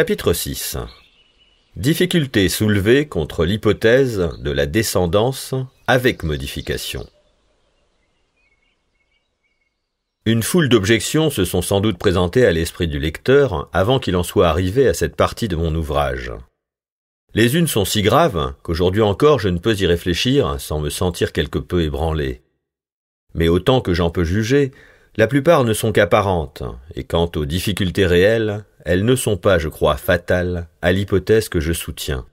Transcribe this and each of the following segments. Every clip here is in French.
Chapitre 6 Difficultés soulevées contre l'hypothèse de la descendance avec modification. Une foule d'objections se sont sans doute présentées à l'esprit du lecteur avant qu'il en soit arrivé à cette partie de mon ouvrage. Les unes sont si graves qu'aujourd'hui encore je ne peux y réfléchir sans me sentir quelque peu ébranlé. Mais autant que j'en peux juger, la plupart ne sont qu'apparentes, et quant aux difficultés réelles, elles ne sont pas, je crois, fatales à l'hypothèse que je soutiens.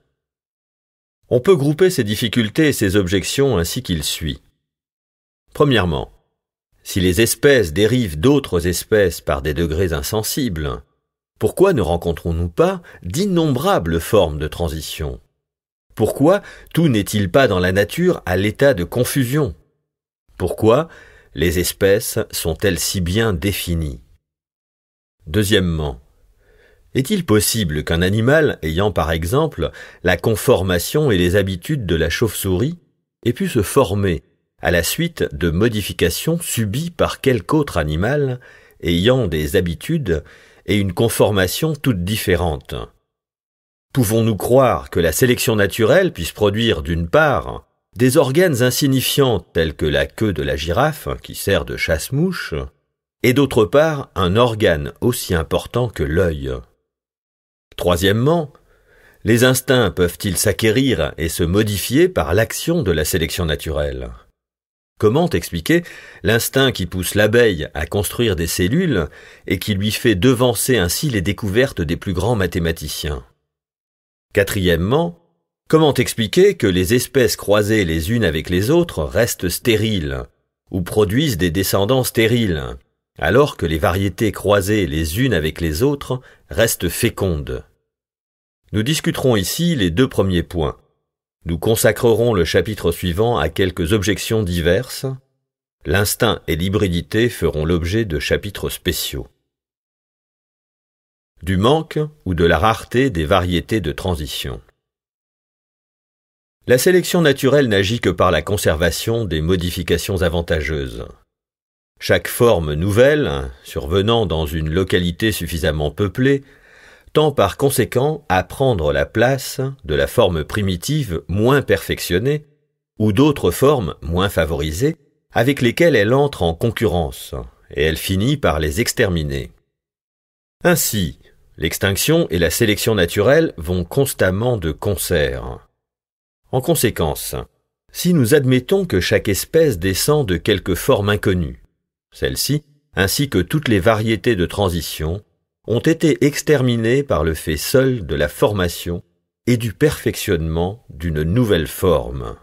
On peut grouper ces difficultés et ces objections ainsi qu'il suit. Premièrement, si les espèces dérivent d'autres espèces par des degrés insensibles, pourquoi ne rencontrons-nous pas d'innombrables formes de transition Pourquoi tout n'est-il pas dans la nature à l'état de confusion Pourquoi les espèces sont-elles si bien définies Deuxièmement, est-il possible qu'un animal ayant par exemple la conformation et les habitudes de la chauve-souris ait pu se former à la suite de modifications subies par quelque autre animal ayant des habitudes et une conformation toutes différentes Pouvons-nous croire que la sélection naturelle puisse produire d'une part des organes insignifiants tels que la queue de la girafe, qui sert de chasse-mouche, et d'autre part un organe aussi important que l'œil. Troisièmement, les instincts peuvent-ils s'acquérir et se modifier par l'action de la sélection naturelle Comment expliquer l'instinct qui pousse l'abeille à construire des cellules et qui lui fait devancer ainsi les découvertes des plus grands mathématiciens Quatrièmement, Comment expliquer que les espèces croisées les unes avec les autres restent stériles ou produisent des descendants stériles, alors que les variétés croisées les unes avec les autres restent fécondes Nous discuterons ici les deux premiers points. Nous consacrerons le chapitre suivant à quelques objections diverses. L'instinct et l'hybridité feront l'objet de chapitres spéciaux. Du manque ou de la rareté des variétés de transition. La sélection naturelle n'agit que par la conservation des modifications avantageuses. Chaque forme nouvelle, survenant dans une localité suffisamment peuplée, tend par conséquent à prendre la place de la forme primitive moins perfectionnée ou d'autres formes moins favorisées avec lesquelles elle entre en concurrence et elle finit par les exterminer. Ainsi, l'extinction et la sélection naturelle vont constamment de concert. En conséquence, si nous admettons que chaque espèce descend de quelque forme inconnue, celle-ci, ainsi que toutes les variétés de transition, ont été exterminées par le fait seul de la formation et du perfectionnement d'une nouvelle forme.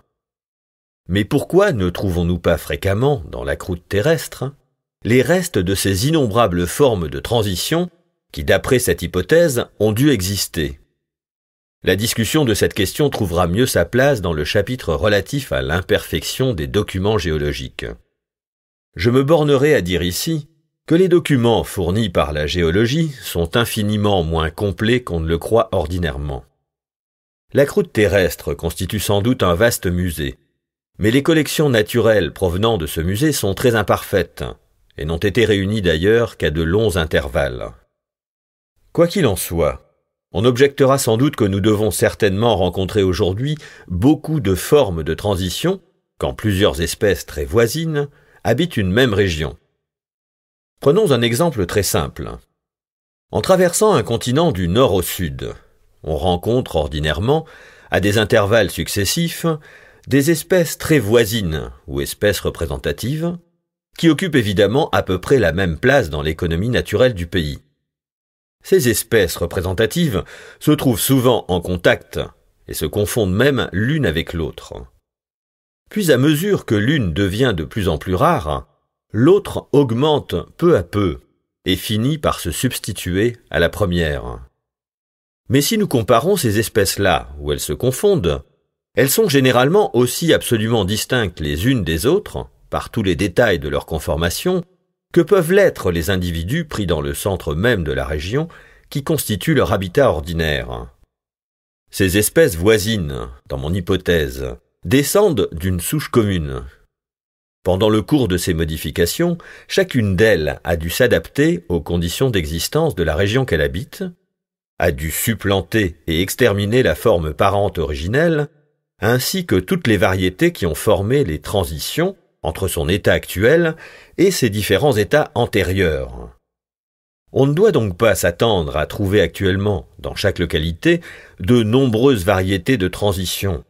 Mais pourquoi ne trouvons-nous pas fréquemment, dans la croûte terrestre, les restes de ces innombrables formes de transition qui, d'après cette hypothèse, ont dû exister la discussion de cette question trouvera mieux sa place dans le chapitre relatif à l'imperfection des documents géologiques. Je me bornerai à dire ici que les documents fournis par la géologie sont infiniment moins complets qu'on ne le croit ordinairement. La croûte terrestre constitue sans doute un vaste musée, mais les collections naturelles provenant de ce musée sont très imparfaites, et n'ont été réunies d'ailleurs qu'à de longs intervalles. Quoi qu'il en soit, on objectera sans doute que nous devons certainement rencontrer aujourd'hui beaucoup de formes de transition quand plusieurs espèces très voisines habitent une même région. Prenons un exemple très simple. En traversant un continent du nord au sud, on rencontre ordinairement, à des intervalles successifs, des espèces très voisines ou espèces représentatives, qui occupent évidemment à peu près la même place dans l'économie naturelle du pays. Ces espèces représentatives se trouvent souvent en contact et se confondent même l'une avec l'autre. Puis à mesure que l'une devient de plus en plus rare, l'autre augmente peu à peu et finit par se substituer à la première. Mais si nous comparons ces espèces-là, où elles se confondent, elles sont généralement aussi absolument distinctes les unes des autres, par tous les détails de leur conformation, que peuvent l'être les individus pris dans le centre même de la région qui constituent leur habitat ordinaire. Ces espèces voisines, dans mon hypothèse, descendent d'une souche commune. Pendant le cours de ces modifications, chacune d'elles a dû s'adapter aux conditions d'existence de la région qu'elle habite, a dû supplanter et exterminer la forme parente originelle, ainsi que toutes les variétés qui ont formé les transitions entre son état actuel et ses différents états antérieurs. On ne doit donc pas s'attendre à trouver actuellement, dans chaque localité, de nombreuses variétés de transition,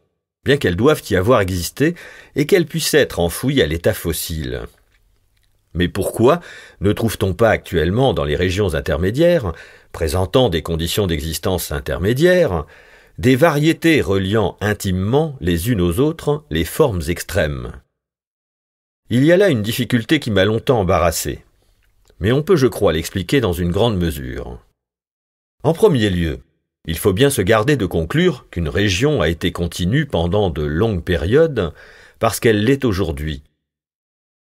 bien qu'elles doivent y avoir existé et qu'elles puissent être enfouies à l'état fossile. Mais pourquoi ne trouve-t-on pas actuellement dans les régions intermédiaires, présentant des conditions d'existence intermédiaires, des variétés reliant intimement les unes aux autres les formes extrêmes il y a là une difficulté qui m'a longtemps embarrassé. Mais on peut, je crois, l'expliquer dans une grande mesure. En premier lieu, il faut bien se garder de conclure qu'une région a été continue pendant de longues périodes parce qu'elle l'est aujourd'hui.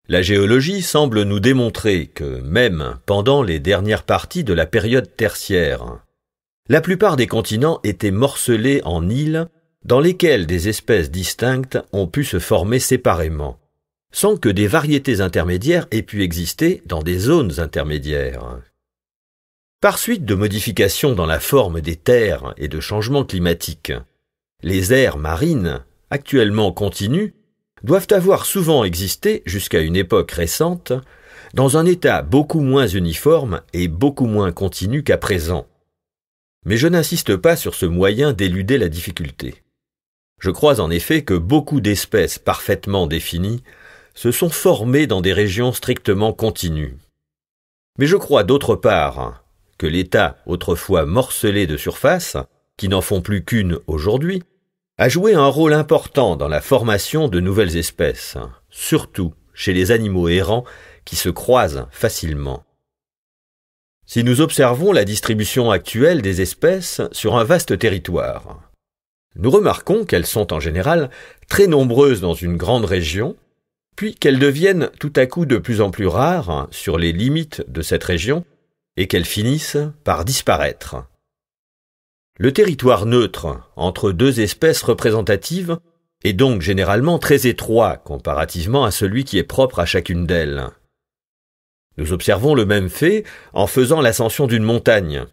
La géologie semble nous démontrer que même pendant les dernières parties de la période tertiaire, la plupart des continents étaient morcelés en îles dans lesquelles des espèces distinctes ont pu se former séparément sans que des variétés intermédiaires aient pu exister dans des zones intermédiaires. Par suite de modifications dans la forme des terres et de changements climatiques, les aires marines, actuellement continues, doivent avoir souvent existé, jusqu'à une époque récente, dans un état beaucoup moins uniforme et beaucoup moins continu qu'à présent. Mais je n'insiste pas sur ce moyen d'éluder la difficulté. Je crois en effet que beaucoup d'espèces parfaitement définies se sont formés dans des régions strictement continues. Mais je crois d'autre part que l'État, autrefois morcelé de surface, qui n'en font plus qu'une aujourd'hui, a joué un rôle important dans la formation de nouvelles espèces, surtout chez les animaux errants qui se croisent facilement. Si nous observons la distribution actuelle des espèces sur un vaste territoire, nous remarquons qu'elles sont en général très nombreuses dans une grande région puis qu'elles deviennent tout à coup de plus en plus rares sur les limites de cette région, et qu'elles finissent par disparaître. Le territoire neutre entre deux espèces représentatives est donc généralement très étroit comparativement à celui qui est propre à chacune d'elles. Nous observons le même fait en faisant l'ascension d'une montagne.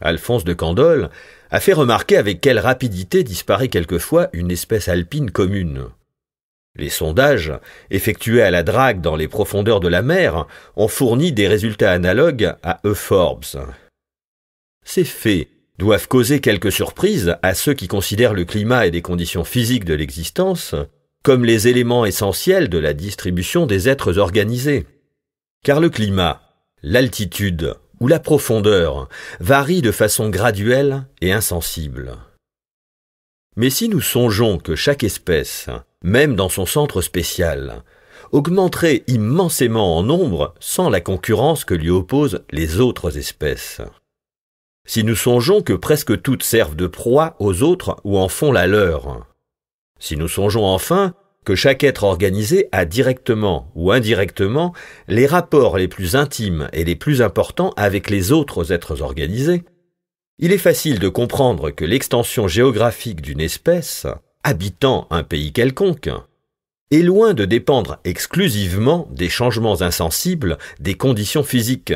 Alphonse de Candolle a fait remarquer avec quelle rapidité disparaît quelquefois une espèce alpine commune. Les sondages, effectués à la drague dans les profondeurs de la mer, ont fourni des résultats analogues à E-Forbes. Ces faits doivent causer quelques surprises à ceux qui considèrent le climat et les conditions physiques de l'existence comme les éléments essentiels de la distribution des êtres organisés. Car le climat, l'altitude ou la profondeur varient de façon graduelle et insensible. Mais si nous songeons que chaque espèce, même dans son centre spécial, augmenterait immensément en nombre sans la concurrence que lui opposent les autres espèces. Si nous songeons que presque toutes servent de proie aux autres ou en font la leur. Si nous songeons enfin que chaque être organisé a directement ou indirectement les rapports les plus intimes et les plus importants avec les autres êtres organisés, il est facile de comprendre que l'extension géographique d'une espèce habitant un pays quelconque, est loin de dépendre exclusivement des changements insensibles des conditions physiques,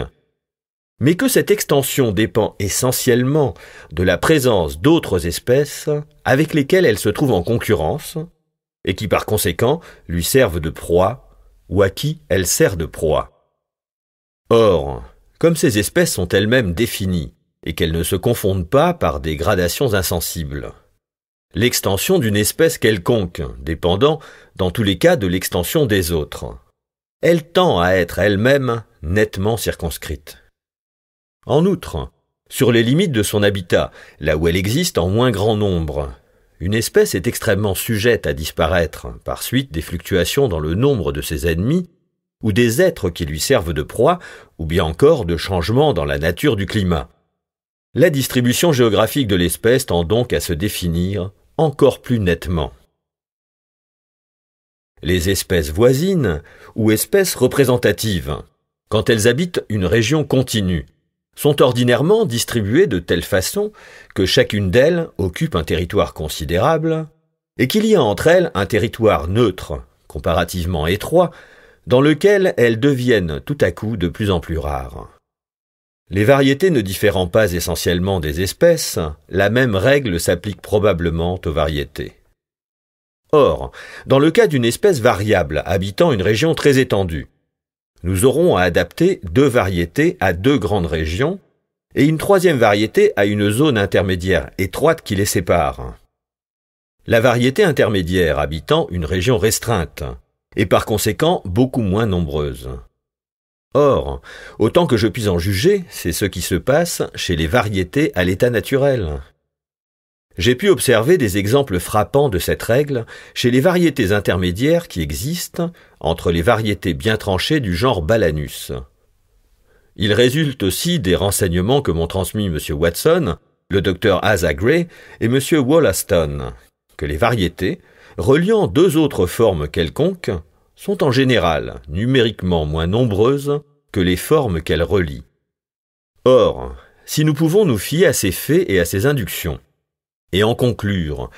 mais que cette extension dépend essentiellement de la présence d'autres espèces avec lesquelles elle se trouve en concurrence, et qui par conséquent lui servent de proie, ou à qui elle sert de proie. Or, comme ces espèces sont elles-mêmes définies, et qu'elles ne se confondent pas par des gradations insensibles, l'extension d'une espèce quelconque, dépendant dans tous les cas de l'extension des autres. Elle tend à être elle-même nettement circonscrite. En outre, sur les limites de son habitat, là où elle existe en moins grand nombre, une espèce est extrêmement sujette à disparaître par suite des fluctuations dans le nombre de ses ennemis ou des êtres qui lui servent de proie, ou bien encore de changements dans la nature du climat. La distribution géographique de l'espèce tend donc à se définir encore plus nettement. Les espèces voisines ou espèces représentatives, quand elles habitent une région continue, sont ordinairement distribuées de telle façon que chacune d'elles occupe un territoire considérable et qu'il y a entre elles un territoire neutre, comparativement étroit, dans lequel elles deviennent tout à coup de plus en plus rares. Les variétés ne différant pas essentiellement des espèces, la même règle s'applique probablement aux variétés. Or, dans le cas d'une espèce variable habitant une région très étendue, nous aurons à adapter deux variétés à deux grandes régions et une troisième variété à une zone intermédiaire étroite qui les sépare. La variété intermédiaire habitant une région restreinte est par conséquent beaucoup moins nombreuse. Or, autant que je puis en juger, c'est ce qui se passe chez les variétés à l'état naturel. J'ai pu observer des exemples frappants de cette règle chez les variétés intermédiaires qui existent entre les variétés bien tranchées du genre Balanus. Il résulte aussi des renseignements que m'ont transmis M. Watson, le docteur Asa Gray et M. Wollaston, que les variétés, reliant deux autres formes quelconques, sont en général numériquement moins nombreuses que les formes qu'elles relient. Or, si nous pouvons nous fier à ces faits et à ces inductions, et en conclure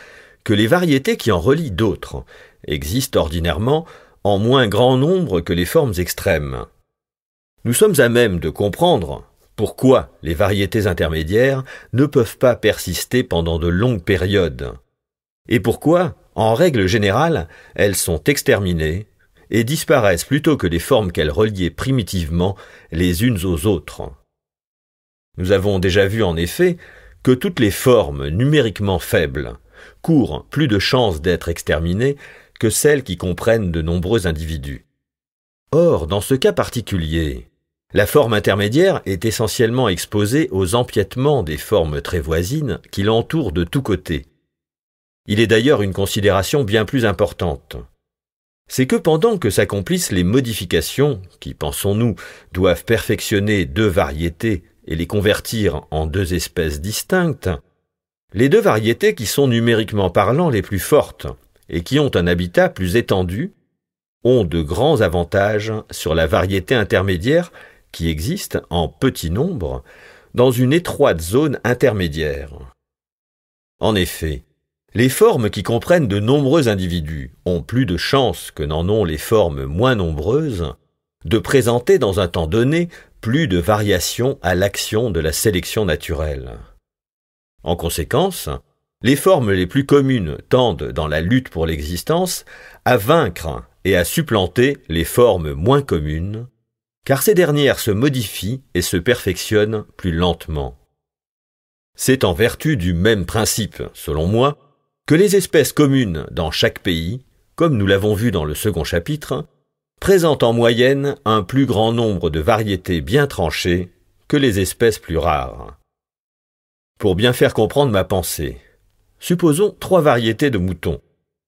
que les variétés qui en relient d'autres existent ordinairement en moins grand nombre que les formes extrêmes, nous sommes à même de comprendre pourquoi les variétés intermédiaires ne peuvent pas persister pendant de longues périodes, et pourquoi, en règle générale, elles sont exterminées et disparaissent plutôt que des formes qu'elles reliaient primitivement les unes aux autres. Nous avons déjà vu en effet que toutes les formes numériquement faibles courent plus de chances d'être exterminées que celles qui comprennent de nombreux individus. Or, dans ce cas particulier, la forme intermédiaire est essentiellement exposée aux empiètements des formes très voisines qui l'entourent de tous côtés. Il est d'ailleurs une considération bien plus importante c'est que pendant que s'accomplissent les modifications, qui, pensons-nous, doivent perfectionner deux variétés et les convertir en deux espèces distinctes, les deux variétés qui sont numériquement parlant les plus fortes et qui ont un habitat plus étendu ont de grands avantages sur la variété intermédiaire qui existe en petit nombre dans une étroite zone intermédiaire. En effet, les formes qui comprennent de nombreux individus ont plus de chances que n'en ont les formes moins nombreuses de présenter dans un temps donné plus de variations à l'action de la sélection naturelle. En conséquence, les formes les plus communes tendent, dans la lutte pour l'existence, à vaincre et à supplanter les formes moins communes, car ces dernières se modifient et se perfectionnent plus lentement. C'est en vertu du même principe, selon moi, que les espèces communes dans chaque pays, comme nous l'avons vu dans le second chapitre, présentent en moyenne un plus grand nombre de variétés bien tranchées que les espèces plus rares. Pour bien faire comprendre ma pensée, supposons trois variétés de moutons,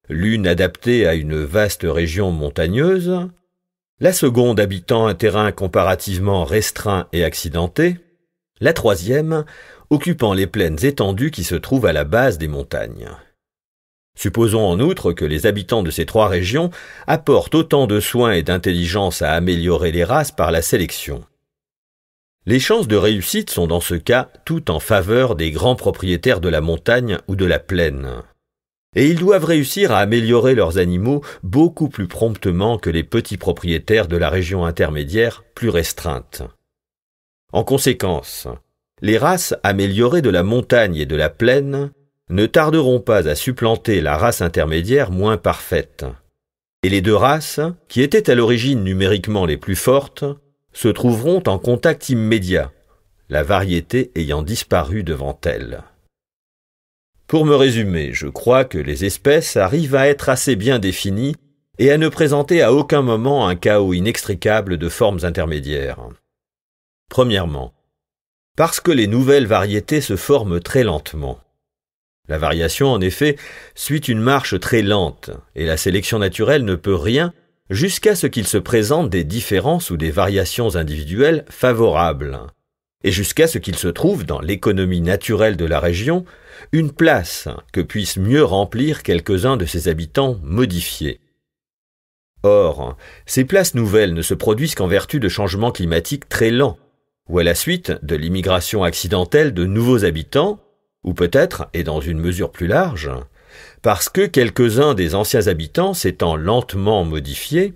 l'une adaptée à une vaste région montagneuse, la seconde habitant un terrain comparativement restreint et accidenté, la troisième occupant les plaines étendues qui se trouvent à la base des montagnes. Supposons en outre que les habitants de ces trois régions apportent autant de soins et d'intelligence à améliorer les races par la sélection. Les chances de réussite sont dans ce cas tout en faveur des grands propriétaires de la montagne ou de la plaine. Et ils doivent réussir à améliorer leurs animaux beaucoup plus promptement que les petits propriétaires de la région intermédiaire plus restreinte. En conséquence, les races améliorées de la montagne et de la plaine ne tarderont pas à supplanter la race intermédiaire moins parfaite. Et les deux races, qui étaient à l'origine numériquement les plus fortes, se trouveront en contact immédiat, la variété ayant disparu devant elles. Pour me résumer, je crois que les espèces arrivent à être assez bien définies et à ne présenter à aucun moment un chaos inextricable de formes intermédiaires. Premièrement, parce que les nouvelles variétés se forment très lentement. La variation, en effet, suit une marche très lente, et la sélection naturelle ne peut rien jusqu'à ce qu'il se présente des différences ou des variations individuelles favorables, et jusqu'à ce qu'il se trouve dans l'économie naturelle de la région une place que puissent mieux remplir quelques-uns de ses habitants modifiés. Or, ces places nouvelles ne se produisent qu'en vertu de changements climatiques très lents, ou à la suite de l'immigration accidentelle de nouveaux habitants, ou peut-être, et dans une mesure plus large, parce que quelques-uns des anciens habitants s'étant lentement modifiés,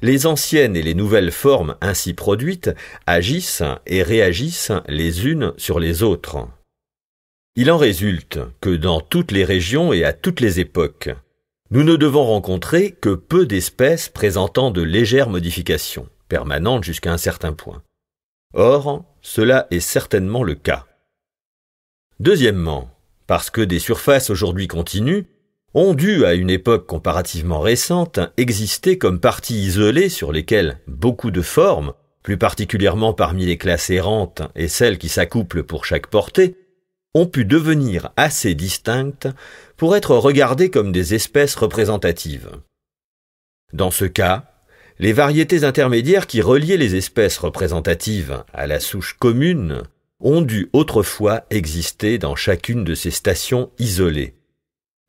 les anciennes et les nouvelles formes ainsi produites agissent et réagissent les unes sur les autres. Il en résulte que dans toutes les régions et à toutes les époques, nous ne devons rencontrer que peu d'espèces présentant de légères modifications, permanentes jusqu'à un certain point. Or, cela est certainement le cas. Deuxièmement, parce que des surfaces aujourd'hui continues ont dû, à une époque comparativement récente, exister comme parties isolées sur lesquelles beaucoup de formes, plus particulièrement parmi les classes errantes et celles qui s'accouplent pour chaque portée, ont pu devenir assez distinctes pour être regardées comme des espèces représentatives. Dans ce cas, les variétés intermédiaires qui reliaient les espèces représentatives à la souche commune ont dû autrefois exister dans chacune de ces stations isolées.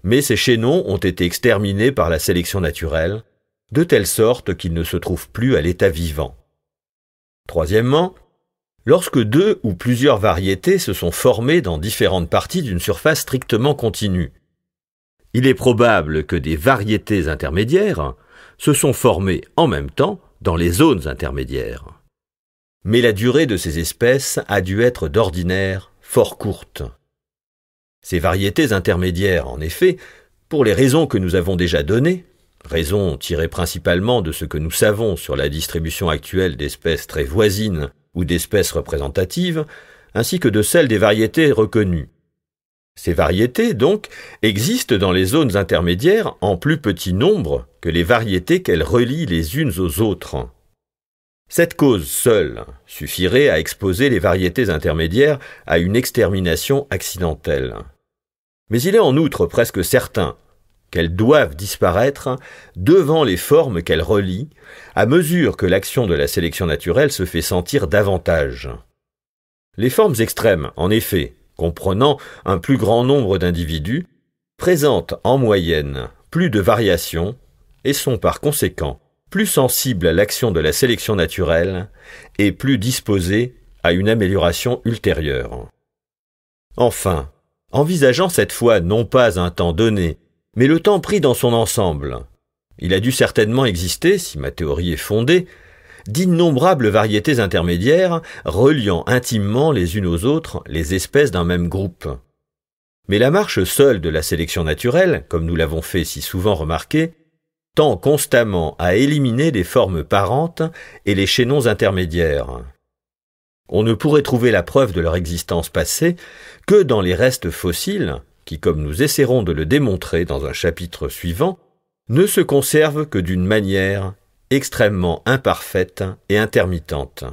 Mais ces chaînons ont été exterminés par la sélection naturelle, de telle sorte qu'ils ne se trouvent plus à l'état vivant. Troisièmement, lorsque deux ou plusieurs variétés se sont formées dans différentes parties d'une surface strictement continue, il est probable que des variétés intermédiaires se sont formées en même temps dans les zones intermédiaires mais la durée de ces espèces a dû être d'ordinaire fort courte. Ces variétés intermédiaires, en effet, pour les raisons que nous avons déjà données, raisons tirées principalement de ce que nous savons sur la distribution actuelle d'espèces très voisines ou d'espèces représentatives, ainsi que de celles des variétés reconnues. Ces variétés, donc, existent dans les zones intermédiaires en plus petit nombre que les variétés qu'elles relient les unes aux autres, cette cause seule suffirait à exposer les variétés intermédiaires à une extermination accidentelle. Mais il est en outre presque certain qu'elles doivent disparaître devant les formes qu'elles relient, à mesure que l'action de la sélection naturelle se fait sentir davantage. Les formes extrêmes, en effet, comprenant un plus grand nombre d'individus, présentent en moyenne plus de variations et sont par conséquent plus sensible à l'action de la sélection naturelle et plus disposé à une amélioration ultérieure. Enfin, envisageant cette fois non pas un temps donné, mais le temps pris dans son ensemble, il a dû certainement exister, si ma théorie est fondée, d'innombrables variétés intermédiaires reliant intimement les unes aux autres les espèces d'un même groupe. Mais la marche seule de la sélection naturelle, comme nous l'avons fait si souvent remarquer, tend constamment à éliminer les formes parentes et les chaînons intermédiaires. On ne pourrait trouver la preuve de leur existence passée que dans les restes fossiles, qui, comme nous essaierons de le démontrer dans un chapitre suivant, ne se conservent que d'une manière extrêmement imparfaite et intermittente.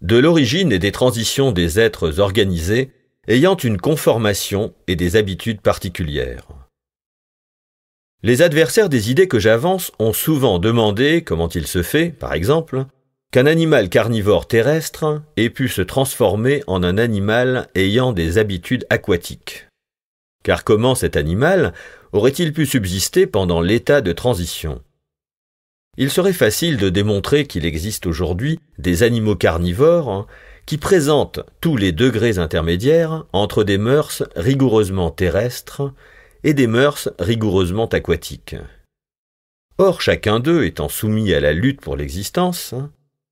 De l'origine et des transitions des êtres organisés ayant une conformation et des habitudes particulières. Les adversaires des idées que j'avance ont souvent demandé comment il se fait, par exemple, qu'un animal carnivore terrestre ait pu se transformer en un animal ayant des habitudes aquatiques. Car comment cet animal aurait-il pu subsister pendant l'état de transition Il serait facile de démontrer qu'il existe aujourd'hui des animaux carnivores qui présentent tous les degrés intermédiaires entre des mœurs rigoureusement terrestres et des mœurs rigoureusement aquatiques. Or, chacun d'eux étant soumis à la lutte pour l'existence,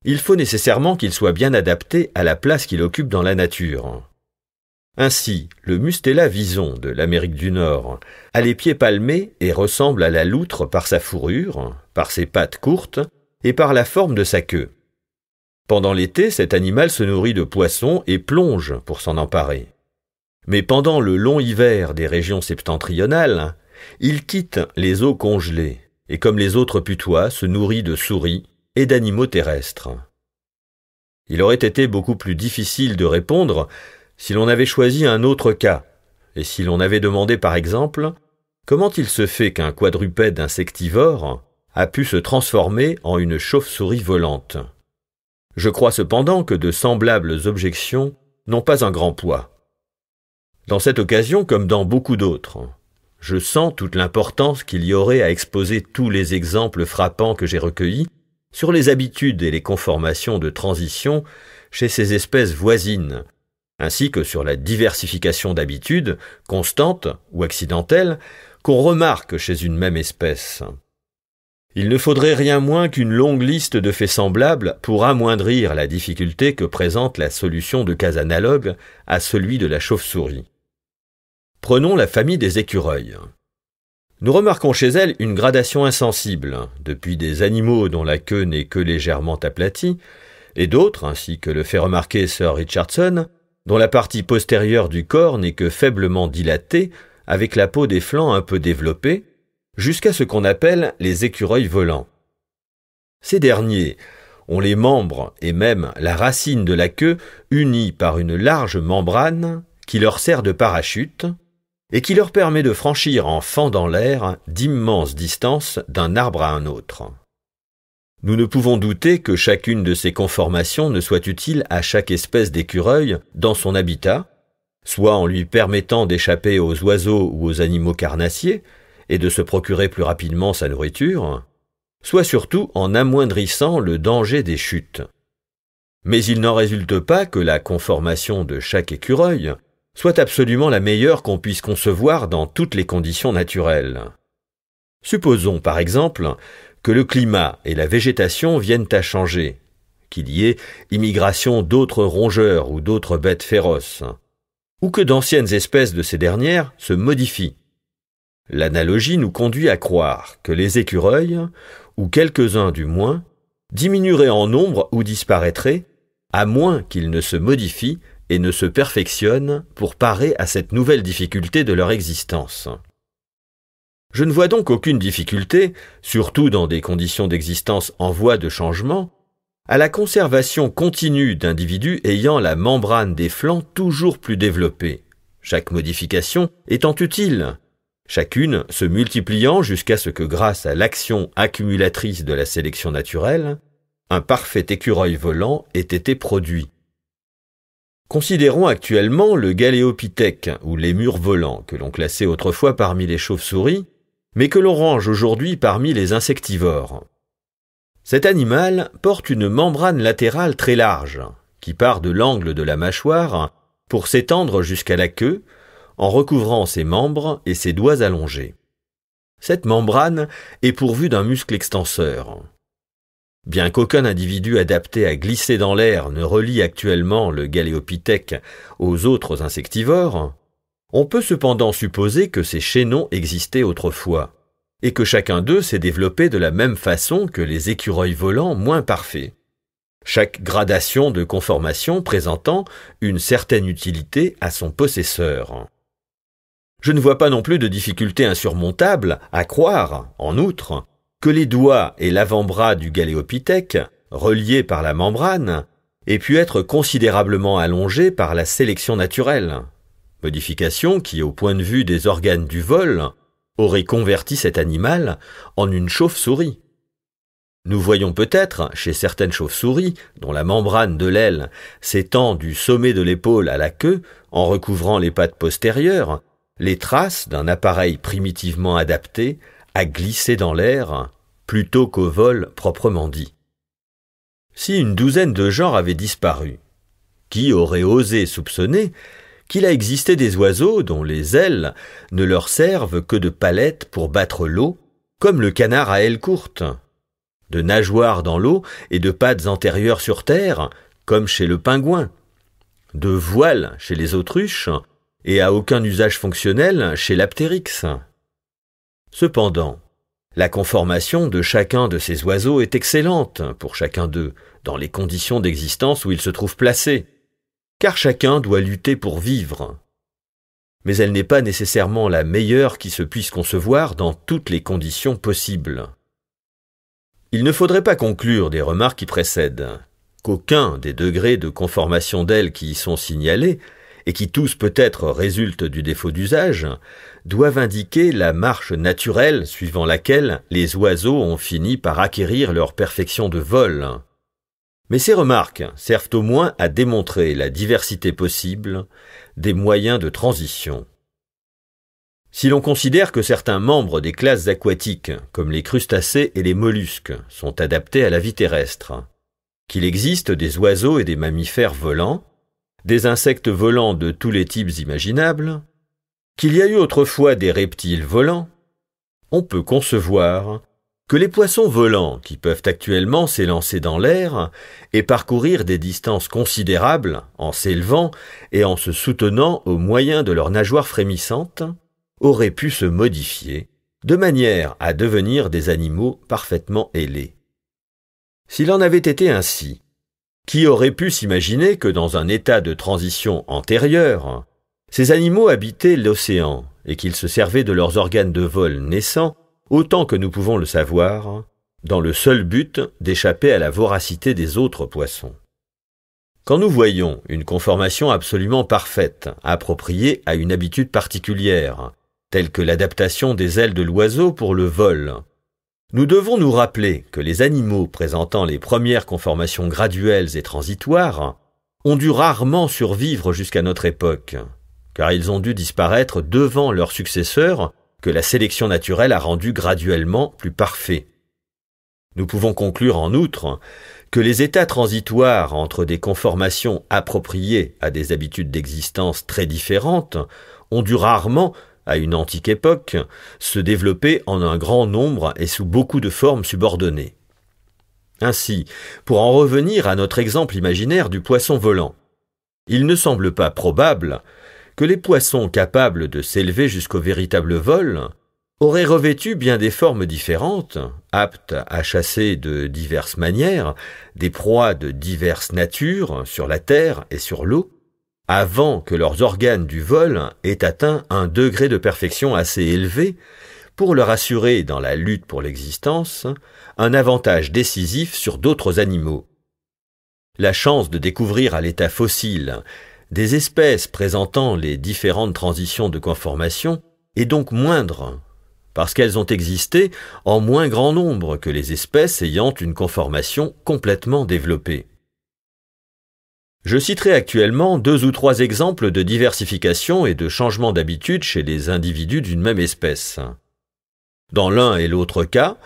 il faut nécessairement qu'il soit bien adapté à la place qu'il occupe dans la nature. Ainsi, le Mustela vison de l'Amérique du Nord a les pieds palmés et ressemble à la loutre par sa fourrure, par ses pattes courtes et par la forme de sa queue. Pendant l'été, cet animal se nourrit de poissons et plonge pour s'en emparer. Mais pendant le long hiver des régions septentrionales, il quitte les eaux congelées, et comme les autres putois, se nourrit de souris et d'animaux terrestres. Il aurait été beaucoup plus difficile de répondre si l'on avait choisi un autre cas, et si l'on avait demandé par exemple comment il se fait qu'un quadrupède insectivore a pu se transformer en une chauve-souris volante. Je crois cependant que de semblables objections n'ont pas un grand poids dans cette occasion, comme dans beaucoup d'autres, je sens toute l'importance qu'il y aurait à exposer tous les exemples frappants que j'ai recueillis sur les habitudes et les conformations de transition chez ces espèces voisines, ainsi que sur la diversification d'habitudes, constantes ou accidentelles, qu'on remarque chez une même espèce. Il ne faudrait rien moins qu'une longue liste de faits semblables pour amoindrir la difficulté que présente la solution de cas analogues à celui de la chauve-souris. Prenons la famille des écureuils. Nous remarquons chez elles une gradation insensible, depuis des animaux dont la queue n'est que légèrement aplatie, et d'autres, ainsi que le fait remarquer Sir Richardson, dont la partie postérieure du corps n'est que faiblement dilatée, avec la peau des flancs un peu développée, jusqu'à ce qu'on appelle les écureuils volants. Ces derniers ont les membres et même la racine de la queue unis par une large membrane qui leur sert de parachute, et qui leur permet de franchir en fendant l'air d'immenses distances d'un arbre à un autre. Nous ne pouvons douter que chacune de ces conformations ne soit utile à chaque espèce d'écureuil dans son habitat, soit en lui permettant d'échapper aux oiseaux ou aux animaux carnassiers, et de se procurer plus rapidement sa nourriture, soit surtout en amoindrissant le danger des chutes. Mais il n'en résulte pas que la conformation de chaque écureuil soit absolument la meilleure qu'on puisse concevoir dans toutes les conditions naturelles. Supposons, par exemple, que le climat et la végétation viennent à changer, qu'il y ait immigration d'autres rongeurs ou d'autres bêtes féroces, ou que d'anciennes espèces de ces dernières se modifient. L'analogie nous conduit à croire que les écureuils, ou quelques-uns du moins, diminueraient en nombre ou disparaîtraient, à moins qu'ils ne se modifient et ne se perfectionnent pour parer à cette nouvelle difficulté de leur existence. Je ne vois donc aucune difficulté, surtout dans des conditions d'existence en voie de changement, à la conservation continue d'individus ayant la membrane des flancs toujours plus développée, chaque modification étant utile, chacune se multipliant jusqu'à ce que grâce à l'action accumulatrice de la sélection naturelle, un parfait écureuil volant ait été produit, Considérons actuellement le galéopithèque, ou les murs volants, que l'on classait autrefois parmi les chauves-souris, mais que l'on range aujourd'hui parmi les insectivores. Cet animal porte une membrane latérale très large, qui part de l'angle de la mâchoire pour s'étendre jusqu'à la queue, en recouvrant ses membres et ses doigts allongés. Cette membrane est pourvue d'un muscle extenseur, Bien qu'aucun individu adapté à glisser dans l'air ne relie actuellement le galéopithèque aux autres insectivores, on peut cependant supposer que ces chaînons existaient autrefois, et que chacun d'eux s'est développé de la même façon que les écureuils volants moins parfaits chaque gradation de conformation présentant une certaine utilité à son possesseur. Je ne vois pas non plus de difficulté insurmontable à croire, en outre, que les doigts et l'avant-bras du galéopithèque, reliés par la membrane, aient pu être considérablement allongés par la sélection naturelle, modification qui, au point de vue des organes du vol, aurait converti cet animal en une chauve-souris. Nous voyons peut-être, chez certaines chauves-souris, dont la membrane de l'aile s'étend du sommet de l'épaule à la queue, en recouvrant les pattes postérieures, les traces d'un appareil primitivement adapté à glisser dans l'air plutôt qu'au vol proprement dit. Si une douzaine de genres avaient disparu, qui aurait osé soupçonner qu'il a existé des oiseaux dont les ailes ne leur servent que de palettes pour battre l'eau, comme le canard à ailes courtes, de nageoires dans l'eau et de pattes antérieures sur terre, comme chez le pingouin, de voiles chez les autruches, et à aucun usage fonctionnel chez l'aptérix. Cependant, la conformation de chacun de ces oiseaux est excellente pour chacun d'eux, dans les conditions d'existence où ils se trouvent placés, car chacun doit lutter pour vivre. Mais elle n'est pas nécessairement la meilleure qui se puisse concevoir dans toutes les conditions possibles. Il ne faudrait pas conclure des remarques qui précèdent qu'aucun des degrés de conformation d'elles qui y sont signalés, et qui tous peut-être résultent du défaut d'usage, doivent indiquer la marche naturelle suivant laquelle les oiseaux ont fini par acquérir leur perfection de vol. Mais ces remarques servent au moins à démontrer la diversité possible des moyens de transition. Si l'on considère que certains membres des classes aquatiques, comme les crustacés et les mollusques, sont adaptés à la vie terrestre, qu'il existe des oiseaux et des mammifères volants, des insectes volants de tous les types imaginables, qu'il y a eu autrefois des reptiles volants, on peut concevoir que les poissons volants qui peuvent actuellement s'élancer dans l'air et parcourir des distances considérables en s'élevant et en se soutenant au moyen de leurs nageoires frémissantes auraient pu se modifier de manière à devenir des animaux parfaitement ailés. S'il en avait été ainsi, qui aurait pu s'imaginer que dans un état de transition antérieur, ces animaux habitaient l'océan, et qu'ils se servaient de leurs organes de vol naissants, autant que nous pouvons le savoir, dans le seul but d'échapper à la voracité des autres poissons. Quand nous voyons une conformation absolument parfaite, appropriée à une habitude particulière, telle que l'adaptation des ailes de l'oiseau pour le vol, nous devons nous rappeler que les animaux présentant les premières conformations graduelles et transitoires ont dû rarement survivre jusqu'à notre époque car ils ont dû disparaître devant leurs successeurs que la sélection naturelle a rendu graduellement plus parfaits. Nous pouvons conclure en outre que les états transitoires entre des conformations appropriées à des habitudes d'existence très différentes ont dû rarement, à une antique époque, se développer en un grand nombre et sous beaucoup de formes subordonnées. Ainsi, pour en revenir à notre exemple imaginaire du poisson volant, il ne semble pas probable que les poissons capables de s'élever jusqu'au véritable vol auraient revêtu bien des formes différentes, aptes à chasser de diverses manières, des proies de diverses natures sur la terre et sur l'eau, avant que leurs organes du vol aient atteint un degré de perfection assez élevé pour leur assurer, dans la lutte pour l'existence, un avantage décisif sur d'autres animaux. La chance de découvrir à l'état fossile des espèces présentant les différentes transitions de conformation est donc moindre, parce qu'elles ont existé en moins grand nombre que les espèces ayant une conformation complètement développée. Je citerai actuellement deux ou trois exemples de diversification et de changement d'habitude chez les individus d'une même espèce. Dans l'un et l'autre cas,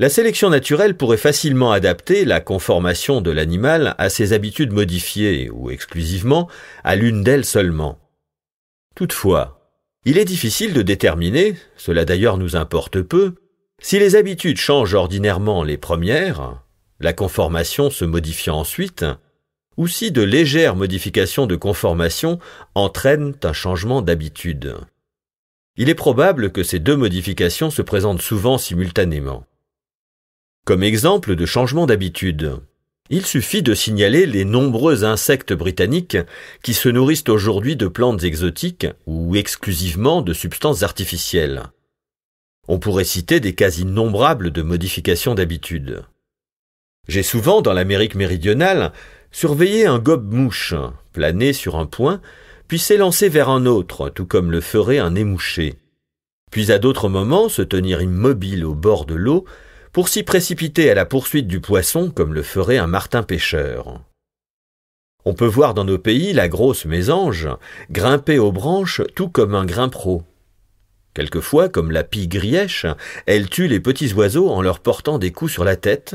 la sélection naturelle pourrait facilement adapter la conformation de l'animal à ses habitudes modifiées ou exclusivement à l'une d'elles seulement. Toutefois, il est difficile de déterminer, cela d'ailleurs nous importe peu, si les habitudes changent ordinairement les premières, la conformation se modifiant ensuite, ou si de légères modifications de conformation entraînent un changement d'habitude. Il est probable que ces deux modifications se présentent souvent simultanément. Comme exemple de changement d'habitude, il suffit de signaler les nombreux insectes britanniques qui se nourrissent aujourd'hui de plantes exotiques ou exclusivement de substances artificielles. On pourrait citer des cas innombrables de modifications d'habitude. J'ai souvent, dans l'Amérique méridionale, surveillé un gobe-mouche planer sur un point, puis s'élancer vers un autre, tout comme le ferait un émouché, puis à d'autres moments se tenir immobile au bord de l'eau pour s'y précipiter à la poursuite du poisson comme le ferait un martin pêcheur. On peut voir dans nos pays la grosse mésange grimper aux branches tout comme un pro. Quelquefois, comme la pie grièche, elle tue les petits oiseaux en leur portant des coups sur la tête,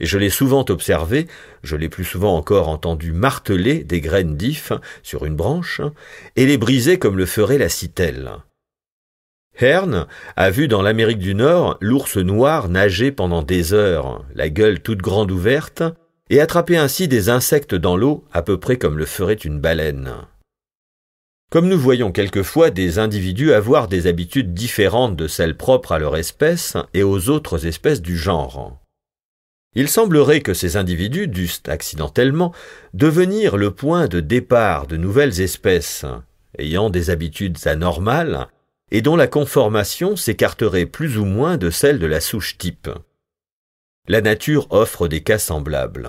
et je l'ai souvent observé, je l'ai plus souvent encore entendu marteler des graines d'if sur une branche, et les briser comme le ferait la citelle. Hearn a vu dans l'Amérique du Nord l'ours noir nager pendant des heures, la gueule toute grande ouverte, et attraper ainsi des insectes dans l'eau à peu près comme le ferait une baleine. Comme nous voyons quelquefois des individus avoir des habitudes différentes de celles propres à leur espèce et aux autres espèces du genre. Il semblerait que ces individus dussent accidentellement devenir le point de départ de nouvelles espèces, ayant des habitudes anormales et dont la conformation s'écarterait plus ou moins de celle de la souche type. La nature offre des cas semblables.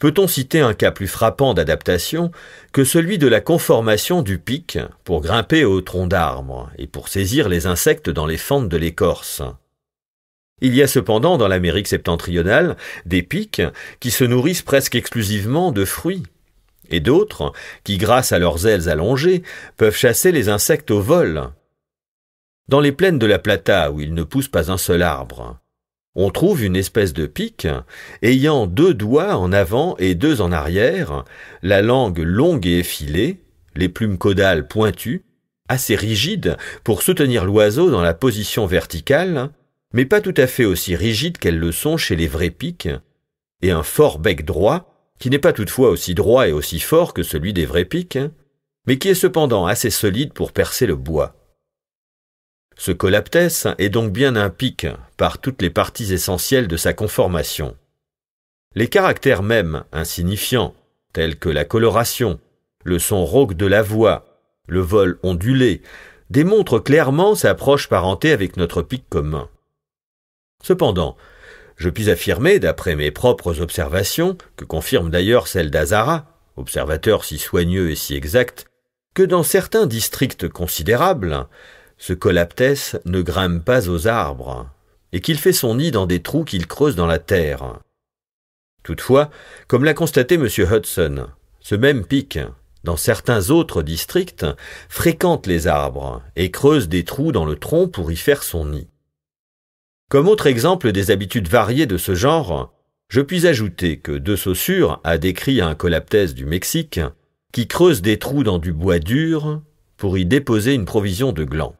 Peut-on citer un cas plus frappant d'adaptation que celui de la conformation du pic pour grimper au tronc d'arbre et pour saisir les insectes dans les fentes de l'écorce il y a cependant dans l'Amérique septentrionale des pics qui se nourrissent presque exclusivement de fruits, et d'autres qui, grâce à leurs ailes allongées, peuvent chasser les insectes au vol, dans les plaines de la Plata, où il ne pousse pas un seul arbre, on trouve une espèce de pic ayant deux doigts en avant et deux en arrière, la langue longue et effilée, les plumes caudales pointues, assez rigides pour soutenir l'oiseau dans la position verticale, mais pas tout à fait aussi rigides qu'elles le sont chez les vrais pics, et un fort bec droit, qui n'est pas toutefois aussi droit et aussi fort que celui des vrais pics, mais qui est cependant assez solide pour percer le bois. Ce colaptès est donc bien un pic par toutes les parties essentielles de sa conformation. Les caractères mêmes insignifiants, tels que la coloration, le son rauque de la voix, le vol ondulé, démontrent clairement sa proche parenté avec notre pic commun. Cependant, je puis affirmer, d'après mes propres observations, que confirme d'ailleurs celle d'Azara, observateur si soigneux et si exact, que dans certains districts considérables, ce colaptès ne grimpe pas aux arbres, et qu'il fait son nid dans des trous qu'il creuse dans la terre. Toutefois, comme l'a constaté M. Hudson, ce même pic, dans certains autres districts, fréquente les arbres et creuse des trous dans le tronc pour y faire son nid. Comme autre exemple des habitudes variées de ce genre, je puis ajouter que De Saussure a décrit un colaptès du Mexique qui creuse des trous dans du bois dur pour y déposer une provision de glands.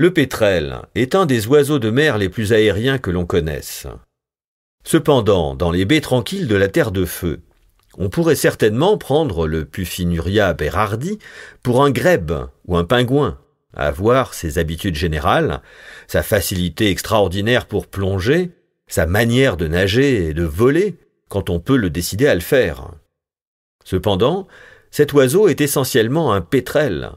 Le pétrel est un des oiseaux de mer les plus aériens que l'on connaisse. Cependant, dans les baies tranquilles de la Terre de Feu, on pourrait certainement prendre le Puffinuria berardi pour un grèbe ou un pingouin. À voir ses habitudes générales, sa facilité extraordinaire pour plonger, sa manière de nager et de voler, quand on peut le décider à le faire. Cependant, cet oiseau est essentiellement un pétrel,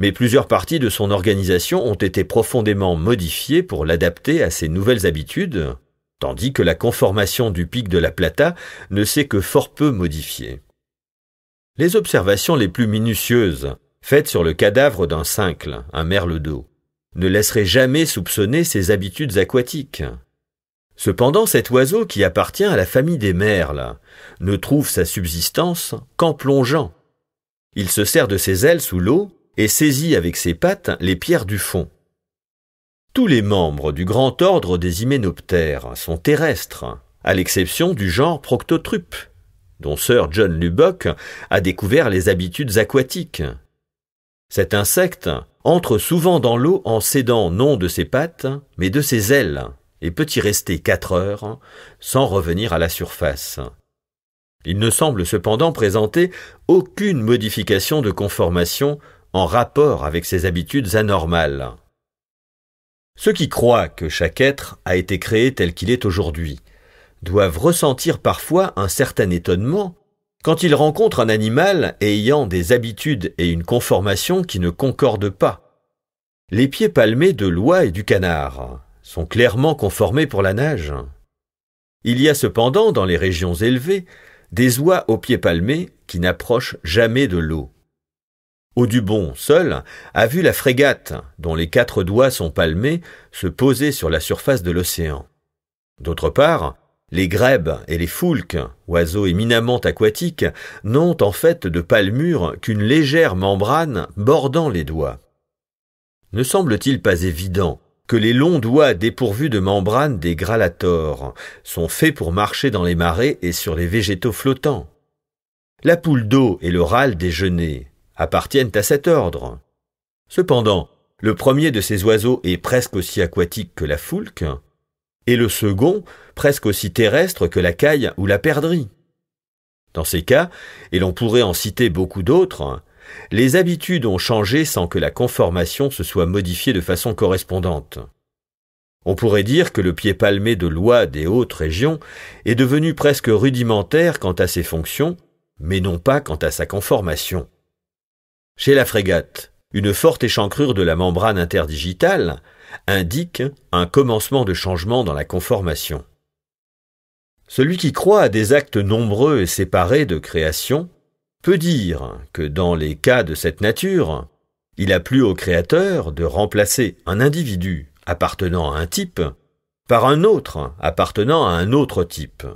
mais plusieurs parties de son organisation ont été profondément modifiées pour l'adapter à ses nouvelles habitudes, tandis que la conformation du pic de la Plata ne s'est que fort peu modifiée. Les observations les plus minutieuses, faites sur le cadavre d'un cincle, un merle d'eau, ne laisseraient jamais soupçonner ses habitudes aquatiques. Cependant, cet oiseau qui appartient à la famille des merles ne trouve sa subsistance qu'en plongeant. Il se sert de ses ailes sous l'eau et saisit avec ses pattes les pierres du fond. Tous les membres du grand ordre des hyménoptères sont terrestres, à l'exception du genre Proctotrupe, dont Sir John Lubbock a découvert les habitudes aquatiques. Cet insecte entre souvent dans l'eau en s'aidant non de ses pattes, mais de ses ailes, et peut y rester quatre heures sans revenir à la surface. Il ne semble cependant présenter aucune modification de conformation en rapport avec ses habitudes anormales. Ceux qui croient que chaque être a été créé tel qu'il est aujourd'hui doivent ressentir parfois un certain étonnement quand ils rencontrent un animal ayant des habitudes et une conformation qui ne concordent pas. Les pieds palmés de l'oie et du canard sont clairement conformés pour la nage. Il y a cependant dans les régions élevées des oies aux pieds palmés qui n'approchent jamais de l'eau. Audubon seul a vu la frégate, dont les quatre doigts sont palmés, se poser sur la surface de l'océan. D'autre part, les grèbes et les foulques, oiseaux éminemment aquatiques, n'ont en fait de palmure qu'une légère membrane bordant les doigts. Ne semble-t-il pas évident que les longs doigts dépourvus de membrane des gralators sont faits pour marcher dans les marées et sur les végétaux flottants La poule d'eau et le râle déjeuner appartiennent à cet ordre. Cependant, le premier de ces oiseaux est presque aussi aquatique que la foulque, et le second presque aussi terrestre que la caille ou la perdrix. Dans ces cas, et l'on pourrait en citer beaucoup d'autres, les habitudes ont changé sans que la conformation se soit modifiée de façon correspondante. On pourrait dire que le pied palmé de l'oie des hautes régions est devenu presque rudimentaire quant à ses fonctions, mais non pas quant à sa conformation. Chez la frégate, une forte échancrure de la membrane interdigitale indique un commencement de changement dans la conformation. Celui qui croit à des actes nombreux et séparés de création peut dire que dans les cas de cette nature, il a plu au Créateur de remplacer un individu appartenant à un type par un autre appartenant à un autre type,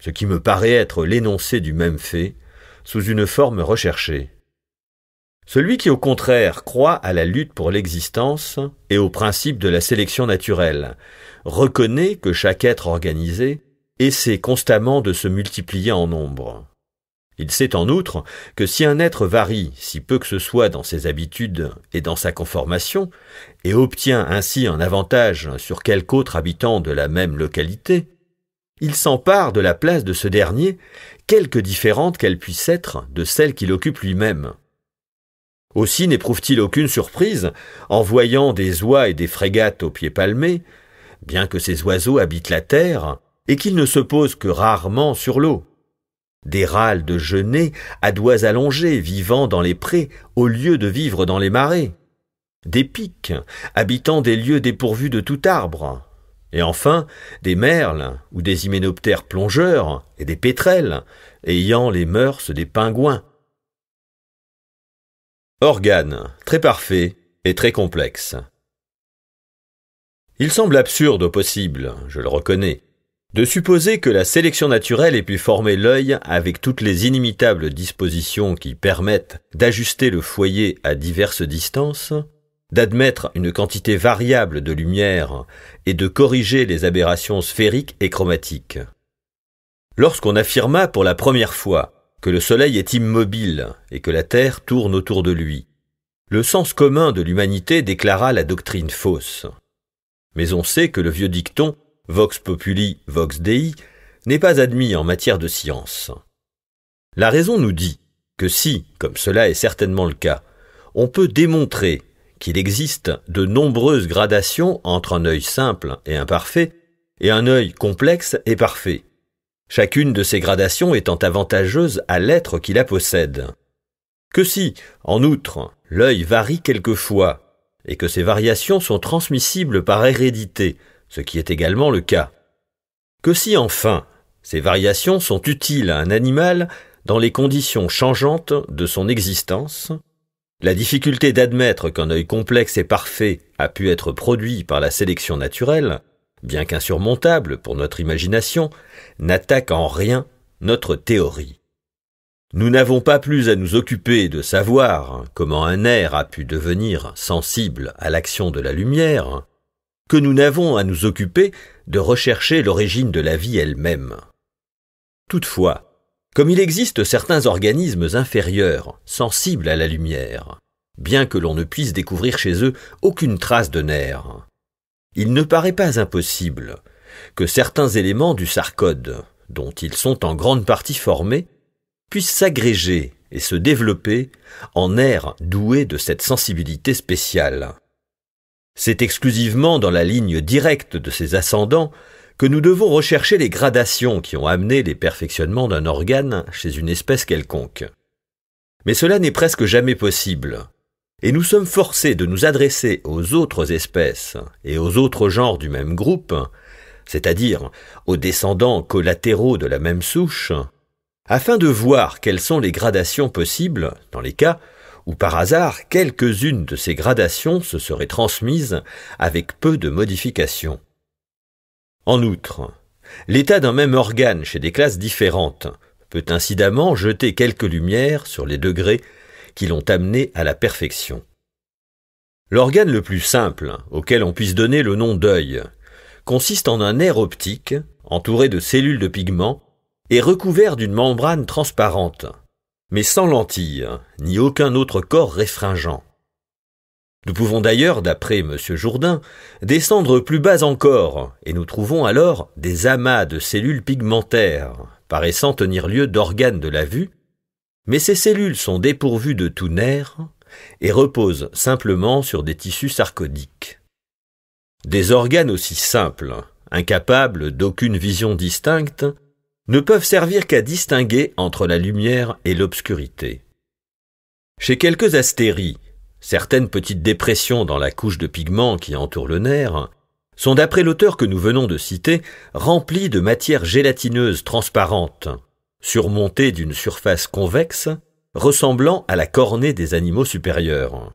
ce qui me paraît être l'énoncé du même fait sous une forme recherchée. Celui qui au contraire croit à la lutte pour l'existence et au principe de la sélection naturelle, reconnaît que chaque être organisé essaie constamment de se multiplier en nombre. Il sait en outre que si un être varie, si peu que ce soit dans ses habitudes et dans sa conformation, et obtient ainsi un avantage sur quelque autre habitant de la même localité, il s'empare de la place de ce dernier, quelque différente qu'elle puisse être de celle qu'il occupe lui-même, aussi n'éprouve-t-il aucune surprise en voyant des oies et des frégates aux pieds palmés, bien que ces oiseaux habitent la terre et qu'ils ne se posent que rarement sur l'eau. Des râles de genêts à doigts allongés vivant dans les prés au lieu de vivre dans les marais. Des pics habitant des lieux dépourvus de tout arbre. Et enfin, des merles ou des hyménoptères plongeurs et des pétrels ayant les mœurs des pingouins Organe très parfait et très complexe. Il semble absurde au possible, je le reconnais, de supposer que la sélection naturelle ait pu former l'œil avec toutes les inimitables dispositions qui permettent d'ajuster le foyer à diverses distances, d'admettre une quantité variable de lumière et de corriger les aberrations sphériques et chromatiques. Lorsqu'on affirma pour la première fois que le Soleil est immobile et que la Terre tourne autour de lui. Le sens commun de l'humanité déclara la doctrine fausse. Mais on sait que le vieux dicton Vox populi, vox dei n'est pas admis en matière de science. La raison nous dit que si, comme cela est certainement le cas, on peut démontrer qu'il existe de nombreuses gradations entre un œil simple et imparfait et un œil complexe et parfait, chacune de ces gradations étant avantageuse à l'être qui la possède. Que si, en outre, l'œil varie quelquefois, et que ces variations sont transmissibles par hérédité, ce qui est également le cas. Que si, enfin, ces variations sont utiles à un animal dans les conditions changeantes de son existence, la difficulté d'admettre qu'un œil complexe et parfait a pu être produit par la sélection naturelle bien qu'insurmontable pour notre imagination, n'attaque en rien notre théorie. Nous n'avons pas plus à nous occuper de savoir comment un air a pu devenir sensible à l'action de la lumière, que nous n'avons à nous occuper de rechercher l'origine de la vie elle-même. Toutefois, comme il existe certains organismes inférieurs, sensibles à la lumière, bien que l'on ne puisse découvrir chez eux aucune trace de nerfs, il ne paraît pas impossible que certains éléments du sarcode, dont ils sont en grande partie formés, puissent s'agréger et se développer en air doué de cette sensibilité spéciale. C'est exclusivement dans la ligne directe de ces ascendants que nous devons rechercher les gradations qui ont amené les perfectionnements d'un organe chez une espèce quelconque. Mais cela n'est presque jamais possible, et nous sommes forcés de nous adresser aux autres espèces et aux autres genres du même groupe, c'est-à-dire aux descendants collatéraux de la même souche, afin de voir quelles sont les gradations possibles dans les cas où par hasard quelques-unes de ces gradations se seraient transmises avec peu de modifications. En outre, l'état d'un même organe chez des classes différentes peut incidemment jeter quelques lumières sur les degrés qui l'ont amené à la perfection. L'organe le plus simple, auquel on puisse donner le nom d'œil, consiste en un nerf optique, entouré de cellules de pigments, et recouvert d'une membrane transparente, mais sans lentilles, ni aucun autre corps réfringent. Nous pouvons d'ailleurs, d'après M. Jourdain, descendre plus bas encore, et nous trouvons alors des amas de cellules pigmentaires, paraissant tenir lieu d'organes de la vue, mais ces cellules sont dépourvues de tout nerf et reposent simplement sur des tissus sarcodiques. Des organes aussi simples, incapables d'aucune vision distincte, ne peuvent servir qu'à distinguer entre la lumière et l'obscurité. Chez quelques astéries, certaines petites dépressions dans la couche de pigments qui entoure le nerf sont, d'après l'auteur que nous venons de citer, remplies de matière gélatineuse transparente, surmontée d'une surface convexe ressemblant à la cornée des animaux supérieurs.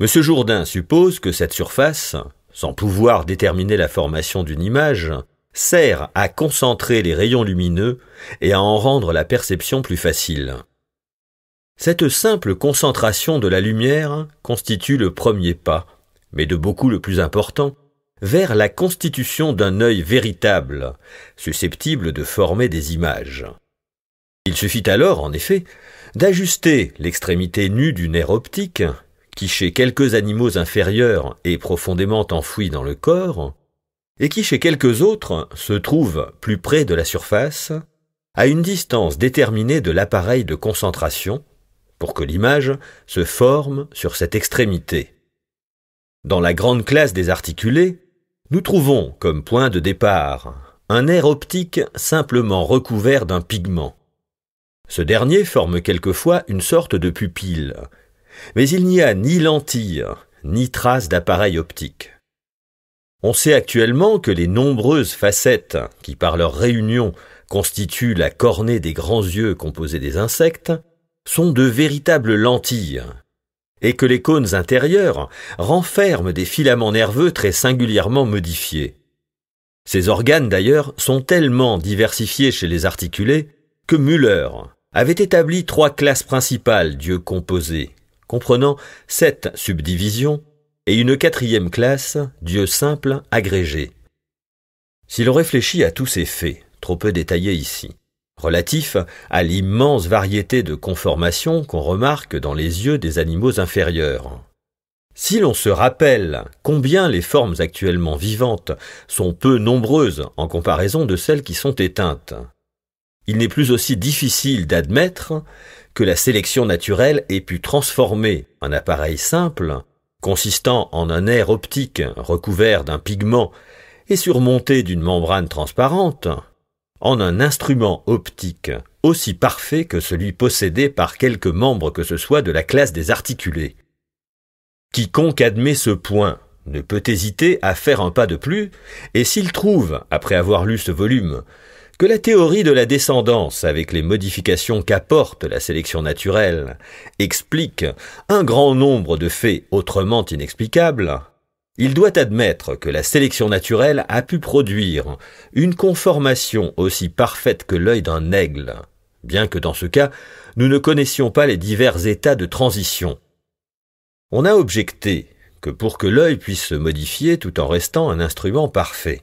M. Jourdain suppose que cette surface, sans pouvoir déterminer la formation d'une image, sert à concentrer les rayons lumineux et à en rendre la perception plus facile. Cette simple concentration de la lumière constitue le premier pas, mais de beaucoup le plus important, vers la constitution d'un œil véritable, susceptible de former des images. Il suffit alors, en effet, d'ajuster l'extrémité nue du nerf optique, qui chez quelques animaux inférieurs est profondément enfoui dans le corps, et qui chez quelques autres se trouve plus près de la surface, à une distance déterminée de l'appareil de concentration, pour que l'image se forme sur cette extrémité. Dans la grande classe des articulés, nous trouvons comme point de départ un nerf optique simplement recouvert d'un pigment. Ce dernier forme quelquefois une sorte de pupille. Mais il n'y a ni lentille, ni trace d'appareil optique. On sait actuellement que les nombreuses facettes qui, par leur réunion, constituent la cornée des grands yeux composés des insectes, sont de véritables lentilles, et que les cônes intérieurs renferment des filaments nerveux très singulièrement modifiés. Ces organes d'ailleurs sont tellement diversifiés chez les articulés que Müller, avait établi trois classes principales dieux composés, comprenant sept subdivisions et une quatrième classe dieux simples agrégés. Si l'on réfléchit à tous ces faits, trop peu détaillés ici, relatifs à l'immense variété de conformations qu'on remarque dans les yeux des animaux inférieurs, si l'on se rappelle combien les formes actuellement vivantes sont peu nombreuses en comparaison de celles qui sont éteintes, il n'est plus aussi difficile d'admettre que la sélection naturelle ait pu transformer un appareil simple, consistant en un air optique recouvert d'un pigment et surmonté d'une membrane transparente, en un instrument optique aussi parfait que celui possédé par quelque membre que ce soit de la classe des articulés. Quiconque admet ce point ne peut hésiter à faire un pas de plus, et s'il trouve, après avoir lu ce volume, que la théorie de la descendance, avec les modifications qu'apporte la sélection naturelle, explique un grand nombre de faits autrement inexplicables, il doit admettre que la sélection naturelle a pu produire une conformation aussi parfaite que l'œil d'un aigle, bien que dans ce cas, nous ne connaissions pas les divers états de transition. On a objecté que pour que l'œil puisse se modifier tout en restant un instrument parfait,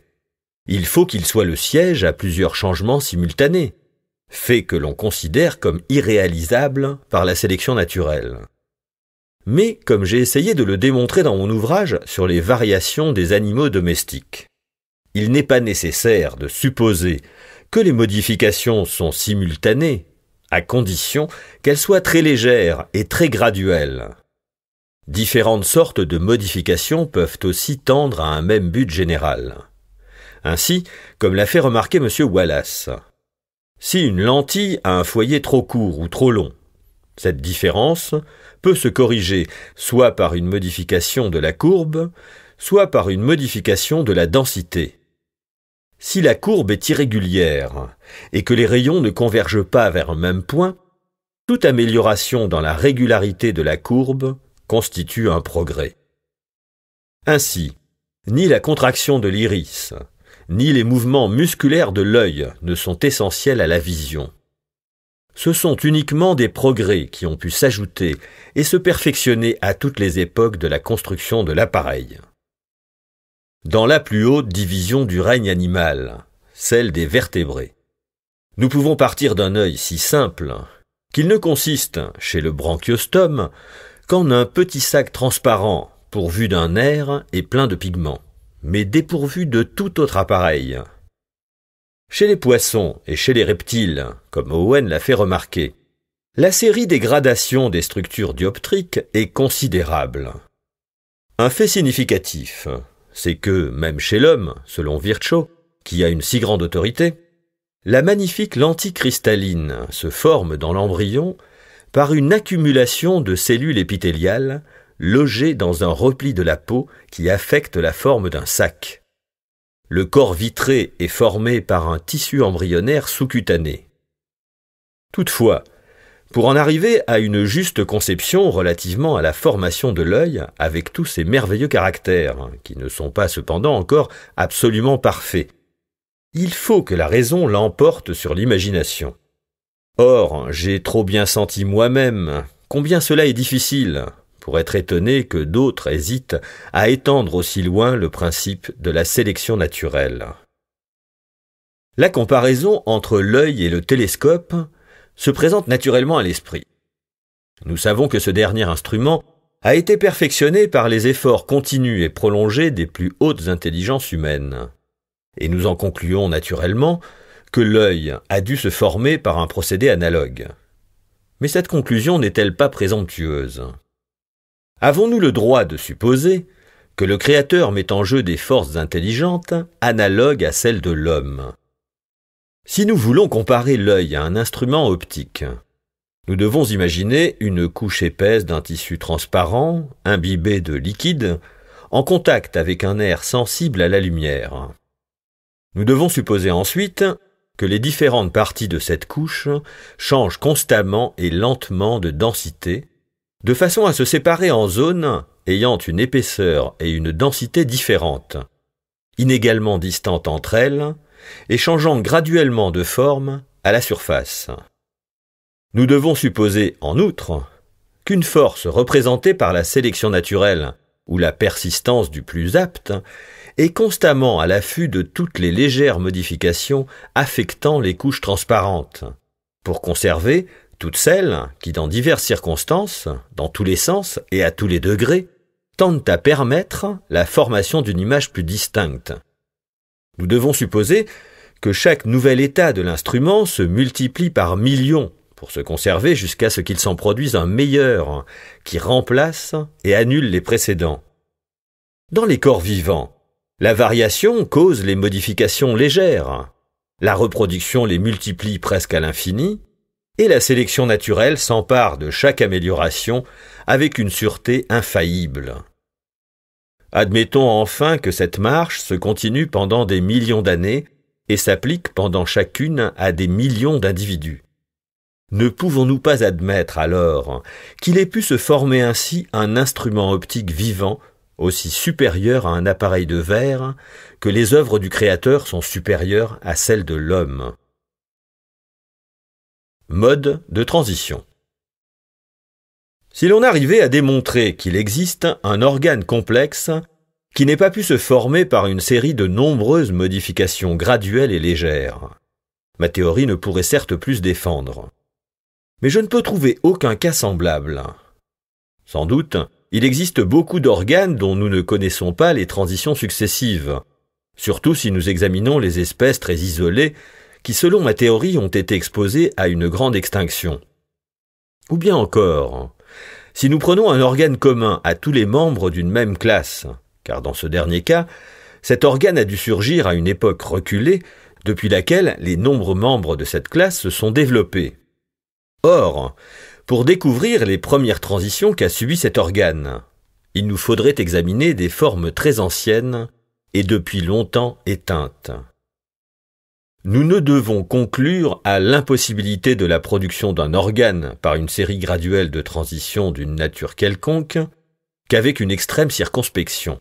il faut qu'il soit le siège à plusieurs changements simultanés, fait que l'on considère comme irréalisable par la sélection naturelle. Mais comme j'ai essayé de le démontrer dans mon ouvrage sur les variations des animaux domestiques, il n'est pas nécessaire de supposer que les modifications sont simultanées, à condition qu'elles soient très légères et très graduelles. Différentes sortes de modifications peuvent aussi tendre à un même but général. Ainsi, comme l'a fait remarquer M. Wallace. Si une lentille a un foyer trop court ou trop long, cette différence peut se corriger soit par une modification de la courbe, soit par une modification de la densité. Si la courbe est irrégulière et que les rayons ne convergent pas vers un même point, toute amélioration dans la régularité de la courbe constitue un progrès. Ainsi, ni la contraction de l'iris, ni les mouvements musculaires de l'œil ne sont essentiels à la vision. Ce sont uniquement des progrès qui ont pu s'ajouter et se perfectionner à toutes les époques de la construction de l'appareil. Dans la plus haute division du règne animal, celle des vertébrés, nous pouvons partir d'un œil si simple qu'il ne consiste, chez le branchiostome, qu'en un petit sac transparent pourvu d'un nerf et plein de pigments mais dépourvu de tout autre appareil. Chez les poissons et chez les reptiles, comme Owen l'a fait remarquer, la série des gradations des structures dioptriques est considérable. Un fait significatif, c'est que, même chez l'homme, selon Virchow, qui a une si grande autorité, la magnifique lentille cristalline se forme dans l'embryon par une accumulation de cellules épithéliales logé dans un repli de la peau qui affecte la forme d'un sac. Le corps vitré est formé par un tissu embryonnaire sous-cutané. Toutefois, pour en arriver à une juste conception relativement à la formation de l'œil, avec tous ses merveilleux caractères, qui ne sont pas cependant encore absolument parfaits, il faut que la raison l'emporte sur l'imagination. Or, j'ai trop bien senti moi-même combien cela est difficile, pour être étonné que d'autres hésitent à étendre aussi loin le principe de la sélection naturelle. La comparaison entre l'œil et le télescope se présente naturellement à l'esprit. Nous savons que ce dernier instrument a été perfectionné par les efforts continus et prolongés des plus hautes intelligences humaines. Et nous en concluons naturellement que l'œil a dû se former par un procédé analogue. Mais cette conclusion n'est-elle pas présomptueuse Avons-nous le droit de supposer que le Créateur met en jeu des forces intelligentes analogues à celles de l'homme Si nous voulons comparer l'œil à un instrument optique, nous devons imaginer une couche épaisse d'un tissu transparent, imbibé de liquide, en contact avec un air sensible à la lumière. Nous devons supposer ensuite que les différentes parties de cette couche changent constamment et lentement de densité de façon à se séparer en zones ayant une épaisseur et une densité différentes, inégalement distantes entre elles, et changeant graduellement de forme à la surface. Nous devons supposer, en outre, qu'une force représentée par la sélection naturelle ou la persistance du plus apte est constamment à l'affût de toutes les légères modifications affectant les couches transparentes, pour conserver, toutes celles qui, dans diverses circonstances, dans tous les sens et à tous les degrés, tendent à permettre la formation d'une image plus distincte. Nous devons supposer que chaque nouvel état de l'instrument se multiplie par millions pour se conserver jusqu'à ce qu'il s'en produise un meilleur qui remplace et annule les précédents. Dans les corps vivants, la variation cause les modifications légères. La reproduction les multiplie presque à l'infini, et la sélection naturelle s'empare de chaque amélioration avec une sûreté infaillible. Admettons enfin que cette marche se continue pendant des millions d'années et s'applique pendant chacune à des millions d'individus. Ne pouvons-nous pas admettre alors qu'il ait pu se former ainsi un instrument optique vivant aussi supérieur à un appareil de verre que les œuvres du Créateur sont supérieures à celles de l'homme Mode de transition. Si l'on arrivait à démontrer qu'il existe un organe complexe qui n'ait pas pu se former par une série de nombreuses modifications graduelles et légères, ma théorie ne pourrait certes plus se défendre. Mais je ne peux trouver aucun cas semblable. Sans doute, il existe beaucoup d'organes dont nous ne connaissons pas les transitions successives, surtout si nous examinons les espèces très isolées qui selon ma théorie ont été exposés à une grande extinction. Ou bien encore, si nous prenons un organe commun à tous les membres d'une même classe, car dans ce dernier cas, cet organe a dû surgir à une époque reculée depuis laquelle les nombreux membres de cette classe se sont développés. Or, pour découvrir les premières transitions qu'a subi cet organe, il nous faudrait examiner des formes très anciennes et depuis longtemps éteintes. Nous ne devons conclure à l'impossibilité de la production d'un organe par une série graduelle de transitions d'une nature quelconque qu'avec une extrême circonspection.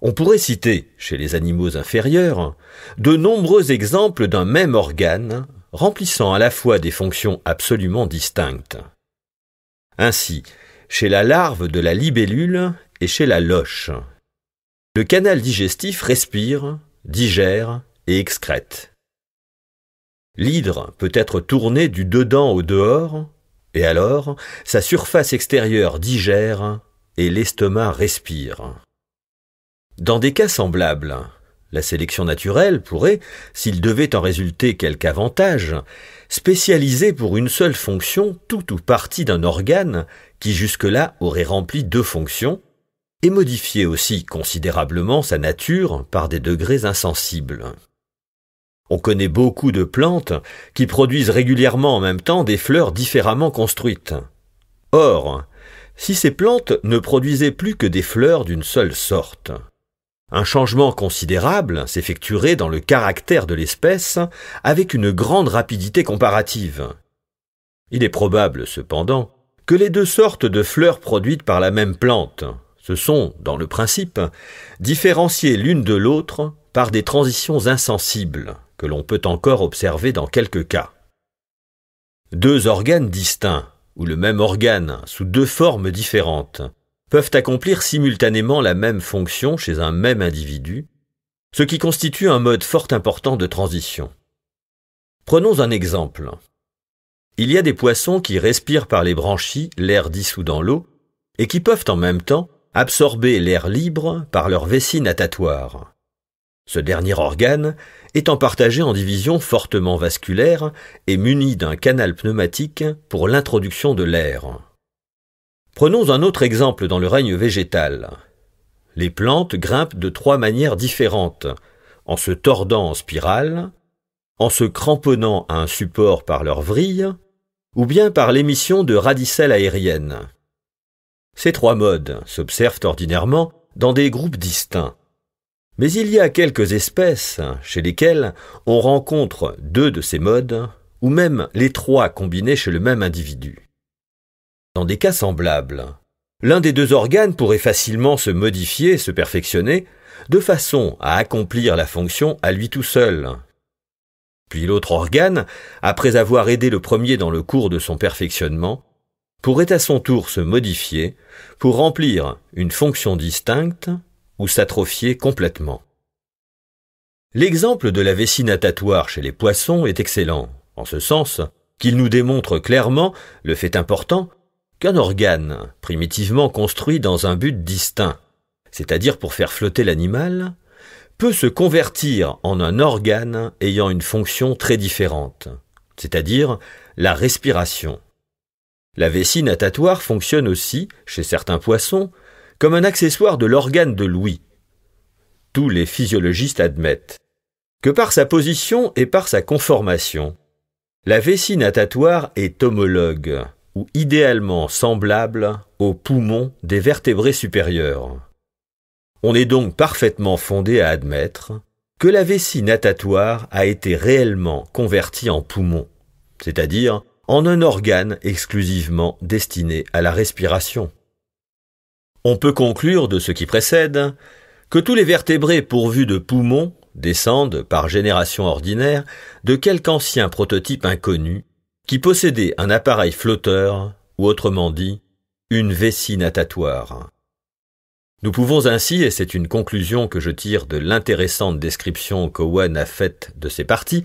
On pourrait citer, chez les animaux inférieurs, de nombreux exemples d'un même organe remplissant à la fois des fonctions absolument distinctes. Ainsi, chez la larve de la libellule et chez la loche, le canal digestif respire, digère et excrète. L'hydre peut être tourné du dedans au dehors, et alors sa surface extérieure digère et l'estomac respire. Dans des cas semblables, la sélection naturelle pourrait, s'il devait en résulter quelque avantage, spécialiser pour une seule fonction tout ou partie d'un organe qui jusque-là aurait rempli deux fonctions, et modifier aussi considérablement sa nature par des degrés insensibles. On connaît beaucoup de plantes qui produisent régulièrement en même temps des fleurs différemment construites. Or, si ces plantes ne produisaient plus que des fleurs d'une seule sorte, un changement considérable s'effectuerait dans le caractère de l'espèce avec une grande rapidité comparative. Il est probable, cependant, que les deux sortes de fleurs produites par la même plante se sont, dans le principe, différenciées l'une de l'autre par des transitions insensibles que l'on peut encore observer dans quelques cas. Deux organes distincts, ou le même organe, sous deux formes différentes, peuvent accomplir simultanément la même fonction chez un même individu, ce qui constitue un mode fort important de transition. Prenons un exemple. Il y a des poissons qui respirent par les branchies l'air dissous dans l'eau et qui peuvent en même temps absorber l'air libre par leur vessie natatoire. Ce dernier organe, étant partagé en divisions fortement vasculaires, et muni d'un canal pneumatique pour l'introduction de l'air. Prenons un autre exemple dans le règne végétal. Les plantes grimpent de trois manières différentes, en se tordant en spirale, en se cramponnant à un support par leur vrille, ou bien par l'émission de radicelles aériennes. Ces trois modes s'observent ordinairement dans des groupes distincts. Mais il y a quelques espèces hein, chez lesquelles on rencontre deux de ces modes, hein, ou même les trois combinés chez le même individu. Dans des cas semblables, l'un des deux organes pourrait facilement se modifier, se perfectionner, de façon à accomplir la fonction à lui tout seul. Puis l'autre organe, après avoir aidé le premier dans le cours de son perfectionnement, pourrait à son tour se modifier pour remplir une fonction distincte ou s'atrophier complètement. L'exemple de la vessie natatoire chez les poissons est excellent, en ce sens qu'il nous démontre clairement le fait important qu'un organe, primitivement construit dans un but distinct, c'est-à-dire pour faire flotter l'animal, peut se convertir en un organe ayant une fonction très différente, c'est-à-dire la respiration. La vessie natatoire fonctionne aussi, chez certains poissons, comme un accessoire de l'organe de l'ouïe. Tous les physiologistes admettent que par sa position et par sa conformation, la vessie natatoire est homologue ou idéalement semblable aux poumons des vertébrés supérieurs. On est donc parfaitement fondé à admettre que la vessie natatoire a été réellement convertie en poumon, c'est-à-dire en un organe exclusivement destiné à la respiration. On peut conclure de ce qui précède que tous les vertébrés pourvus de poumons descendent, par génération ordinaire, de quelque ancien prototype inconnu qui possédait un appareil flotteur, ou autrement dit, une vessie natatoire. Nous pouvons ainsi, et c'est une conclusion que je tire de l'intéressante description qu'Owen a faite de ces parties,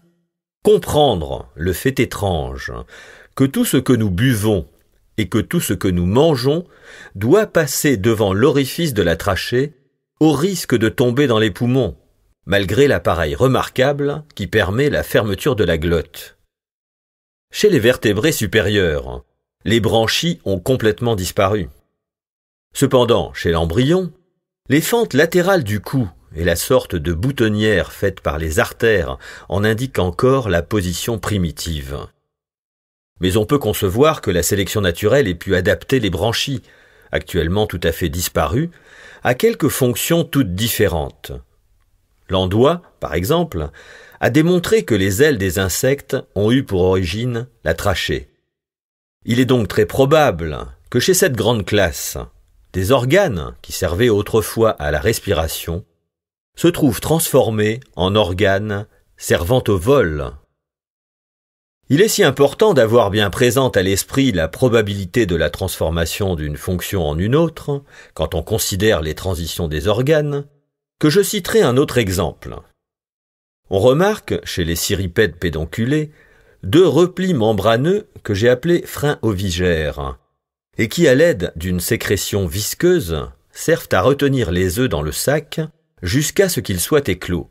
comprendre le fait étrange que tout ce que nous buvons et que tout ce que nous mangeons doit passer devant l'orifice de la trachée au risque de tomber dans les poumons, malgré l'appareil remarquable qui permet la fermeture de la glotte. Chez les vertébrés supérieurs, les branchies ont complètement disparu. Cependant, chez l'embryon, les fentes latérales du cou et la sorte de boutonnière faite par les artères en indiquent encore la position primitive mais on peut concevoir que la sélection naturelle ait pu adapter les branchies, actuellement tout à fait disparues, à quelques fonctions toutes différentes. Landois, par exemple, a démontré que les ailes des insectes ont eu pour origine la trachée. Il est donc très probable que chez cette grande classe, des organes qui servaient autrefois à la respiration se trouvent transformés en organes servant au vol il est si important d'avoir bien présente à l'esprit la probabilité de la transformation d'une fonction en une autre, quand on considère les transitions des organes, que je citerai un autre exemple. On remarque, chez les cirripèdes pédonculés, deux replis membraneux que j'ai appelés freins ovigères, et qui, à l'aide d'une sécrétion visqueuse, servent à retenir les œufs dans le sac jusqu'à ce qu'ils soient éclos.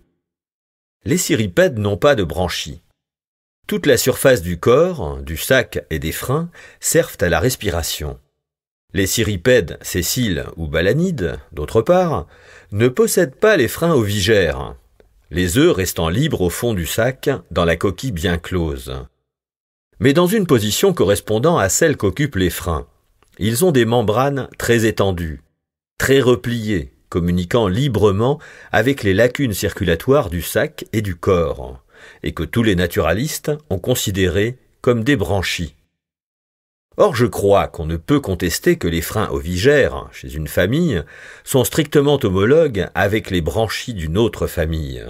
Les cirripèdes n'ont pas de branchies. Toute la surface du corps, du sac et des freins servent à la respiration. Les cirripèdes, céciles ou balanides, d'autre part, ne possèdent pas les freins ovigères, les œufs restant libres au fond du sac, dans la coquille bien close. Mais dans une position correspondant à celle qu'occupent les freins. Ils ont des membranes très étendues, très repliées, communiquant librement avec les lacunes circulatoires du sac et du corps et que tous les naturalistes ont considéré comme des branchies. Or je crois qu'on ne peut contester que les freins ovigères, chez une famille, sont strictement homologues avec les branchies d'une autre famille.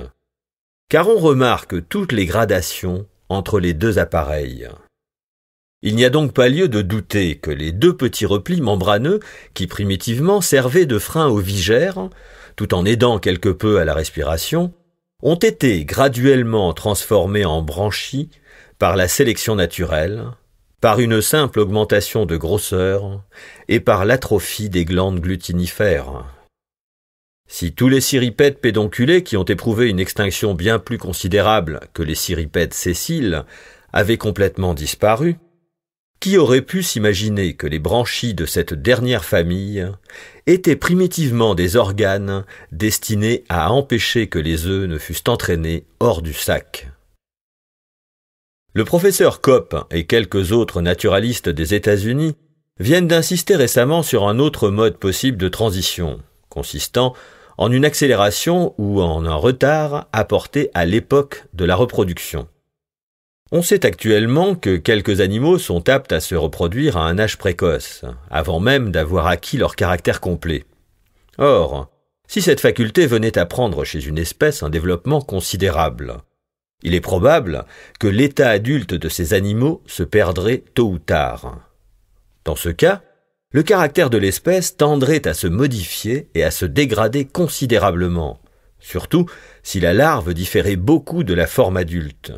Car on remarque toutes les gradations entre les deux appareils. Il n'y a donc pas lieu de douter que les deux petits replis membraneux qui primitivement servaient de freins aux vigères, tout en aidant quelque peu à la respiration, ont été graduellement transformés en branchies par la sélection naturelle, par une simple augmentation de grosseur et par l'atrophie des glandes glutinifères. Si tous les cirripèdes pédonculés qui ont éprouvé une extinction bien plus considérable que les cirripèdes sessiles avaient complètement disparu, qui aurait pu s'imaginer que les branchies de cette dernière famille étaient primitivement des organes destinés à empêcher que les œufs ne fussent entraînés hors du sac Le professeur Kopp et quelques autres naturalistes des États-Unis viennent d'insister récemment sur un autre mode possible de transition, consistant en une accélération ou en un retard apporté à l'époque de la reproduction. On sait actuellement que quelques animaux sont aptes à se reproduire à un âge précoce, avant même d'avoir acquis leur caractère complet. Or, si cette faculté venait à prendre chez une espèce un développement considérable, il est probable que l'état adulte de ces animaux se perdrait tôt ou tard. Dans ce cas, le caractère de l'espèce tendrait à se modifier et à se dégrader considérablement, surtout si la larve différait beaucoup de la forme adulte.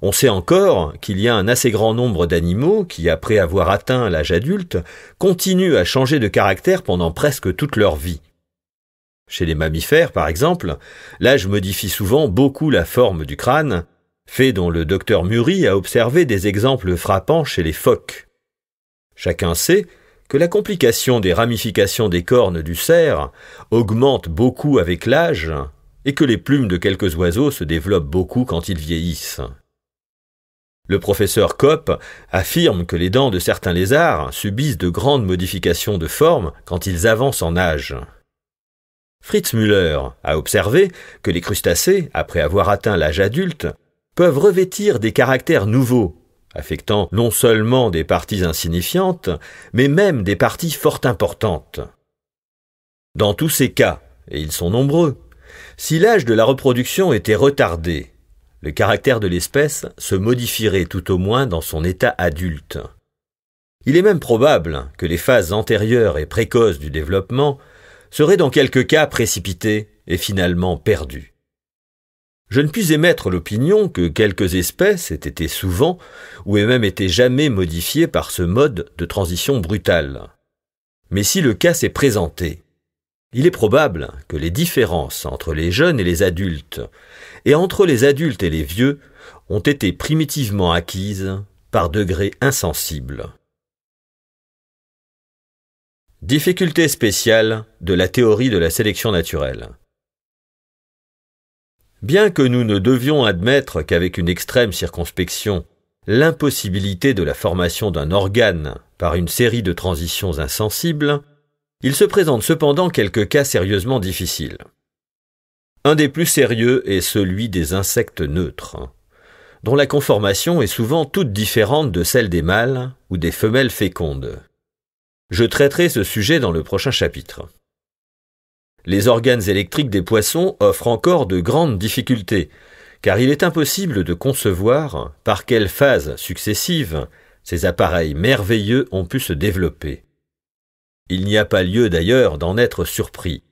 On sait encore qu'il y a un assez grand nombre d'animaux qui, après avoir atteint l'âge adulte, continuent à changer de caractère pendant presque toute leur vie. Chez les mammifères, par exemple, l'âge modifie souvent beaucoup la forme du crâne, fait dont le docteur Murray a observé des exemples frappants chez les phoques. Chacun sait que la complication des ramifications des cornes du cerf augmente beaucoup avec l'âge et que les plumes de quelques oiseaux se développent beaucoup quand ils vieillissent. Le professeur Kopp affirme que les dents de certains lézards subissent de grandes modifications de forme quand ils avancent en âge. Fritz Müller a observé que les crustacés, après avoir atteint l'âge adulte, peuvent revêtir des caractères nouveaux, affectant non seulement des parties insignifiantes, mais même des parties fort importantes. Dans tous ces cas, et ils sont nombreux, si l'âge de la reproduction était retardé, le caractère de l'espèce se modifierait tout au moins dans son état adulte. Il est même probable que les phases antérieures et précoces du développement seraient dans quelques cas précipitées et finalement perdues. Je ne puis émettre l'opinion que quelques espèces aient été souvent ou aient même été jamais modifiées par ce mode de transition brutale. Mais si le cas s'est présenté, il est probable que les différences entre les jeunes et les adultes et entre les adultes et les vieux, ont été primitivement acquises par degrés insensibles. Difficulté spéciale de la théorie de la sélection naturelle. Bien que nous ne devions admettre qu'avec une extrême circonspection l'impossibilité de la formation d'un organe par une série de transitions insensibles, il se présente cependant quelques cas sérieusement difficiles. Un des plus sérieux est celui des insectes neutres, hein, dont la conformation est souvent toute différente de celle des mâles ou des femelles fécondes. Je traiterai ce sujet dans le prochain chapitre. Les organes électriques des poissons offrent encore de grandes difficultés, car il est impossible de concevoir par quelles phases successives ces appareils merveilleux ont pu se développer. Il n'y a pas lieu d'ailleurs d'en être surpris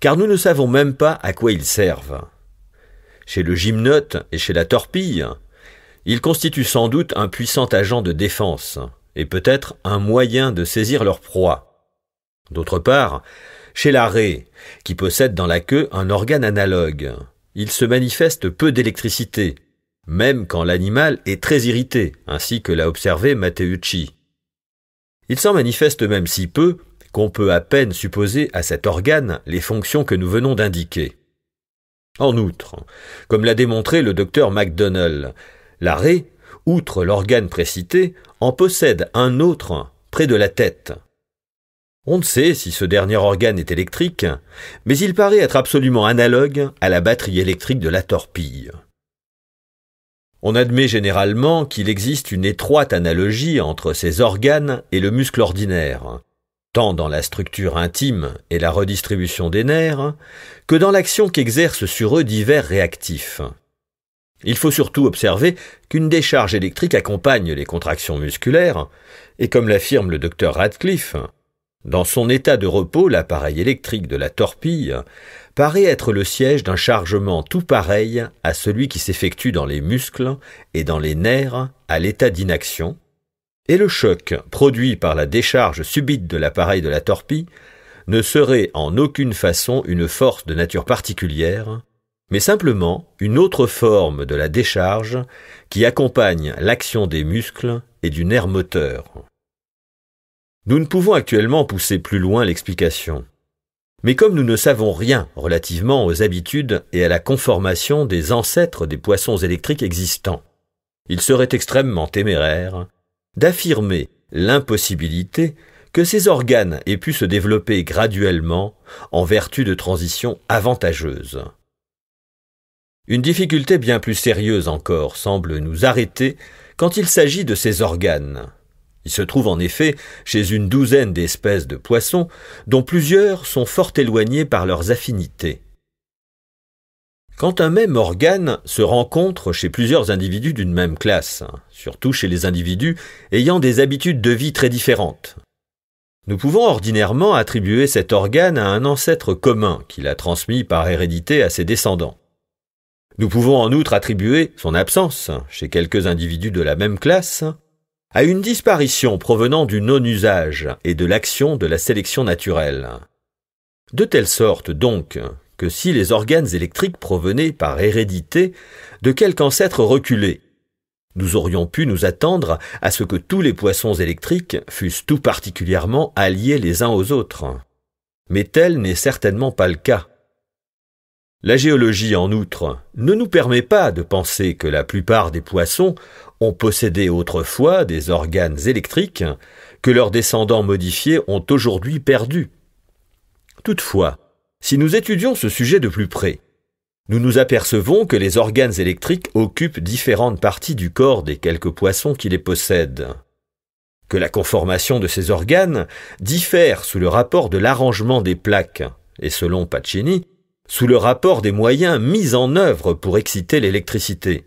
car nous ne savons même pas à quoi ils servent. Chez le gymnote et chez la torpille, ils constituent sans doute un puissant agent de défense, et peut-être un moyen de saisir leur proie. D'autre part, chez la raie, qui possède dans la queue un organe analogue, il se manifeste peu d'électricité, même quand l'animal est très irrité, ainsi que l'a observé Matteucci. Il s'en manifeste même si peu qu'on peut à peine supposer à cet organe les fonctions que nous venons d'indiquer. En outre, comme l'a démontré le docteur MacDonnell, l'arrêt, outre l'organe précité, en possède un autre près de la tête. On ne sait si ce dernier organe est électrique, mais il paraît être absolument analogue à la batterie électrique de la torpille. On admet généralement qu'il existe une étroite analogie entre ces organes et le muscle ordinaire, tant dans la structure intime et la redistribution des nerfs, que dans l'action qu'exercent sur eux divers réactifs. Il faut surtout observer qu'une décharge électrique accompagne les contractions musculaires, et comme l'affirme le docteur Radcliffe, dans son état de repos, l'appareil électrique de la torpille paraît être le siège d'un chargement tout pareil à celui qui s'effectue dans les muscles et dans les nerfs à l'état d'inaction, et le choc produit par la décharge subite de l'appareil de la torpille ne serait en aucune façon une force de nature particulière, mais simplement une autre forme de la décharge qui accompagne l'action des muscles et du nerf moteur. Nous ne pouvons actuellement pousser plus loin l'explication. Mais comme nous ne savons rien relativement aux habitudes et à la conformation des ancêtres des poissons électriques existants, il serait extrêmement téméraire d'affirmer l'impossibilité que ces organes aient pu se développer graduellement en vertu de transitions avantageuses. Une difficulté bien plus sérieuse encore semble nous arrêter quand il s'agit de ces organes. Il se trouve en effet chez une douzaine d'espèces de poissons dont plusieurs sont fort éloignées par leurs affinités. Quand un même organe se rencontre chez plusieurs individus d'une même classe, surtout chez les individus ayant des habitudes de vie très différentes. Nous pouvons ordinairement attribuer cet organe à un ancêtre commun qui l'a transmis par hérédité à ses descendants. Nous pouvons en outre attribuer son absence, chez quelques individus de la même classe, à une disparition provenant du non-usage et de l'action de la sélection naturelle. De telle sorte, donc, que si les organes électriques provenaient par hérédité de quelque ancêtre reculé. Nous aurions pu nous attendre à ce que tous les poissons électriques fussent tout particulièrement alliés les uns aux autres. Mais tel n'est certainement pas le cas. La géologie, en outre, ne nous permet pas de penser que la plupart des poissons ont possédé autrefois des organes électriques que leurs descendants modifiés ont aujourd'hui perdus. Toutefois, si nous étudions ce sujet de plus près, nous nous apercevons que les organes électriques occupent différentes parties du corps des quelques poissons qui les possèdent, que la conformation de ces organes diffère sous le rapport de l'arrangement des plaques, et selon Pacini, sous le rapport des moyens mis en œuvre pour exciter l'électricité,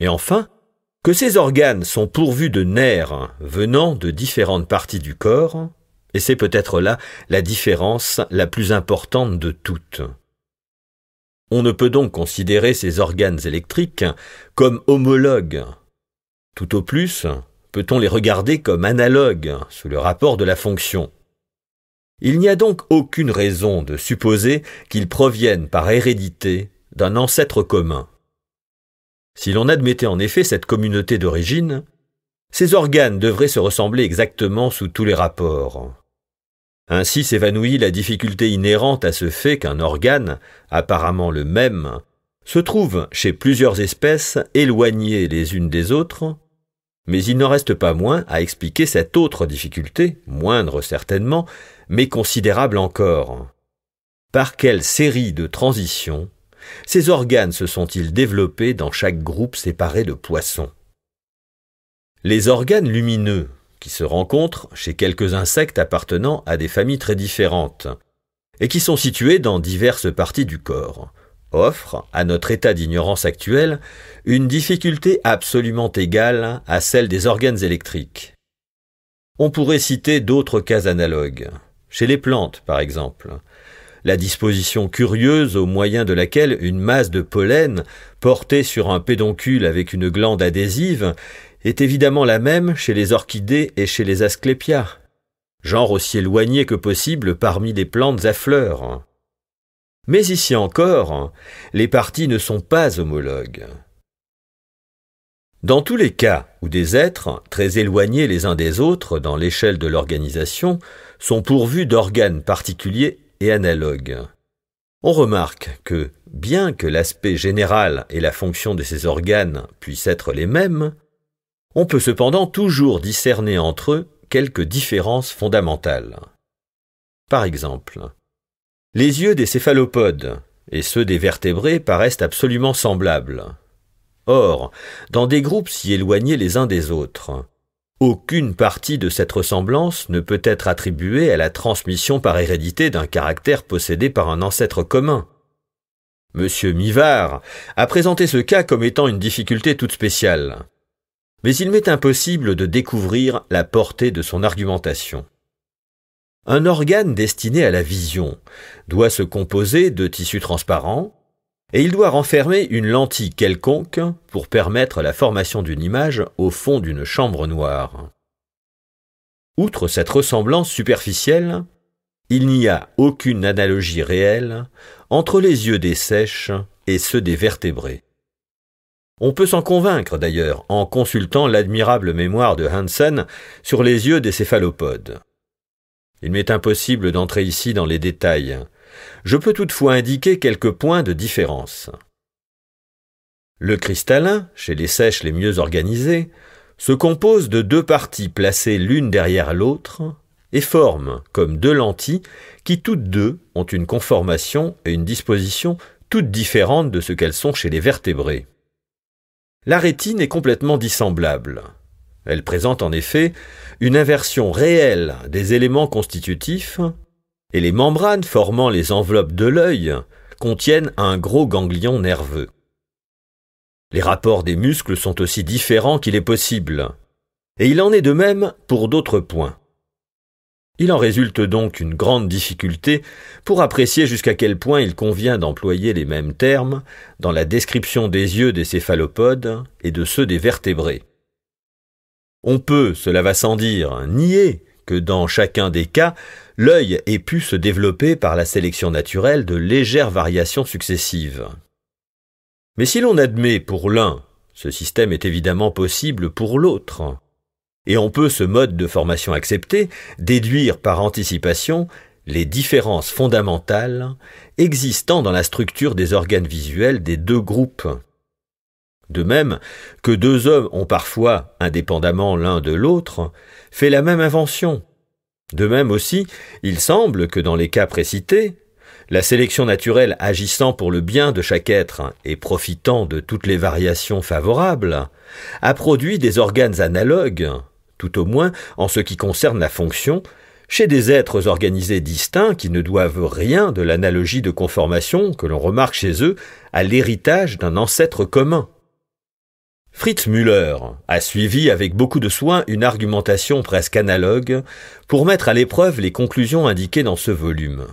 et enfin, que ces organes sont pourvus de nerfs venant de différentes parties du corps, et c'est peut-être là la différence la plus importante de toutes. On ne peut donc considérer ces organes électriques comme homologues. Tout au plus, peut-on les regarder comme analogues sous le rapport de la fonction. Il n'y a donc aucune raison de supposer qu'ils proviennent par hérédité d'un ancêtre commun. Si l'on admettait en effet cette communauté d'origine, ces organes devraient se ressembler exactement sous tous les rapports. Ainsi s'évanouit la difficulté inhérente à ce fait qu'un organe, apparemment le même, se trouve chez plusieurs espèces éloignées les unes des autres, mais il n'en reste pas moins à expliquer cette autre difficulté, moindre certainement, mais considérable encore. Par quelle série de transitions ces organes se sont-ils développés dans chaque groupe séparé de poissons Les organes lumineux, qui se rencontrent chez quelques insectes appartenant à des familles très différentes, et qui sont situés dans diverses parties du corps, offrent à notre état d'ignorance actuel, une difficulté absolument égale à celle des organes électriques. On pourrait citer d'autres cas analogues, chez les plantes par exemple, la disposition curieuse au moyen de laquelle une masse de pollen portée sur un pédoncule avec une glande adhésive est évidemment la même chez les orchidées et chez les asclépias, genre aussi éloigné que possible parmi les plantes à fleurs. Mais ici encore, les parties ne sont pas homologues. Dans tous les cas où des êtres, très éloignés les uns des autres dans l'échelle de l'organisation, sont pourvus d'organes particuliers et analogues. On remarque que, bien que l'aspect général et la fonction de ces organes puissent être les mêmes, on peut cependant toujours discerner entre eux quelques différences fondamentales. Par exemple, les yeux des céphalopodes et ceux des vertébrés paraissent absolument semblables. Or, dans des groupes si éloignés les uns des autres, aucune partie de cette ressemblance ne peut être attribuée à la transmission par hérédité d'un caractère possédé par un ancêtre commun. M. Mivard a présenté ce cas comme étant une difficulté toute spéciale mais il m'est impossible de découvrir la portée de son argumentation. Un organe destiné à la vision doit se composer de tissus transparents, et il doit renfermer une lentille quelconque pour permettre la formation d'une image au fond d'une chambre noire. Outre cette ressemblance superficielle, il n'y a aucune analogie réelle entre les yeux des sèches et ceux des vertébrés. On peut s'en convaincre d'ailleurs en consultant l'admirable mémoire de Hansen sur les yeux des céphalopodes. Il m'est impossible d'entrer ici dans les détails. Je peux toutefois indiquer quelques points de différence. Le cristallin, chez les sèches les mieux organisées, se compose de deux parties placées l'une derrière l'autre et forment comme deux lentilles qui toutes deux ont une conformation et une disposition toutes différentes de ce qu'elles sont chez les vertébrés la rétine est complètement dissemblable. Elle présente en effet une inversion réelle des éléments constitutifs, et les membranes formant les enveloppes de l'œil contiennent un gros ganglion nerveux. Les rapports des muscles sont aussi différents qu'il est possible, et il en est de même pour d'autres points. Il en résulte donc une grande difficulté pour apprécier jusqu'à quel point il convient d'employer les mêmes termes dans la description des yeux des céphalopodes et de ceux des vertébrés. On peut, cela va sans dire, nier que dans chacun des cas, l'œil ait pu se développer par la sélection naturelle de légères variations successives. Mais si l'on admet pour l'un, ce système est évidemment possible pour l'autre, et on peut ce mode de formation accepté déduire par anticipation les différences fondamentales existant dans la structure des organes visuels des deux groupes. De même que deux hommes ont parfois, indépendamment l'un de l'autre, fait la même invention. De même aussi, il semble que dans les cas précités, la sélection naturelle agissant pour le bien de chaque être et profitant de toutes les variations favorables, a produit des organes analogues, tout au moins en ce qui concerne la fonction, chez des êtres organisés distincts qui ne doivent rien de l'analogie de conformation que l'on remarque chez eux à l'héritage d'un ancêtre commun. Fritz Müller a suivi avec beaucoup de soin une argumentation presque analogue pour mettre à l'épreuve les conclusions indiquées dans ce volume.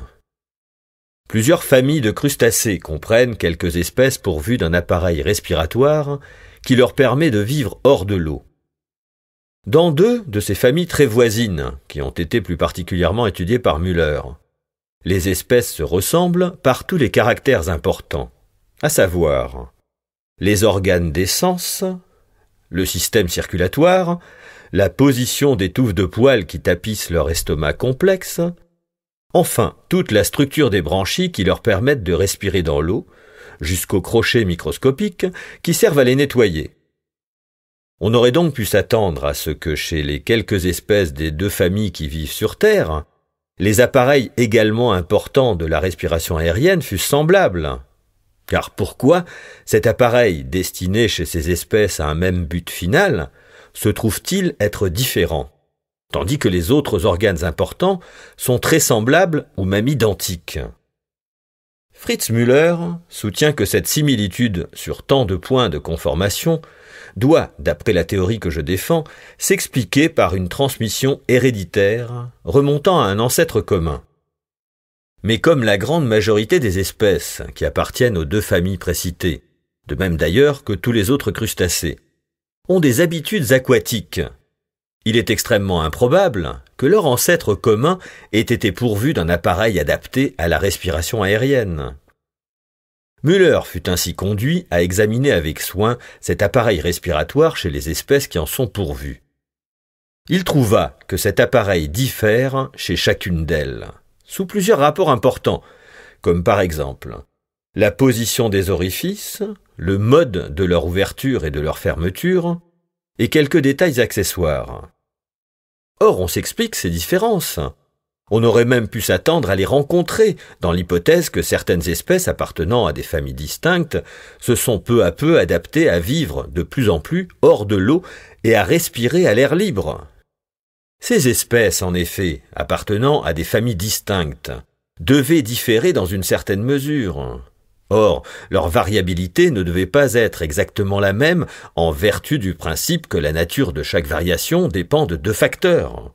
Plusieurs familles de crustacés comprennent quelques espèces pourvues d'un appareil respiratoire qui leur permet de vivre hors de l'eau dans deux de ces familles très voisines, qui ont été plus particulièrement étudiées par Müller. Les espèces se ressemblent par tous les caractères importants, à savoir les organes d'essence, le système circulatoire, la position des touffes de poils qui tapissent leur estomac complexe, enfin toute la structure des branchies qui leur permettent de respirer dans l'eau, jusqu'aux crochets microscopiques qui servent à les nettoyer. On aurait donc pu s'attendre à ce que chez les quelques espèces des deux familles qui vivent sur Terre, les appareils également importants de la respiration aérienne fussent semblables. Car pourquoi cet appareil destiné chez ces espèces à un même but final se trouve-t-il être différent, tandis que les autres organes importants sont très semblables ou même identiques Fritz Müller soutient que cette similitude sur tant de points de conformation doit, d'après la théorie que je défends, s'expliquer par une transmission héréditaire remontant à un ancêtre commun. Mais comme la grande majorité des espèces qui appartiennent aux deux familles précitées, de même d'ailleurs que tous les autres crustacés, ont des habitudes aquatiques, il est extrêmement improbable que leur ancêtre commun ait été pourvu d'un appareil adapté à la respiration aérienne. Müller fut ainsi conduit à examiner avec soin cet appareil respiratoire chez les espèces qui en sont pourvues. Il trouva que cet appareil diffère chez chacune d'elles, sous plusieurs rapports importants, comme par exemple la position des orifices, le mode de leur ouverture et de leur fermeture, et quelques détails accessoires. Or, on s'explique ces différences. On aurait même pu s'attendre à les rencontrer, dans l'hypothèse que certaines espèces appartenant à des familles distinctes se sont peu à peu adaptées à vivre de plus en plus hors de l'eau et à respirer à l'air libre. Ces espèces, en effet, appartenant à des familles distinctes, devaient différer dans une certaine mesure. Or, leur variabilité ne devait pas être exactement la même en vertu du principe que la nature de chaque variation dépend de deux facteurs,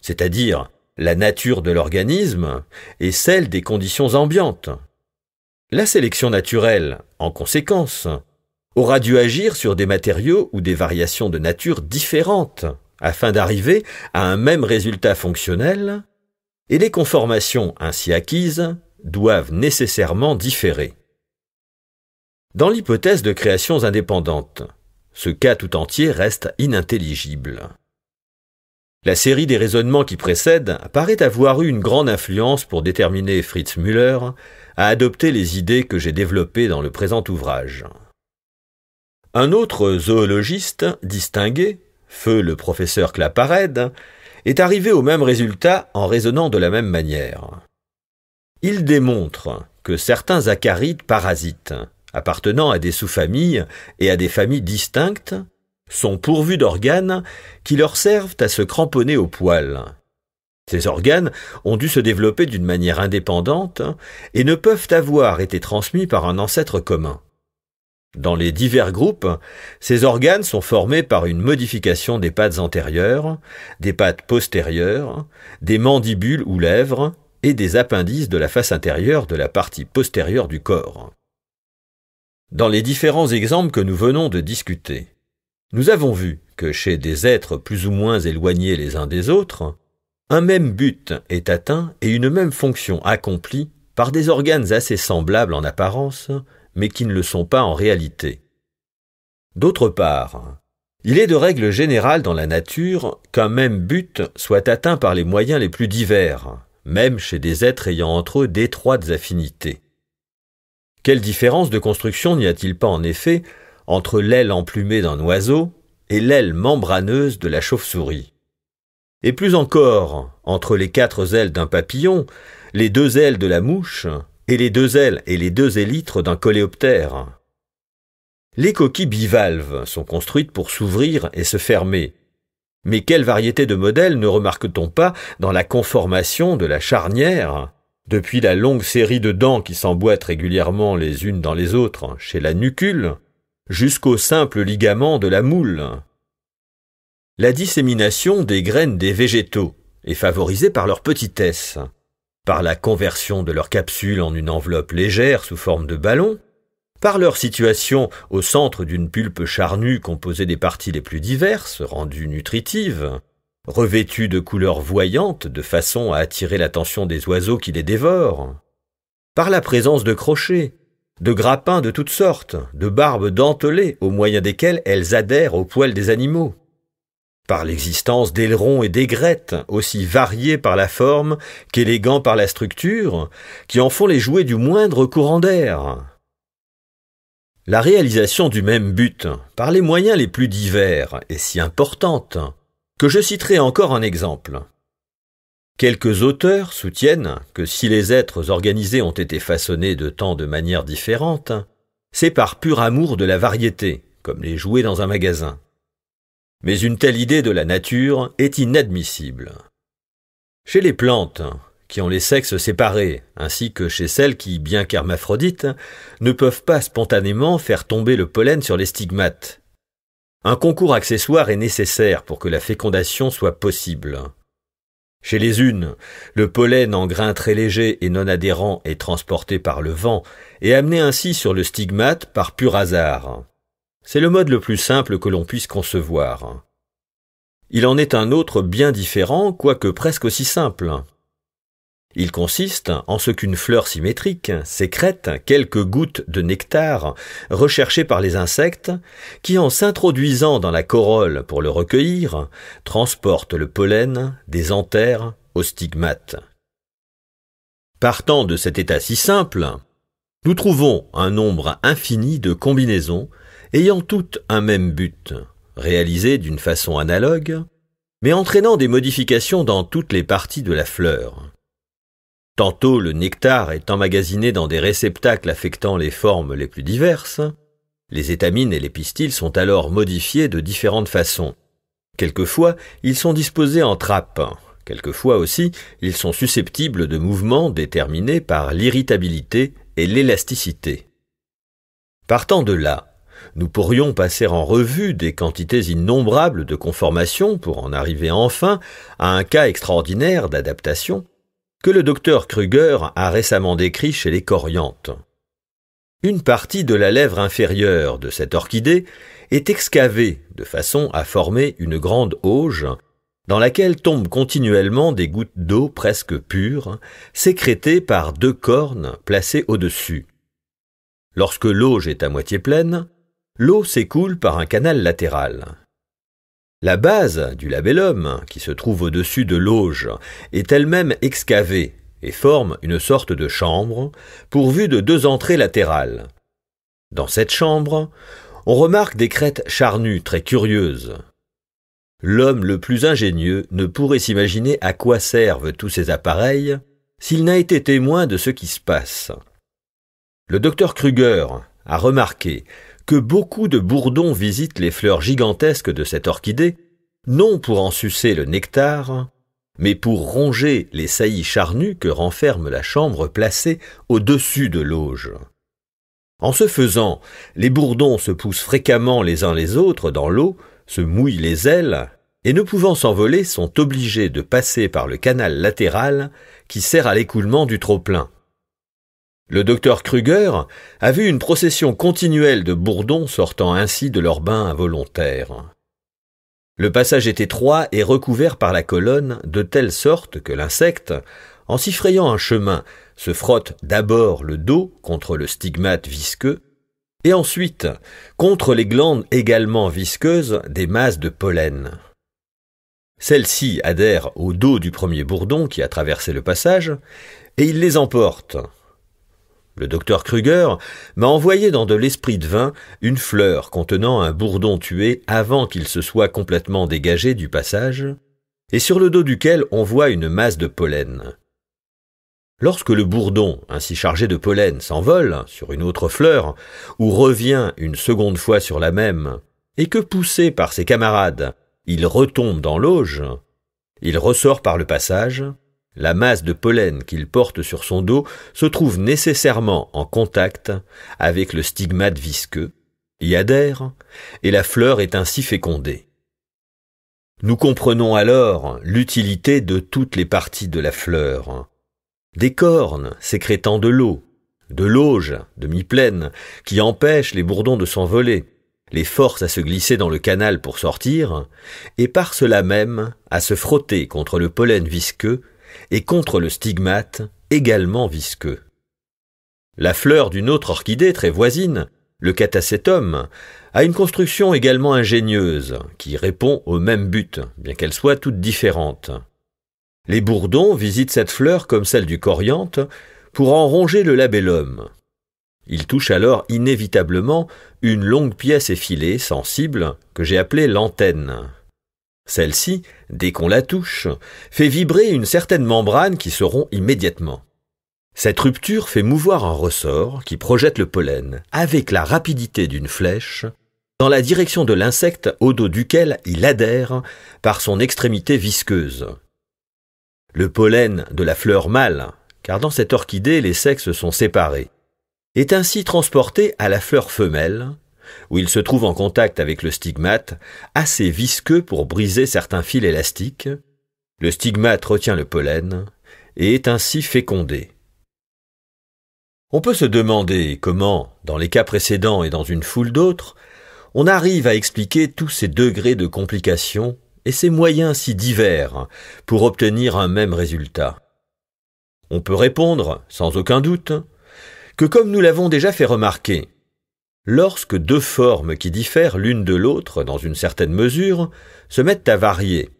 c'est-à-dire la nature de l'organisme et celle des conditions ambiantes. La sélection naturelle, en conséquence, aura dû agir sur des matériaux ou des variations de nature différentes afin d'arriver à un même résultat fonctionnel, et les conformations ainsi acquises doivent nécessairement différer. Dans l'hypothèse de créations indépendantes, ce cas tout entier reste inintelligible. La série des raisonnements qui précèdent paraît avoir eu une grande influence pour déterminer Fritz Müller à adopter les idées que j'ai développées dans le présent ouvrage. Un autre zoologiste distingué, feu le professeur Claparède, est arrivé au même résultat en raisonnant de la même manière. Il démontre que certains acarides parasites, appartenant à des sous-familles et à des familles distinctes, sont pourvus d'organes qui leur servent à se cramponner au poil. Ces organes ont dû se développer d'une manière indépendante et ne peuvent avoir été transmis par un ancêtre commun. Dans les divers groupes, ces organes sont formés par une modification des pattes antérieures, des pattes postérieures, des mandibules ou lèvres et des appendices de la face intérieure de la partie postérieure du corps. Dans les différents exemples que nous venons de discuter, nous avons vu que chez des êtres plus ou moins éloignés les uns des autres, un même but est atteint et une même fonction accomplie par des organes assez semblables en apparence, mais qui ne le sont pas en réalité. D'autre part, il est de règle générale dans la nature qu'un même but soit atteint par les moyens les plus divers, même chez des êtres ayant entre eux d'étroites affinités. Quelle différence de construction n'y a-t-il pas en effet entre l'aile emplumée d'un oiseau et l'aile membraneuse de la chauve-souris. Et plus encore, entre les quatre ailes d'un papillon, les deux ailes de la mouche, et les deux ailes et les deux élytres d'un coléoptère. Les coquilles bivalves sont construites pour s'ouvrir et se fermer. Mais quelle variété de modèles ne remarque-t-on pas dans la conformation de la charnière, depuis la longue série de dents qui s'emboîtent régulièrement les unes dans les autres chez la nucule, jusqu'au simple ligament de la moule. La dissémination des graines des végétaux est favorisée par leur petitesse, par la conversion de leurs capsules en une enveloppe légère sous forme de ballon, par leur situation au centre d'une pulpe charnue composée des parties les plus diverses, rendues nutritives, revêtues de couleurs voyantes de façon à attirer l'attention des oiseaux qui les dévorent, par la présence de crochets, de grappins de toutes sortes, de barbes dentelées au moyen desquelles elles adhèrent aux poils des animaux. Par l'existence d'ailerons et d'aigrettes, aussi variés par la forme qu'élégants par la structure, qui en font les jouets du moindre courant d'air. La réalisation du même but, par les moyens les plus divers est si importante que je citerai encore un exemple. Quelques auteurs soutiennent que si les êtres organisés ont été façonnés de tant de manières différentes, c'est par pur amour de la variété, comme les jouets dans un magasin. Mais une telle idée de la nature est inadmissible. Chez les plantes, qui ont les sexes séparés, ainsi que chez celles qui, bien qu'hermaphrodites, ne peuvent pas spontanément faire tomber le pollen sur les stigmates, un concours accessoire est nécessaire pour que la fécondation soit possible. Chez les unes, le pollen en grains très légers et non adhérents est transporté par le vent et amené ainsi sur le stigmate par pur hasard. C'est le mode le plus simple que l'on puisse concevoir. Il en est un autre bien différent, quoique presque aussi simple. Il consiste en ce qu'une fleur symétrique sécrète quelques gouttes de nectar recherchées par les insectes qui, en s'introduisant dans la corolle pour le recueillir, transportent le pollen des anthères au stigmates. Partant de cet état si simple, nous trouvons un nombre infini de combinaisons ayant toutes un même but, réalisées d'une façon analogue, mais entraînant des modifications dans toutes les parties de la fleur. Tantôt le nectar est emmagasiné dans des réceptacles affectant les formes les plus diverses. Les étamines et les pistils sont alors modifiés de différentes façons. Quelquefois, ils sont disposés en trappe. Quelquefois aussi, ils sont susceptibles de mouvements déterminés par l'irritabilité et l'élasticité. Partant de là, nous pourrions passer en revue des quantités innombrables de conformations pour en arriver enfin à un cas extraordinaire d'adaptation que le docteur Kruger a récemment décrit chez les coriantes. Une partie de la lèvre inférieure de cette orchidée est excavée de façon à former une grande auge dans laquelle tombent continuellement des gouttes d'eau presque pures, sécrétées par deux cornes placées au-dessus. Lorsque l'auge est à moitié pleine, l'eau s'écoule par un canal latéral. La base du labellum, qui se trouve au-dessus de l'auge, est elle-même excavée et forme une sorte de chambre, pourvue de deux entrées latérales. Dans cette chambre, on remarque des crêtes charnues très curieuses. L'homme le plus ingénieux ne pourrait s'imaginer à quoi servent tous ces appareils s'il n'a été témoin de ce qui se passe. Le docteur Kruger a remarqué que beaucoup de bourdons visitent les fleurs gigantesques de cette orchidée, non pour en sucer le nectar, mais pour ronger les saillies charnues que renferme la chambre placée au-dessus de l'auge. En ce faisant, les bourdons se poussent fréquemment les uns les autres dans l'eau, se mouillent les ailes, et ne pouvant s'envoler sont obligés de passer par le canal latéral qui sert à l'écoulement du trop-plein. Le docteur Kruger a vu une procession continuelle de bourdons sortant ainsi de leur bain involontaire. Le passage est étroit et recouvert par la colonne, de telle sorte que l'insecte, en s'y frayant un chemin, se frotte d'abord le dos contre le stigmate visqueux, et ensuite contre les glandes également visqueuses des masses de pollen. Celles-ci adhèrent au dos du premier bourdon qui a traversé le passage, et il les emporte. Le docteur Kruger m'a envoyé dans de l'esprit de vin une fleur contenant un bourdon tué avant qu'il se soit complètement dégagé du passage, et sur le dos duquel on voit une masse de pollen. Lorsque le bourdon, ainsi chargé de pollen, s'envole sur une autre fleur, ou revient une seconde fois sur la même, et que poussé par ses camarades, il retombe dans l'auge, il ressort par le passage, la masse de pollen qu'il porte sur son dos se trouve nécessairement en contact avec le stigmate visqueux, y adhère, et la fleur est ainsi fécondée. Nous comprenons alors l'utilité de toutes les parties de la fleur. Des cornes sécrétant de l'eau, de l'auge demi-pleine qui empêche les bourdons de s'envoler, les force à se glisser dans le canal pour sortir, et par cela même à se frotter contre le pollen visqueux et contre le stigmate, également visqueux. La fleur d'une autre orchidée très voisine, le catacétum, a une construction également ingénieuse, qui répond au même but, bien qu'elle soit toute différente. Les bourdons visitent cette fleur comme celle du coriante pour en ronger le labellum. Ils touchent alors inévitablement une longue pièce effilée, sensible, que j'ai appelée l'antenne, celle-ci, dès qu'on la touche, fait vibrer une certaine membrane qui se rompt immédiatement. Cette rupture fait mouvoir un ressort qui projette le pollen, avec la rapidité d'une flèche, dans la direction de l'insecte au dos duquel il adhère par son extrémité visqueuse. Le pollen de la fleur mâle, car dans cette orchidée les sexes sont séparés, est ainsi transporté à la fleur femelle où il se trouve en contact avec le stigmate, assez visqueux pour briser certains fils élastiques. Le stigmate retient le pollen et est ainsi fécondé. On peut se demander comment, dans les cas précédents et dans une foule d'autres, on arrive à expliquer tous ces degrés de complications et ces moyens si divers pour obtenir un même résultat. On peut répondre, sans aucun doute, que comme nous l'avons déjà fait remarquer, Lorsque deux formes qui diffèrent l'une de l'autre dans une certaine mesure se mettent à varier,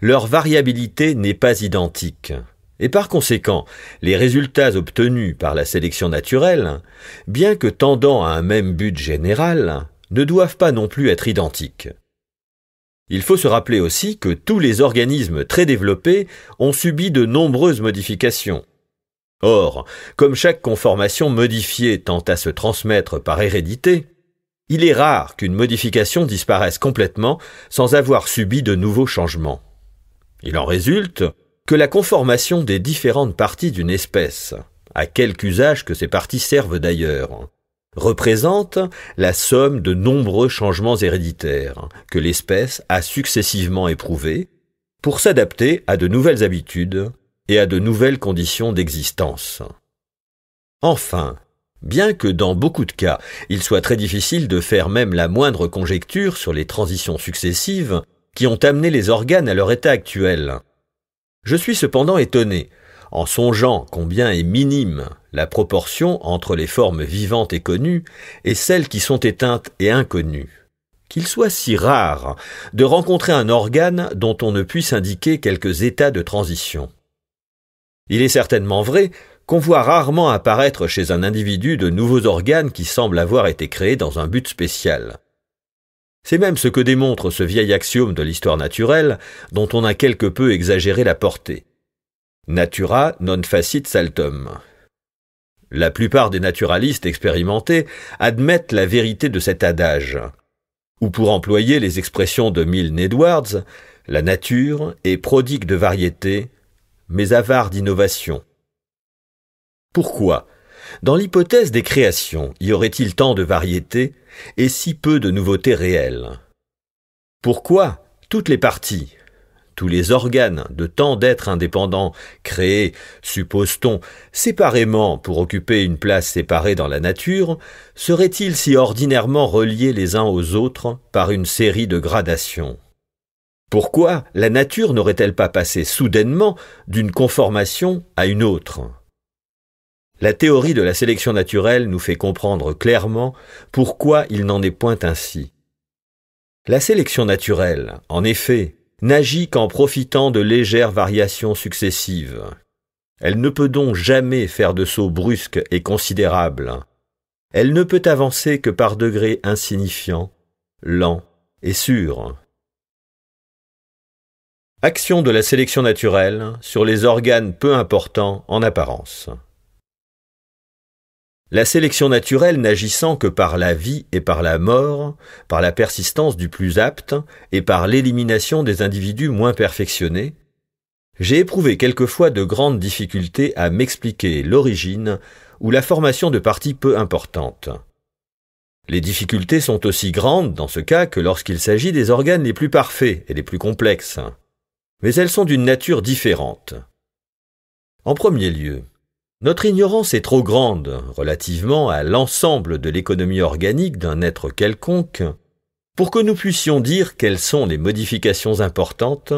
leur variabilité n'est pas identique. Et par conséquent, les résultats obtenus par la sélection naturelle, bien que tendant à un même but général, ne doivent pas non plus être identiques. Il faut se rappeler aussi que tous les organismes très développés ont subi de nombreuses modifications, Or, comme chaque conformation modifiée tend à se transmettre par hérédité, il est rare qu'une modification disparaisse complètement sans avoir subi de nouveaux changements. Il en résulte que la conformation des différentes parties d'une espèce, à quelque usage que ces parties servent d'ailleurs, représente la somme de nombreux changements héréditaires que l'espèce a successivement éprouvés pour s'adapter à de nouvelles habitudes et à de nouvelles conditions d'existence. Enfin, bien que dans beaucoup de cas il soit très difficile de faire même la moindre conjecture sur les transitions successives qui ont amené les organes à leur état actuel, je suis cependant étonné, en songeant combien est minime la proportion entre les formes vivantes et connues et celles qui sont éteintes et inconnues. Qu'il soit si rare de rencontrer un organe dont on ne puisse indiquer quelques états de transition. Il est certainement vrai qu'on voit rarement apparaître chez un individu de nouveaux organes qui semblent avoir été créés dans un but spécial. C'est même ce que démontre ce vieil axiome de l'histoire naturelle dont on a quelque peu exagéré la portée. Natura non facit saltum. La plupart des naturalistes expérimentés admettent la vérité de cet adage. Ou pour employer les expressions de Milne Edwards, la nature est prodigue de variétés » mais avare d'innovation. Pourquoi Dans l'hypothèse des créations, y aurait-il tant de variétés et si peu de nouveautés réelles Pourquoi toutes les parties, tous les organes de tant d'êtres indépendants créés, suppose-t-on, séparément pour occuper une place séparée dans la nature, seraient-ils si ordinairement reliés les uns aux autres par une série de gradations pourquoi la nature n'aurait-elle pas passé soudainement d'une conformation à une autre La théorie de la sélection naturelle nous fait comprendre clairement pourquoi il n'en est point ainsi. La sélection naturelle, en effet, n'agit qu'en profitant de légères variations successives. Elle ne peut donc jamais faire de sauts brusques et considérables. Elle ne peut avancer que par degrés insignifiants, lents et sûrs. Action de la sélection naturelle sur les organes peu importants en apparence. La sélection naturelle n'agissant que par la vie et par la mort, par la persistance du plus apte et par l'élimination des individus moins perfectionnés, j'ai éprouvé quelquefois de grandes difficultés à m'expliquer l'origine ou la formation de parties peu importantes. Les difficultés sont aussi grandes dans ce cas que lorsqu'il s'agit des organes les plus parfaits et les plus complexes mais elles sont d'une nature différente. En premier lieu, notre ignorance est trop grande relativement à l'ensemble de l'économie organique d'un être quelconque pour que nous puissions dire quelles sont les modifications importantes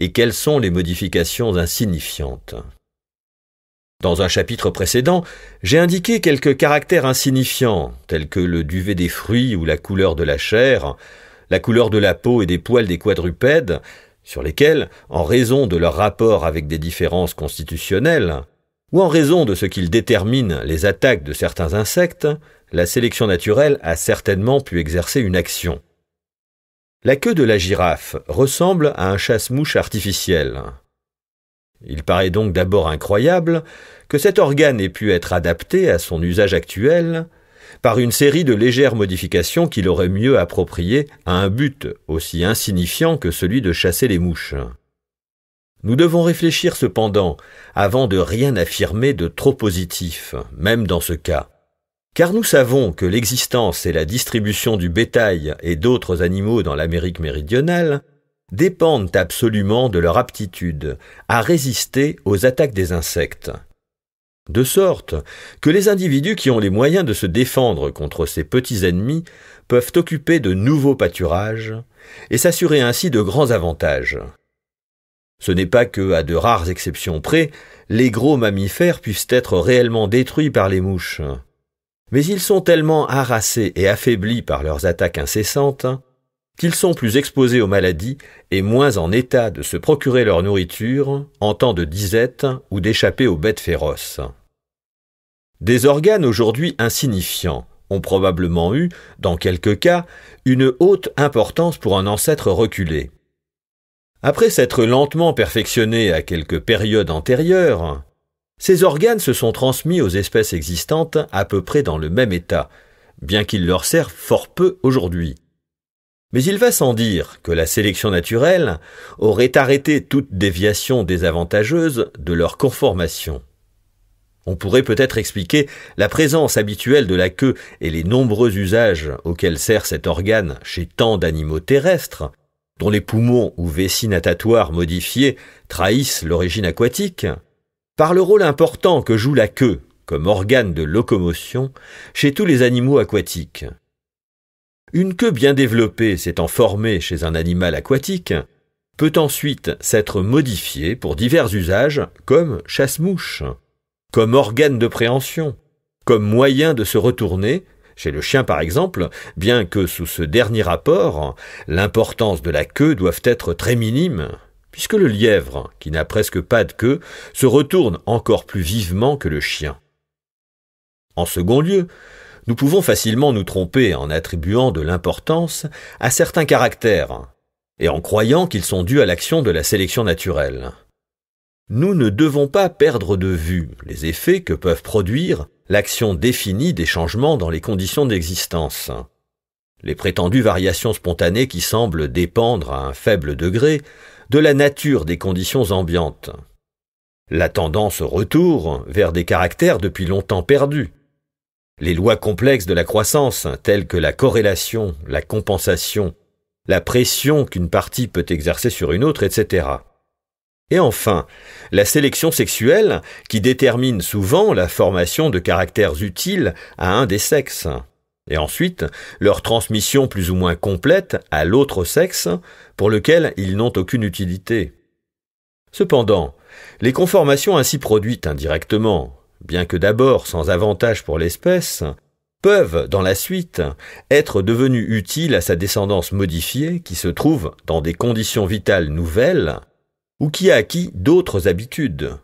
et quelles sont les modifications insignifiantes. Dans un chapitre précédent, j'ai indiqué quelques caractères insignifiants, tels que le duvet des fruits ou la couleur de la chair, la couleur de la peau et des poils des quadrupèdes, sur lesquels, en raison de leur rapport avec des différences constitutionnelles, ou en raison de ce qu'ils déterminent les attaques de certains insectes, la sélection naturelle a certainement pu exercer une action. La queue de la girafe ressemble à un chasse-mouche artificiel. Il paraît donc d'abord incroyable que cet organe ait pu être adapté à son usage actuel par une série de légères modifications qu'il aurait mieux appropriées à un but aussi insignifiant que celui de chasser les mouches. Nous devons réfléchir cependant avant de rien affirmer de trop positif, même dans ce cas. Car nous savons que l'existence et la distribution du bétail et d'autres animaux dans l'Amérique méridionale dépendent absolument de leur aptitude à résister aux attaques des insectes, de sorte que les individus qui ont les moyens de se défendre contre ces petits ennemis peuvent occuper de nouveaux pâturages et s'assurer ainsi de grands avantages. Ce n'est pas que, à de rares exceptions près, les gros mammifères puissent être réellement détruits par les mouches. Mais ils sont tellement harassés et affaiblis par leurs attaques incessantes qu'ils sont plus exposés aux maladies et moins en état de se procurer leur nourriture en temps de disette ou d'échapper aux bêtes féroces. Des organes aujourd'hui insignifiants ont probablement eu, dans quelques cas, une haute importance pour un ancêtre reculé. Après s'être lentement perfectionnés à quelques périodes antérieures, ces organes se sont transmis aux espèces existantes à peu près dans le même état, bien qu'ils leur servent fort peu aujourd'hui. Mais il va sans dire que la sélection naturelle aurait arrêté toute déviation désavantageuse de leur conformation. On pourrait peut-être expliquer la présence habituelle de la queue et les nombreux usages auxquels sert cet organe chez tant d'animaux terrestres, dont les poumons ou vessies natatoires modifiés trahissent l'origine aquatique, par le rôle important que joue la queue comme organe de locomotion chez tous les animaux aquatiques. Une queue bien développée s'étant formée chez un animal aquatique peut ensuite s'être modifiée pour divers usages comme chasse-mouche comme organe de préhension, comme moyen de se retourner, chez le chien par exemple, bien que sous ce dernier rapport, l'importance de la queue doive être très minime, puisque le lièvre, qui n'a presque pas de queue, se retourne encore plus vivement que le chien. En second lieu, nous pouvons facilement nous tromper en attribuant de l'importance à certains caractères, et en croyant qu'ils sont dus à l'action de la sélection naturelle nous ne devons pas perdre de vue les effets que peuvent produire l'action définie des changements dans les conditions d'existence. Les prétendues variations spontanées qui semblent dépendre à un faible degré de la nature des conditions ambiantes. La tendance au retour vers des caractères depuis longtemps perdus. Les lois complexes de la croissance, telles que la corrélation, la compensation, la pression qu'une partie peut exercer sur une autre, etc. Et enfin, la sélection sexuelle qui détermine souvent la formation de caractères utiles à un des sexes. Et ensuite, leur transmission plus ou moins complète à l'autre sexe pour lequel ils n'ont aucune utilité. Cependant, les conformations ainsi produites indirectement, bien que d'abord sans avantage pour l'espèce, peuvent, dans la suite, être devenues utiles à sa descendance modifiée qui se trouve dans des conditions vitales nouvelles ou qui a acquis d'autres habitudes.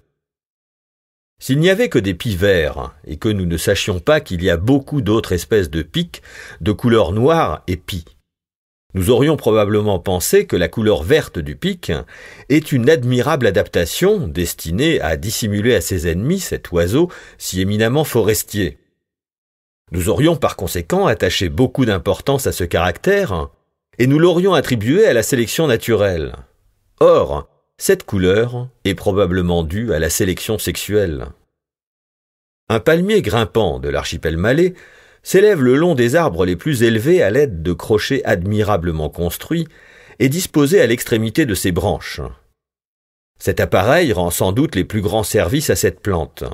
S'il n'y avait que des pies verts, et que nous ne sachions pas qu'il y a beaucoup d'autres espèces de pics de couleur noire et pis, nous aurions probablement pensé que la couleur verte du pic est une admirable adaptation destinée à dissimuler à ses ennemis cet oiseau si éminemment forestier. Nous aurions par conséquent attaché beaucoup d'importance à ce caractère, et nous l'aurions attribué à la sélection naturelle. Or, cette couleur est probablement due à la sélection sexuelle. Un palmier grimpant de l'archipel malais s'élève le long des arbres les plus élevés à l'aide de crochets admirablement construits et disposés à l'extrémité de ses branches. Cet appareil rend sans doute les plus grands services à cette plante.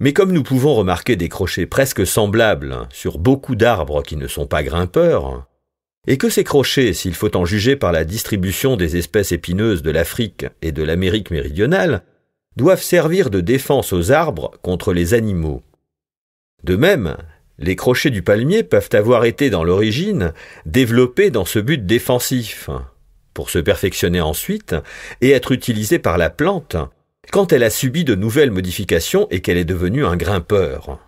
Mais comme nous pouvons remarquer des crochets presque semblables sur beaucoup d'arbres qui ne sont pas grimpeurs, et que ces crochets, s'il faut en juger par la distribution des espèces épineuses de l'Afrique et de l'Amérique méridionale, doivent servir de défense aux arbres contre les animaux. De même, les crochets du palmier peuvent avoir été dans l'origine développés dans ce but défensif, pour se perfectionner ensuite et être utilisés par la plante quand elle a subi de nouvelles modifications et qu'elle est devenue un grimpeur.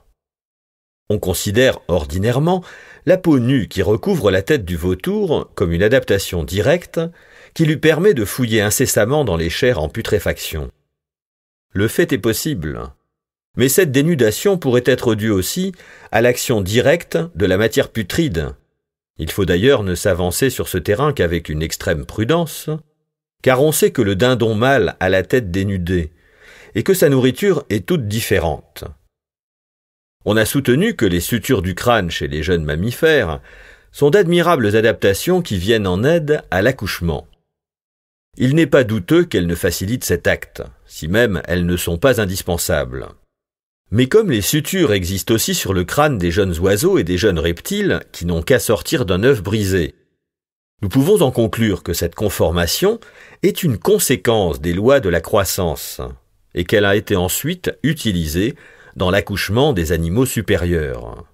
On considère ordinairement la peau nue qui recouvre la tête du vautour comme une adaptation directe qui lui permet de fouiller incessamment dans les chairs en putréfaction. Le fait est possible. Mais cette dénudation pourrait être due aussi à l'action directe de la matière putride. Il faut d'ailleurs ne s'avancer sur ce terrain qu'avec une extrême prudence, car on sait que le dindon mâle a la tête dénudée, et que sa nourriture est toute différente. On a soutenu que les sutures du crâne chez les jeunes mammifères sont d'admirables adaptations qui viennent en aide à l'accouchement. Il n'est pas douteux qu'elles ne facilitent cet acte, si même elles ne sont pas indispensables. Mais comme les sutures existent aussi sur le crâne des jeunes oiseaux et des jeunes reptiles qui n'ont qu'à sortir d'un œuf brisé, nous pouvons en conclure que cette conformation est une conséquence des lois de la croissance, et qu'elle a été ensuite utilisée dans l'accouchement des animaux supérieurs.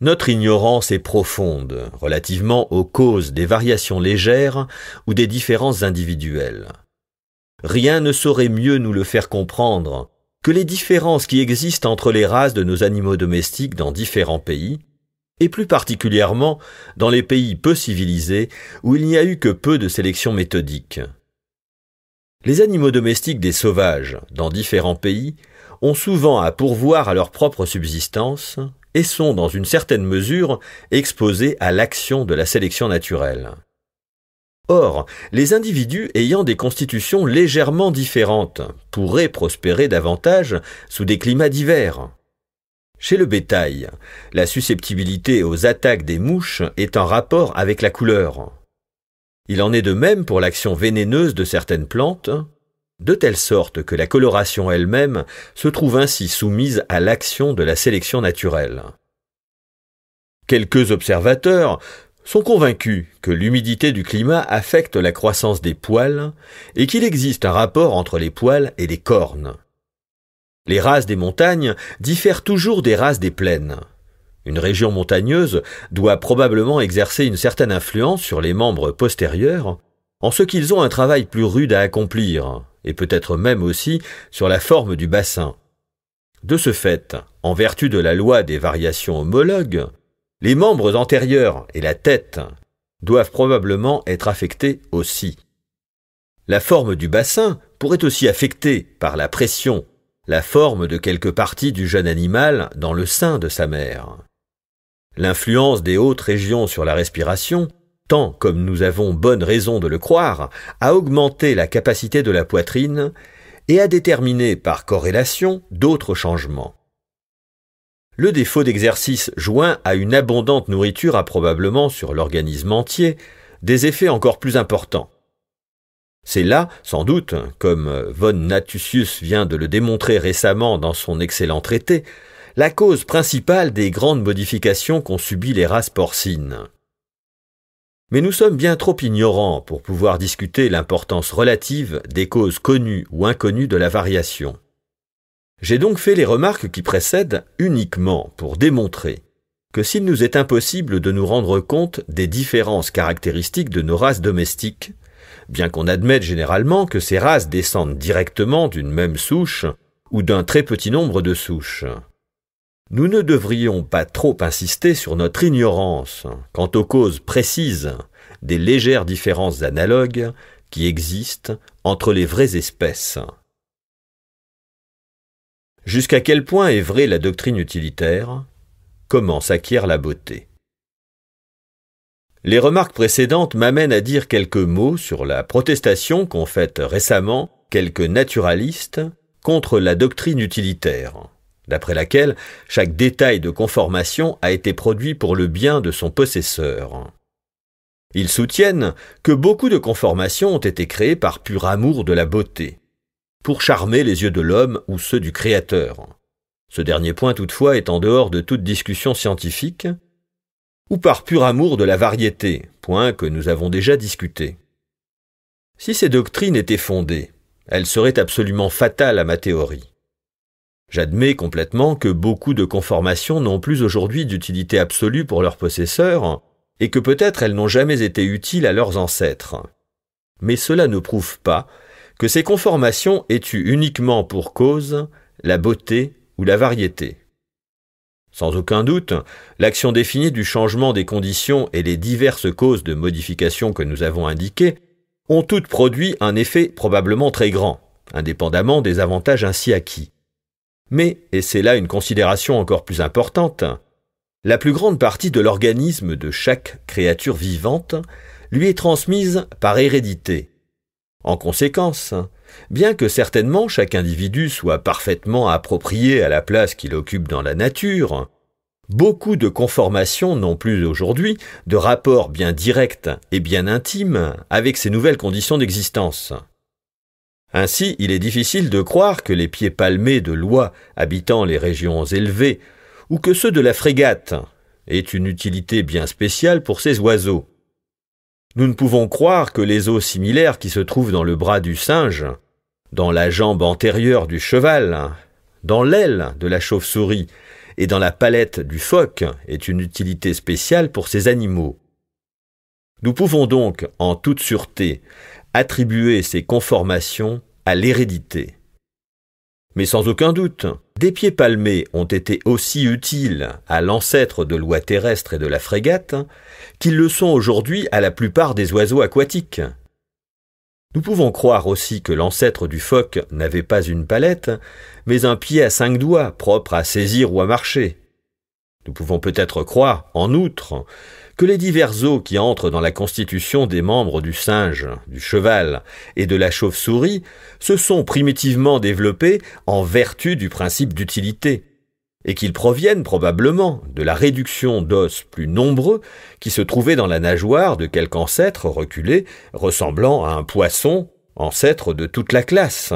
Notre ignorance est profonde relativement aux causes des variations légères ou des différences individuelles. Rien ne saurait mieux nous le faire comprendre que les différences qui existent entre les races de nos animaux domestiques dans différents pays, et plus particulièrement dans les pays peu civilisés où il n'y a eu que peu de sélection méthodique. Les animaux domestiques des sauvages, dans différents pays, ont souvent à pourvoir à leur propre subsistance et sont, dans une certaine mesure, exposés à l'action de la sélection naturelle. Or, les individus ayant des constitutions légèrement différentes pourraient prospérer davantage sous des climats divers. Chez le bétail, la susceptibilité aux attaques des mouches est en rapport avec la couleur. Il en est de même pour l'action vénéneuse de certaines plantes, de telle sorte que la coloration elle-même se trouve ainsi soumise à l'action de la sélection naturelle. Quelques observateurs sont convaincus que l'humidité du climat affecte la croissance des poils et qu'il existe un rapport entre les poils et les cornes. Les races des montagnes diffèrent toujours des races des plaines. Une région montagneuse doit probablement exercer une certaine influence sur les membres postérieurs, en ce qu'ils ont un travail plus rude à accomplir et peut-être même aussi sur la forme du bassin. De ce fait, en vertu de la loi des variations homologues, les membres antérieurs et la tête doivent probablement être affectés aussi. La forme du bassin pourrait aussi affecter, par la pression, la forme de quelque partie du jeune animal dans le sein de sa mère. L'influence des hautes régions sur la respiration tant comme nous avons bonne raison de le croire, à augmenter la capacité de la poitrine et à déterminer par corrélation d'autres changements. Le défaut d'exercice joint à une abondante nourriture a probablement sur l'organisme entier des effets encore plus importants. C'est là, sans doute, comme von Natusius vient de le démontrer récemment dans son excellent traité, la cause principale des grandes modifications qu'ont subies les races porcines. Mais nous sommes bien trop ignorants pour pouvoir discuter l'importance relative des causes connues ou inconnues de la variation. J'ai donc fait les remarques qui précèdent uniquement pour démontrer que s'il nous est impossible de nous rendre compte des différences caractéristiques de nos races domestiques, bien qu'on admette généralement que ces races descendent directement d'une même souche ou d'un très petit nombre de souches, nous ne devrions pas trop insister sur notre ignorance quant aux causes précises des légères différences analogues qui existent entre les vraies espèces. Jusqu'à quel point est vraie la doctrine utilitaire Comment s'acquiert la beauté Les remarques précédentes m'amènent à dire quelques mots sur la protestation qu'ont faite récemment quelques naturalistes contre la doctrine utilitaire d'après laquelle chaque détail de conformation a été produit pour le bien de son possesseur. Ils soutiennent que beaucoup de conformations ont été créées par pur amour de la beauté, pour charmer les yeux de l'homme ou ceux du Créateur. Ce dernier point toutefois est en dehors de toute discussion scientifique, ou par pur amour de la variété, point que nous avons déjà discuté. Si ces doctrines étaient fondées, elles seraient absolument fatales à ma théorie. J'admets complètement que beaucoup de conformations n'ont plus aujourd'hui d'utilité absolue pour leurs possesseurs, et que peut-être elles n'ont jamais été utiles à leurs ancêtres. Mais cela ne prouve pas que ces conformations aient eu uniquement pour cause la beauté ou la variété. Sans aucun doute, l'action définie du changement des conditions et les diverses causes de modification que nous avons indiquées ont toutes produit un effet probablement très grand, indépendamment des avantages ainsi acquis. Mais, et c'est là une considération encore plus importante, la plus grande partie de l'organisme de chaque créature vivante lui est transmise par hérédité. En conséquence, bien que certainement chaque individu soit parfaitement approprié à la place qu'il occupe dans la nature, beaucoup de conformations n'ont plus aujourd'hui de rapports bien directs et bien intimes avec ces nouvelles conditions d'existence. Ainsi, il est difficile de croire que les pieds palmés de l'oie habitant les régions élevées, ou que ceux de la frégate, aient une utilité bien spéciale pour ces oiseaux. Nous ne pouvons croire que les os similaires qui se trouvent dans le bras du singe, dans la jambe antérieure du cheval, dans l'aile de la chauve-souris et dans la palette du phoque aient une utilité spéciale pour ces animaux. Nous pouvons donc, en toute sûreté, attribuer ces conformations à l'hérédité. Mais sans aucun doute, des pieds palmés ont été aussi utiles à l'ancêtre de l'oie terrestre et de la frégate qu'ils le sont aujourd'hui à la plupart des oiseaux aquatiques. Nous pouvons croire aussi que l'ancêtre du phoque n'avait pas une palette, mais un pied à cinq doigts propre à saisir ou à marcher. Nous pouvons peut-être croire, en outre, que les divers os qui entrent dans la constitution des membres du singe, du cheval et de la chauve-souris se sont primitivement développés en vertu du principe d'utilité, et qu'ils proviennent probablement de la réduction d'os plus nombreux qui se trouvaient dans la nageoire de quelque ancêtre reculé ressemblant à un poisson, ancêtre de toute la classe.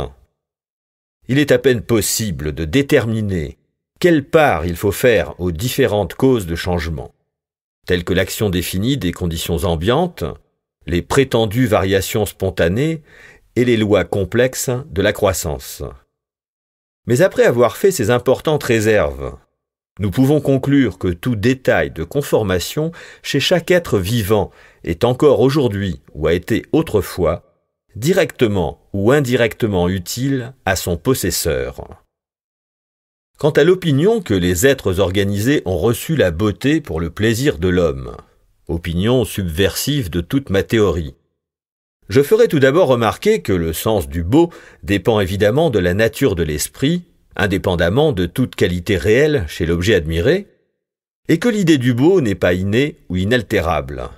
Il est à peine possible de déterminer quelle part il faut faire aux différentes causes de changement telles que l'action définie des conditions ambiantes, les prétendues variations spontanées et les lois complexes de la croissance. Mais après avoir fait ces importantes réserves, nous pouvons conclure que tout détail de conformation chez chaque être vivant est encore aujourd'hui ou a été autrefois directement ou indirectement utile à son possesseur quant à l'opinion que les êtres organisés ont reçu la beauté pour le plaisir de l'homme, opinion subversive de toute ma théorie. Je ferai tout d'abord remarquer que le sens du beau dépend évidemment de la nature de l'esprit, indépendamment de toute qualité réelle chez l'objet admiré, et que l'idée du beau n'est pas innée ou inaltérable.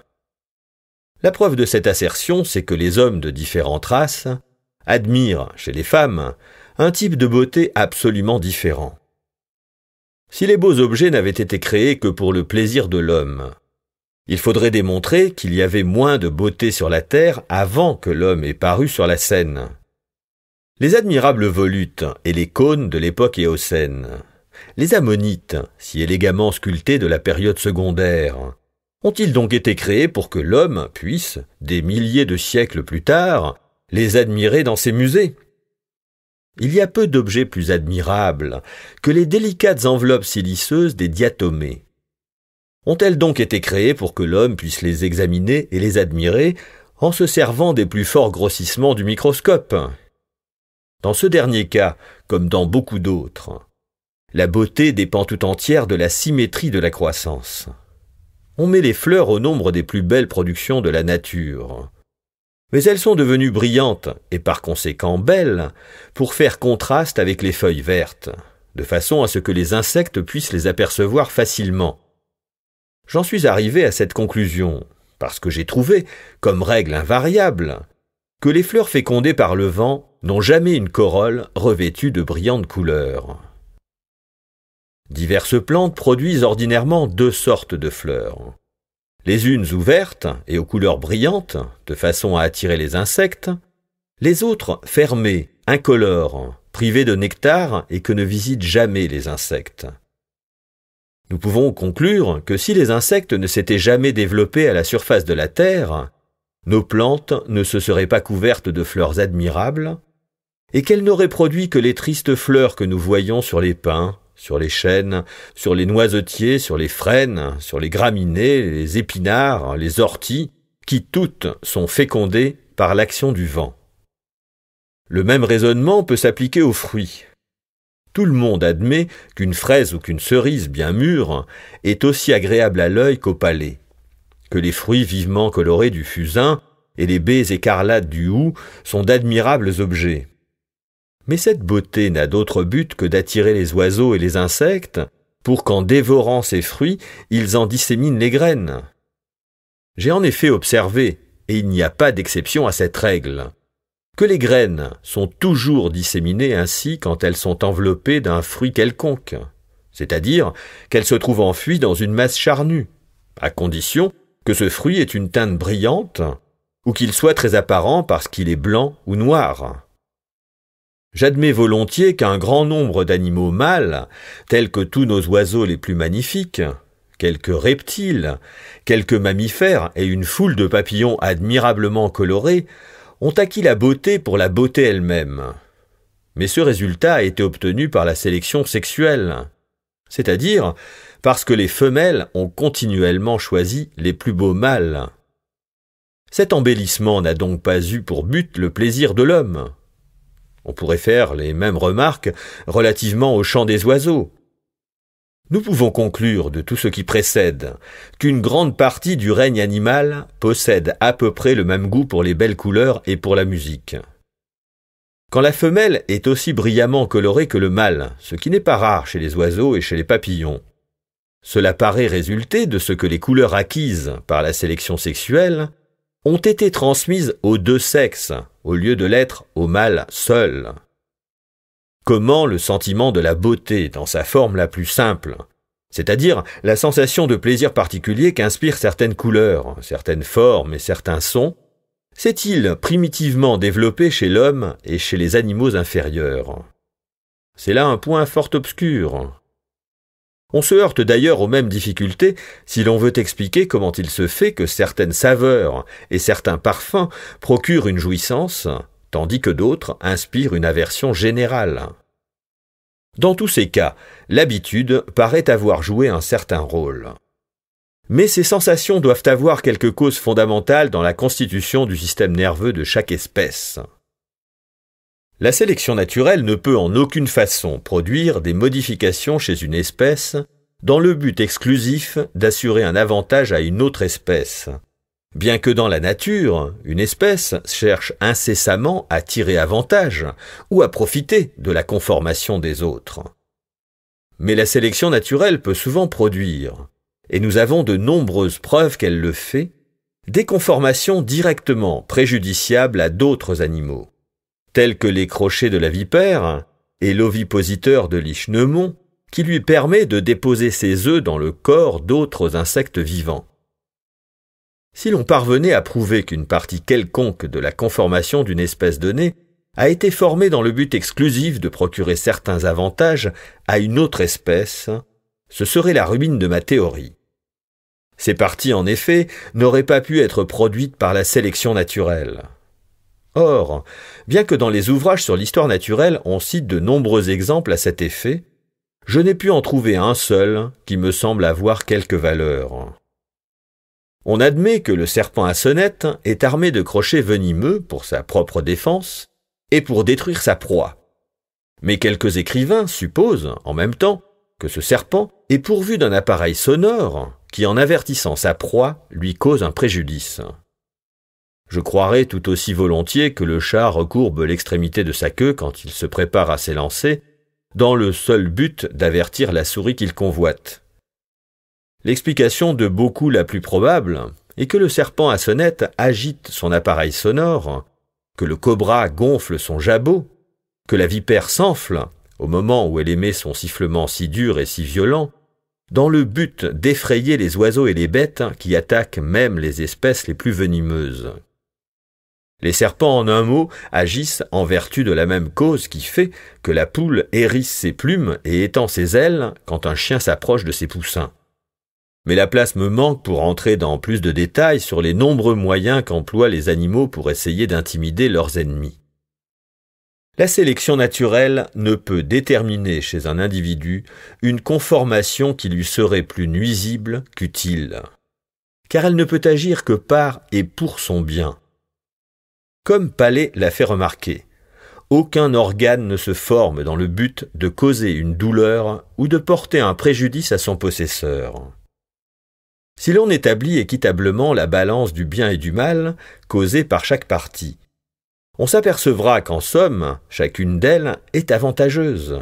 La preuve de cette assertion, c'est que les hommes de différentes races admirent, chez les femmes, un type de beauté absolument différent si les beaux objets n'avaient été créés que pour le plaisir de l'homme. Il faudrait démontrer qu'il y avait moins de beauté sur la terre avant que l'homme ait paru sur la scène. Les admirables volutes et les cônes de l'époque éocène, les ammonites, si élégamment sculptés de la période secondaire, ont-ils donc été créés pour que l'homme puisse, des milliers de siècles plus tard, les admirer dans ses musées il y a peu d'objets plus admirables que les délicates enveloppes siliceuses des diatomées. Ont-elles donc été créées pour que l'homme puisse les examiner et les admirer en se servant des plus forts grossissements du microscope Dans ce dernier cas, comme dans beaucoup d'autres, la beauté dépend tout entière de la symétrie de la croissance. On met les fleurs au nombre des plus belles productions de la nature, mais elles sont devenues brillantes, et par conséquent belles, pour faire contraste avec les feuilles vertes, de façon à ce que les insectes puissent les apercevoir facilement. J'en suis arrivé à cette conclusion, parce que j'ai trouvé, comme règle invariable, que les fleurs fécondées par le vent n'ont jamais une corolle revêtue de brillantes couleurs. Diverses plantes produisent ordinairement deux sortes de fleurs les unes ouvertes et aux couleurs brillantes, de façon à attirer les insectes, les autres fermées, incolores, privées de nectar et que ne visitent jamais les insectes. Nous pouvons conclure que si les insectes ne s'étaient jamais développés à la surface de la Terre, nos plantes ne se seraient pas couvertes de fleurs admirables, et qu'elles n'auraient produit que les tristes fleurs que nous voyons sur les pins sur les chênes, sur les noisetiers, sur les frênes, sur les graminées, les épinards, les orties, qui toutes sont fécondées par l'action du vent. Le même raisonnement peut s'appliquer aux fruits. Tout le monde admet qu'une fraise ou qu'une cerise bien mûre est aussi agréable à l'œil qu'au palais, que les fruits vivement colorés du fusain et les baies écarlates du houx sont d'admirables objets. Mais cette beauté n'a d'autre but que d'attirer les oiseaux et les insectes, pour qu'en dévorant ces fruits, ils en disséminent les graines. J'ai en effet observé, et il n'y a pas d'exception à cette règle, que les graines sont toujours disséminées ainsi quand elles sont enveloppées d'un fruit quelconque, c'est-à-dire qu'elles se trouvent enfuies dans une masse charnue, à condition que ce fruit ait une teinte brillante, ou qu'il soit très apparent parce qu'il est blanc ou noir. J'admets volontiers qu'un grand nombre d'animaux mâles, tels que tous nos oiseaux les plus magnifiques, quelques reptiles, quelques mammifères et une foule de papillons admirablement colorés, ont acquis la beauté pour la beauté elle-même. Mais ce résultat a été obtenu par la sélection sexuelle, c'est-à-dire parce que les femelles ont continuellement choisi les plus beaux mâles. Cet embellissement n'a donc pas eu pour but le plaisir de l'homme, on pourrait faire les mêmes remarques relativement au chant des oiseaux. Nous pouvons conclure de tout ce qui précède qu'une grande partie du règne animal possède à peu près le même goût pour les belles couleurs et pour la musique. Quand la femelle est aussi brillamment colorée que le mâle, ce qui n'est pas rare chez les oiseaux et chez les papillons, cela paraît résulter de ce que les couleurs acquises par la sélection sexuelle ont été transmises aux deux sexes, au lieu de l'être au mâle seul. Comment le sentiment de la beauté, dans sa forme la plus simple, c'est-à-dire la sensation de plaisir particulier qu'inspirent certaines couleurs, certaines formes et certains sons, s'est-il primitivement développé chez l'homme et chez les animaux inférieurs C'est là un point fort obscur, on se heurte d'ailleurs aux mêmes difficultés si l'on veut expliquer comment il se fait que certaines saveurs et certains parfums procurent une jouissance, tandis que d'autres inspirent une aversion générale. Dans tous ces cas, l'habitude paraît avoir joué un certain rôle. Mais ces sensations doivent avoir quelque cause fondamentale dans la constitution du système nerveux de chaque espèce. La sélection naturelle ne peut en aucune façon produire des modifications chez une espèce dans le but exclusif d'assurer un avantage à une autre espèce. Bien que dans la nature, une espèce cherche incessamment à tirer avantage ou à profiter de la conformation des autres. Mais la sélection naturelle peut souvent produire, et nous avons de nombreuses preuves qu'elle le fait, des conformations directement préjudiciables à d'autres animaux tels que les crochets de la vipère et l'ovipositeur de l'ichneumon, qui lui permet de déposer ses œufs dans le corps d'autres insectes vivants. Si l'on parvenait à prouver qu'une partie quelconque de la conformation d'une espèce donnée a été formée dans le but exclusif de procurer certains avantages à une autre espèce, ce serait la ruine de ma théorie. Ces parties, en effet, n'auraient pas pu être produites par la sélection naturelle. Or, bien que dans les ouvrages sur l'histoire naturelle on cite de nombreux exemples à cet effet, je n'ai pu en trouver un seul qui me semble avoir quelque valeur. On admet que le serpent à sonnette est armé de crochets venimeux pour sa propre défense et pour détruire sa proie. Mais quelques écrivains supposent, en même temps, que ce serpent est pourvu d'un appareil sonore qui, en avertissant sa proie, lui cause un préjudice. Je croirais tout aussi volontiers que le chat recourbe l'extrémité de sa queue quand il se prépare à s'élancer, dans le seul but d'avertir la souris qu'il convoite. L'explication de beaucoup la plus probable est que le serpent à sonnette agite son appareil sonore, que le cobra gonfle son jabot, que la vipère s'enfle, au moment où elle émet son sifflement si dur et si violent, dans le but d'effrayer les oiseaux et les bêtes qui attaquent même les espèces les plus venimeuses. Les serpents, en un mot, agissent en vertu de la même cause qui fait que la poule hérisse ses plumes et étend ses ailes quand un chien s'approche de ses poussins. Mais la place me manque pour entrer dans plus de détails sur les nombreux moyens qu'emploient les animaux pour essayer d'intimider leurs ennemis. La sélection naturelle ne peut déterminer chez un individu une conformation qui lui serait plus nuisible qu'utile, car elle ne peut agir que par et pour son bien comme Palais l'a fait remarquer. Aucun organe ne se forme dans le but de causer une douleur ou de porter un préjudice à son possesseur. Si l'on établit équitablement la balance du bien et du mal causée par chaque partie, on s'apercevra qu'en somme, chacune d'elles est avantageuse.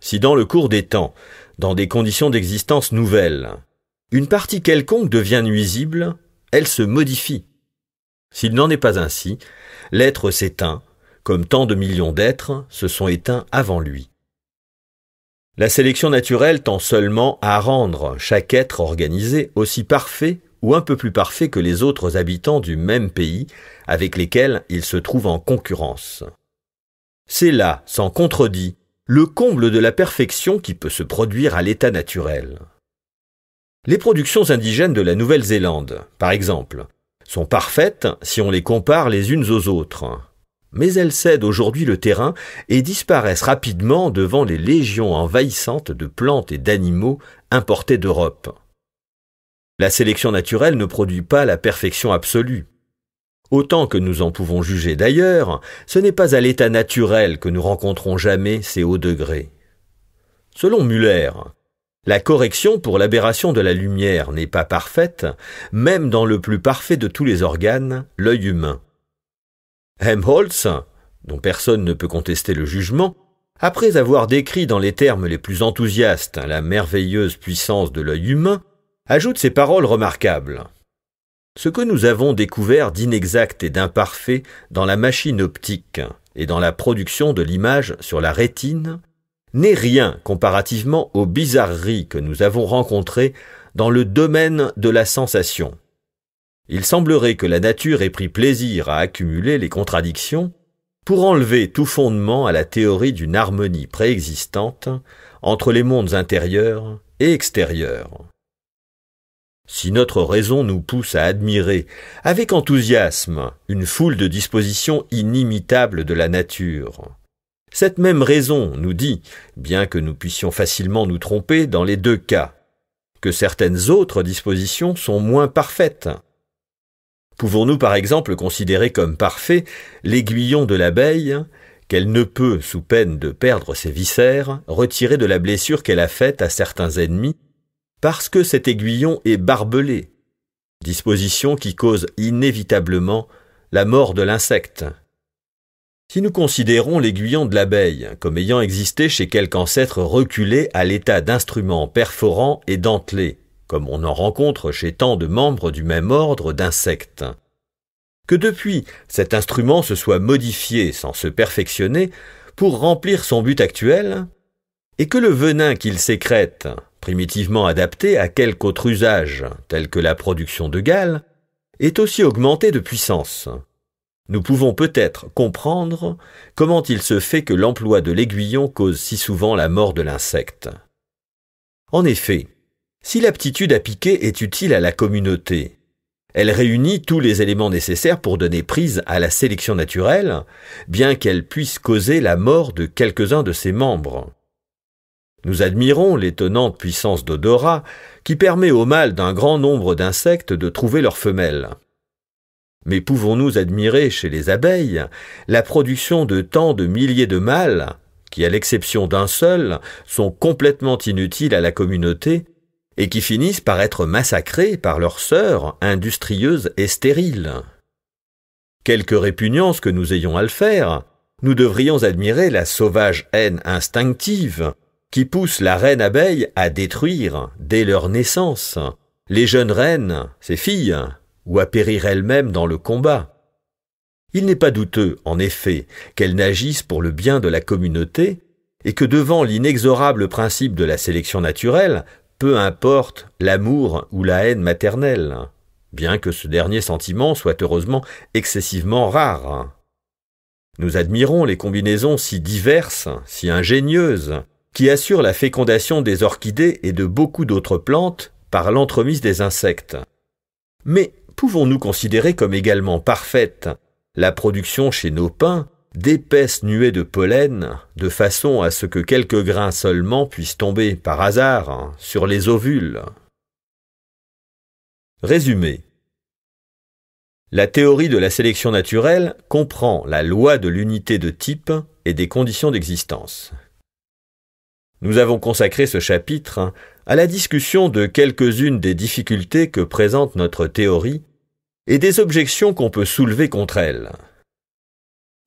Si dans le cours des temps, dans des conditions d'existence nouvelles, une partie quelconque devient nuisible, elle se modifie. S'il n'en est pas ainsi, l'être s'éteint, comme tant de millions d'êtres se sont éteints avant lui. La sélection naturelle tend seulement à rendre chaque être organisé aussi parfait ou un peu plus parfait que les autres habitants du même pays avec lesquels il se trouve en concurrence. C'est là, sans contredit, le comble de la perfection qui peut se produire à l'état naturel. Les productions indigènes de la Nouvelle-Zélande, par exemple, sont parfaites si on les compare les unes aux autres. Mais elles cèdent aujourd'hui le terrain et disparaissent rapidement devant les légions envahissantes de plantes et d'animaux importés d'Europe. La sélection naturelle ne produit pas la perfection absolue. Autant que nous en pouvons juger d'ailleurs, ce n'est pas à l'état naturel que nous rencontrons jamais ces hauts degrés. Selon Muller, la correction pour l'aberration de la lumière n'est pas parfaite, même dans le plus parfait de tous les organes, l'œil humain. Helmholtz, dont personne ne peut contester le jugement, après avoir décrit dans les termes les plus enthousiastes la merveilleuse puissance de l'œil humain, ajoute ces paroles remarquables. Ce que nous avons découvert d'inexact et d'imparfait dans la machine optique et dans la production de l'image sur la rétine n'est rien comparativement aux bizarreries que nous avons rencontrées dans le domaine de la sensation. Il semblerait que la nature ait pris plaisir à accumuler les contradictions pour enlever tout fondement à la théorie d'une harmonie préexistante entre les mondes intérieurs et extérieurs. Si notre raison nous pousse à admirer avec enthousiasme une foule de dispositions inimitables de la nature, cette même raison nous dit, bien que nous puissions facilement nous tromper dans les deux cas, que certaines autres dispositions sont moins parfaites. Pouvons-nous par exemple considérer comme parfait l'aiguillon de l'abeille qu'elle ne peut, sous peine de perdre ses viscères, retirer de la blessure qu'elle a faite à certains ennemis, parce que cet aiguillon est barbelé, disposition qui cause inévitablement la mort de l'insecte, si nous considérons l'aiguillon de l'abeille comme ayant existé chez quelque ancêtre reculé à l'état d'instrument perforant et dentelé, comme on en rencontre chez tant de membres du même ordre d'insectes, que depuis cet instrument se soit modifié sans se perfectionner pour remplir son but actuel, et que le venin qu'il sécrète, primitivement adapté à quelque autre usage, tel que la production de galles, est aussi augmenté de puissance. Nous pouvons peut-être comprendre comment il se fait que l'emploi de l'aiguillon cause si souvent la mort de l'insecte. En effet, si l'aptitude à piquer est utile à la communauté, elle réunit tous les éléments nécessaires pour donner prise à la sélection naturelle, bien qu'elle puisse causer la mort de quelques-uns de ses membres. Nous admirons l'étonnante puissance d'odorat qui permet au mâle d'un grand nombre d'insectes de trouver leurs femelles. Mais pouvons-nous admirer chez les abeilles la production de tant de milliers de mâles, qui à l'exception d'un seul, sont complètement inutiles à la communauté, et qui finissent par être massacrés par leurs sœurs industrieuses et stériles Quelque répugnance que nous ayons à le faire, nous devrions admirer la sauvage haine instinctive qui pousse la reine abeille à détruire, dès leur naissance, les jeunes reines, ses filles, ou à périr elle-même dans le combat. Il n'est pas douteux, en effet, qu'elle n'agisse pour le bien de la communauté, et que devant l'inexorable principe de la sélection naturelle, peu importe l'amour ou la haine maternelle, bien que ce dernier sentiment soit heureusement excessivement rare. Nous admirons les combinaisons si diverses, si ingénieuses, qui assurent la fécondation des orchidées et de beaucoup d'autres plantes par l'entremise des insectes. Mais pouvons-nous considérer comme également parfaite la production chez nos pins d'épaisses nuées de pollen, de façon à ce que quelques grains seulement puissent tomber par hasard sur les ovules. Résumé. La théorie de la sélection naturelle comprend la loi de l'unité de type et des conditions d'existence. Nous avons consacré ce chapitre à la discussion de quelques-unes des difficultés que présente notre théorie et des objections qu'on peut soulever contre elle.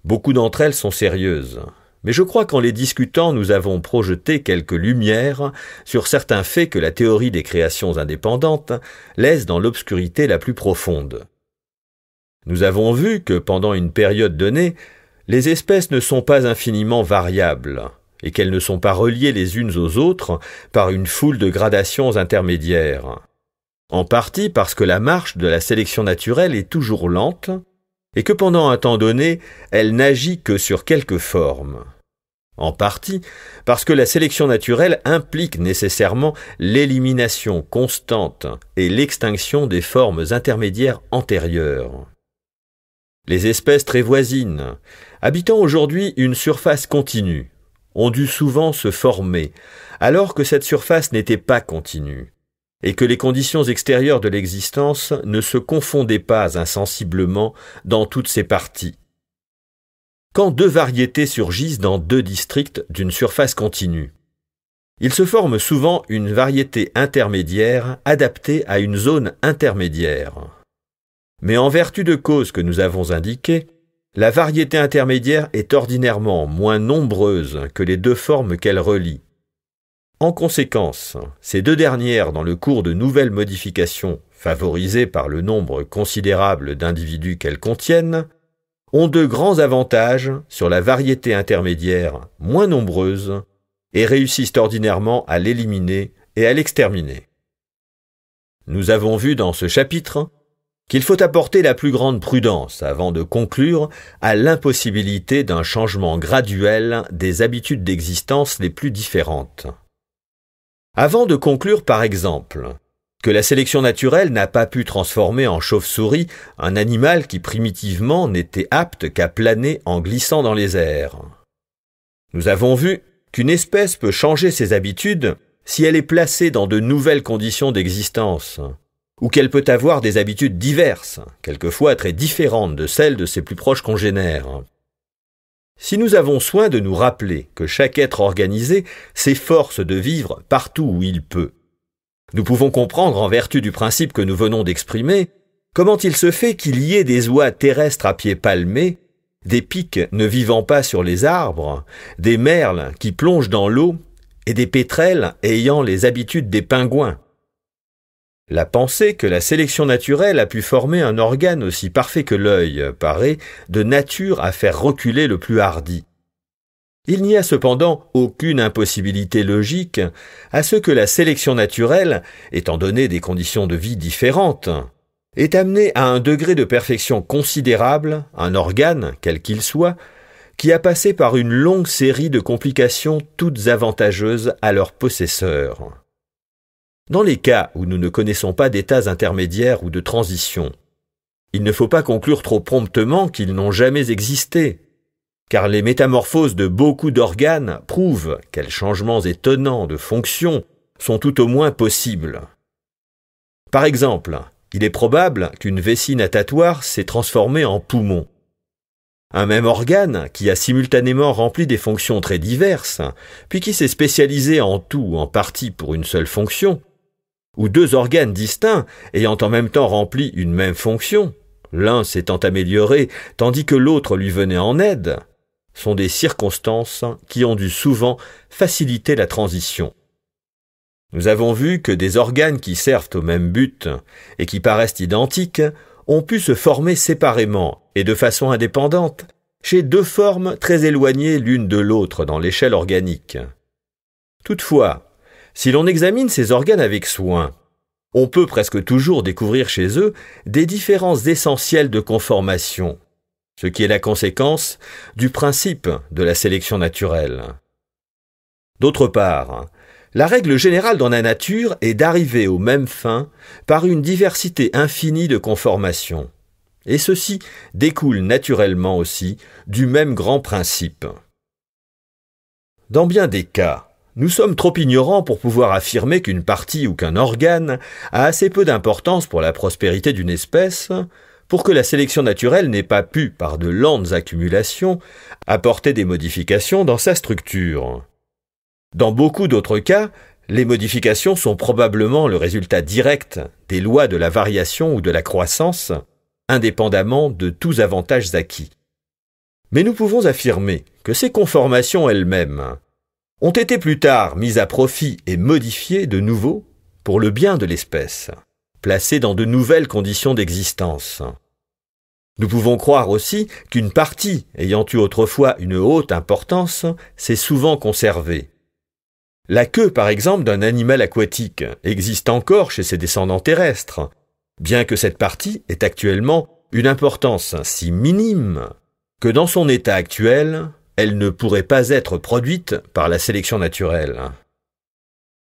Beaucoup d'entre elles sont sérieuses, mais je crois qu'en les discutant nous avons projeté quelques lumières sur certains faits que la théorie des créations indépendantes laisse dans l'obscurité la plus profonde. Nous avons vu que pendant une période donnée, les espèces ne sont pas infiniment variables, et qu'elles ne sont pas reliées les unes aux autres par une foule de gradations intermédiaires. En partie parce que la marche de la sélection naturelle est toujours lente, et que pendant un temps donné, elle n'agit que sur quelques formes. En partie parce que la sélection naturelle implique nécessairement l'élimination constante et l'extinction des formes intermédiaires antérieures. Les espèces très voisines, habitant aujourd'hui une surface continue, ont dû souvent se former, alors que cette surface n'était pas continue, et que les conditions extérieures de l'existence ne se confondaient pas insensiblement dans toutes ses parties. Quand deux variétés surgissent dans deux districts d'une surface continue, il se forme souvent une variété intermédiaire adaptée à une zone intermédiaire. Mais en vertu de causes que nous avons indiquées, la variété intermédiaire est ordinairement moins nombreuse que les deux formes qu'elle relie. En conséquence, ces deux dernières, dans le cours de nouvelles modifications favorisées par le nombre considérable d'individus qu'elles contiennent, ont de grands avantages sur la variété intermédiaire moins nombreuse et réussissent ordinairement à l'éliminer et à l'exterminer. Nous avons vu dans ce chapitre qu'il faut apporter la plus grande prudence avant de conclure à l'impossibilité d'un changement graduel des habitudes d'existence les plus différentes. Avant de conclure par exemple que la sélection naturelle n'a pas pu transformer en chauve-souris un animal qui primitivement n'était apte qu'à planer en glissant dans les airs. Nous avons vu qu'une espèce peut changer ses habitudes si elle est placée dans de nouvelles conditions d'existence, ou qu'elle peut avoir des habitudes diverses, quelquefois très différentes de celles de ses plus proches congénères. Si nous avons soin de nous rappeler que chaque être organisé s'efforce de vivre partout où il peut, nous pouvons comprendre, en vertu du principe que nous venons d'exprimer, comment il se fait qu'il y ait des oies terrestres à pieds palmés, des pics ne vivant pas sur les arbres, des merles qui plongent dans l'eau, et des pétrels ayant les habitudes des pingouins. La pensée que la sélection naturelle a pu former un organe aussi parfait que l'œil paraît de nature à faire reculer le plus hardi. Il n'y a cependant aucune impossibilité logique à ce que la sélection naturelle, étant donnée des conditions de vie différentes, est amenée à un degré de perfection considérable, un organe, quel qu'il soit, qui a passé par une longue série de complications toutes avantageuses à leurs possesseurs. Dans les cas où nous ne connaissons pas d'états intermédiaires ou de transition, il ne faut pas conclure trop promptement qu'ils n'ont jamais existé, car les métamorphoses de beaucoup d'organes prouvent quels changements étonnants de fonction sont tout au moins possibles. Par exemple, il est probable qu'une vessie natatoire s'est transformée en poumon. Un même organe qui a simultanément rempli des fonctions très diverses, puis qui s'est spécialisé en tout ou en partie pour une seule fonction, ou deux organes distincts ayant en même temps rempli une même fonction, l'un s'étant amélioré tandis que l'autre lui venait en aide, sont des circonstances qui ont dû souvent faciliter la transition. Nous avons vu que des organes qui servent au même but et qui paraissent identiques ont pu se former séparément et de façon indépendante chez deux formes très éloignées l'une de l'autre dans l'échelle organique. Toutefois, si l'on examine ces organes avec soin, on peut presque toujours découvrir chez eux des différences essentielles de conformation, ce qui est la conséquence du principe de la sélection naturelle. D'autre part, la règle générale dans la nature est d'arriver aux mêmes fins par une diversité infinie de conformations. Et ceci découle naturellement aussi du même grand principe. Dans bien des cas, nous sommes trop ignorants pour pouvoir affirmer qu'une partie ou qu'un organe a assez peu d'importance pour la prospérité d'une espèce pour que la sélection naturelle n'ait pas pu, par de lentes accumulations, apporter des modifications dans sa structure. Dans beaucoup d'autres cas, les modifications sont probablement le résultat direct des lois de la variation ou de la croissance, indépendamment de tous avantages acquis. Mais nous pouvons affirmer que ces conformations elles-mêmes, ont été plus tard mis à profit et modifiés de nouveau pour le bien de l'espèce, placés dans de nouvelles conditions d'existence. Nous pouvons croire aussi qu'une partie ayant eu autrefois une haute importance s'est souvent conservée. La queue, par exemple, d'un animal aquatique existe encore chez ses descendants terrestres, bien que cette partie ait actuellement une importance si minime que dans son état actuel, elle ne pourrait pas être produite par la sélection naturelle.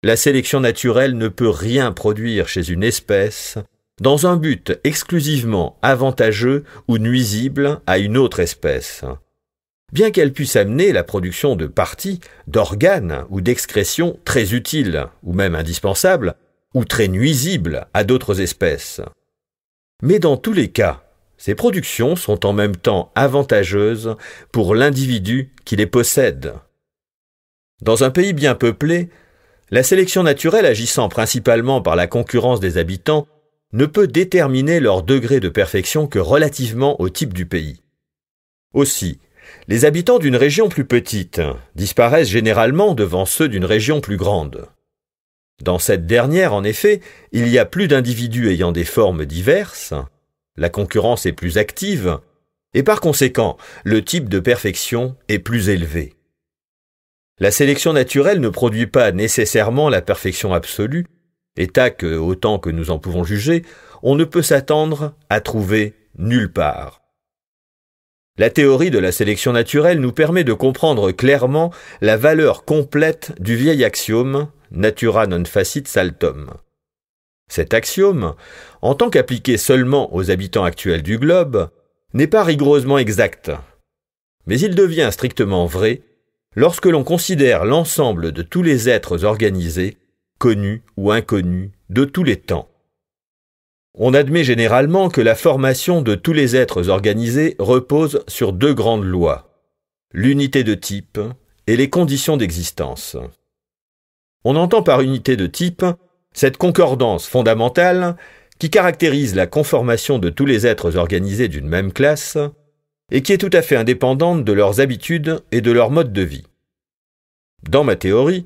La sélection naturelle ne peut rien produire chez une espèce dans un but exclusivement avantageux ou nuisible à une autre espèce. Bien qu'elle puisse amener la production de parties, d'organes ou d'excrétions très utiles ou même indispensables, ou très nuisibles à d'autres espèces. Mais dans tous les cas, ces productions sont en même temps avantageuses pour l'individu qui les possède. Dans un pays bien peuplé, la sélection naturelle agissant principalement par la concurrence des habitants ne peut déterminer leur degré de perfection que relativement au type du pays. Aussi, les habitants d'une région plus petite disparaissent généralement devant ceux d'une région plus grande. Dans cette dernière, en effet, il y a plus d'individus ayant des formes diverses, la concurrence est plus active, et par conséquent, le type de perfection est plus élevé. La sélection naturelle ne produit pas nécessairement la perfection absolue, état que, autant que nous en pouvons juger, on ne peut s'attendre à trouver nulle part. La théorie de la sélection naturelle nous permet de comprendre clairement la valeur complète du vieil axiome natura non facit saltum. Cet axiome, en tant qu'appliqué seulement aux habitants actuels du globe, n'est pas rigoureusement exact. Mais il devient strictement vrai lorsque l'on considère l'ensemble de tous les êtres organisés, connus ou inconnus, de tous les temps. On admet généralement que la formation de tous les êtres organisés repose sur deux grandes lois, l'unité de type et les conditions d'existence. On entend par unité de type cette concordance fondamentale, qui caractérise la conformation de tous les êtres organisés d'une même classe, et qui est tout à fait indépendante de leurs habitudes et de leur mode de vie. Dans ma théorie,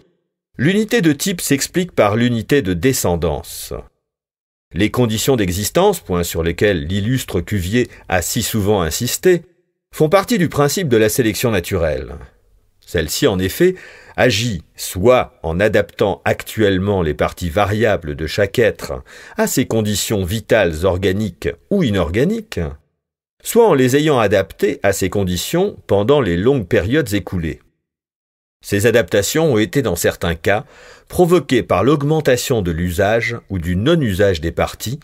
l'unité de type s'explique par l'unité de descendance. Les conditions d'existence, point sur lesquelles l'illustre Cuvier a si souvent insisté, font partie du principe de la sélection naturelle. Celle-ci, en effet, agit soit en adaptant actuellement les parties variables de chaque être à ses conditions vitales organiques ou inorganiques, soit en les ayant adaptées à ces conditions pendant les longues périodes écoulées. Ces adaptations ont été dans certains cas provoquées par l'augmentation de l'usage ou du non-usage des parties,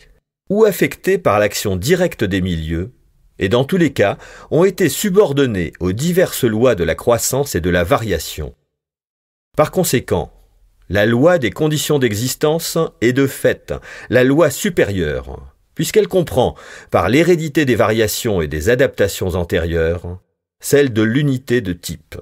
ou affectées par l'action directe des milieux, et dans tous les cas ont été subordonnées aux diverses lois de la croissance et de la variation. Par conséquent, la loi des conditions d'existence est de fait la loi supérieure, puisqu'elle comprend, par l'hérédité des variations et des adaptations antérieures, celle de l'unité de type.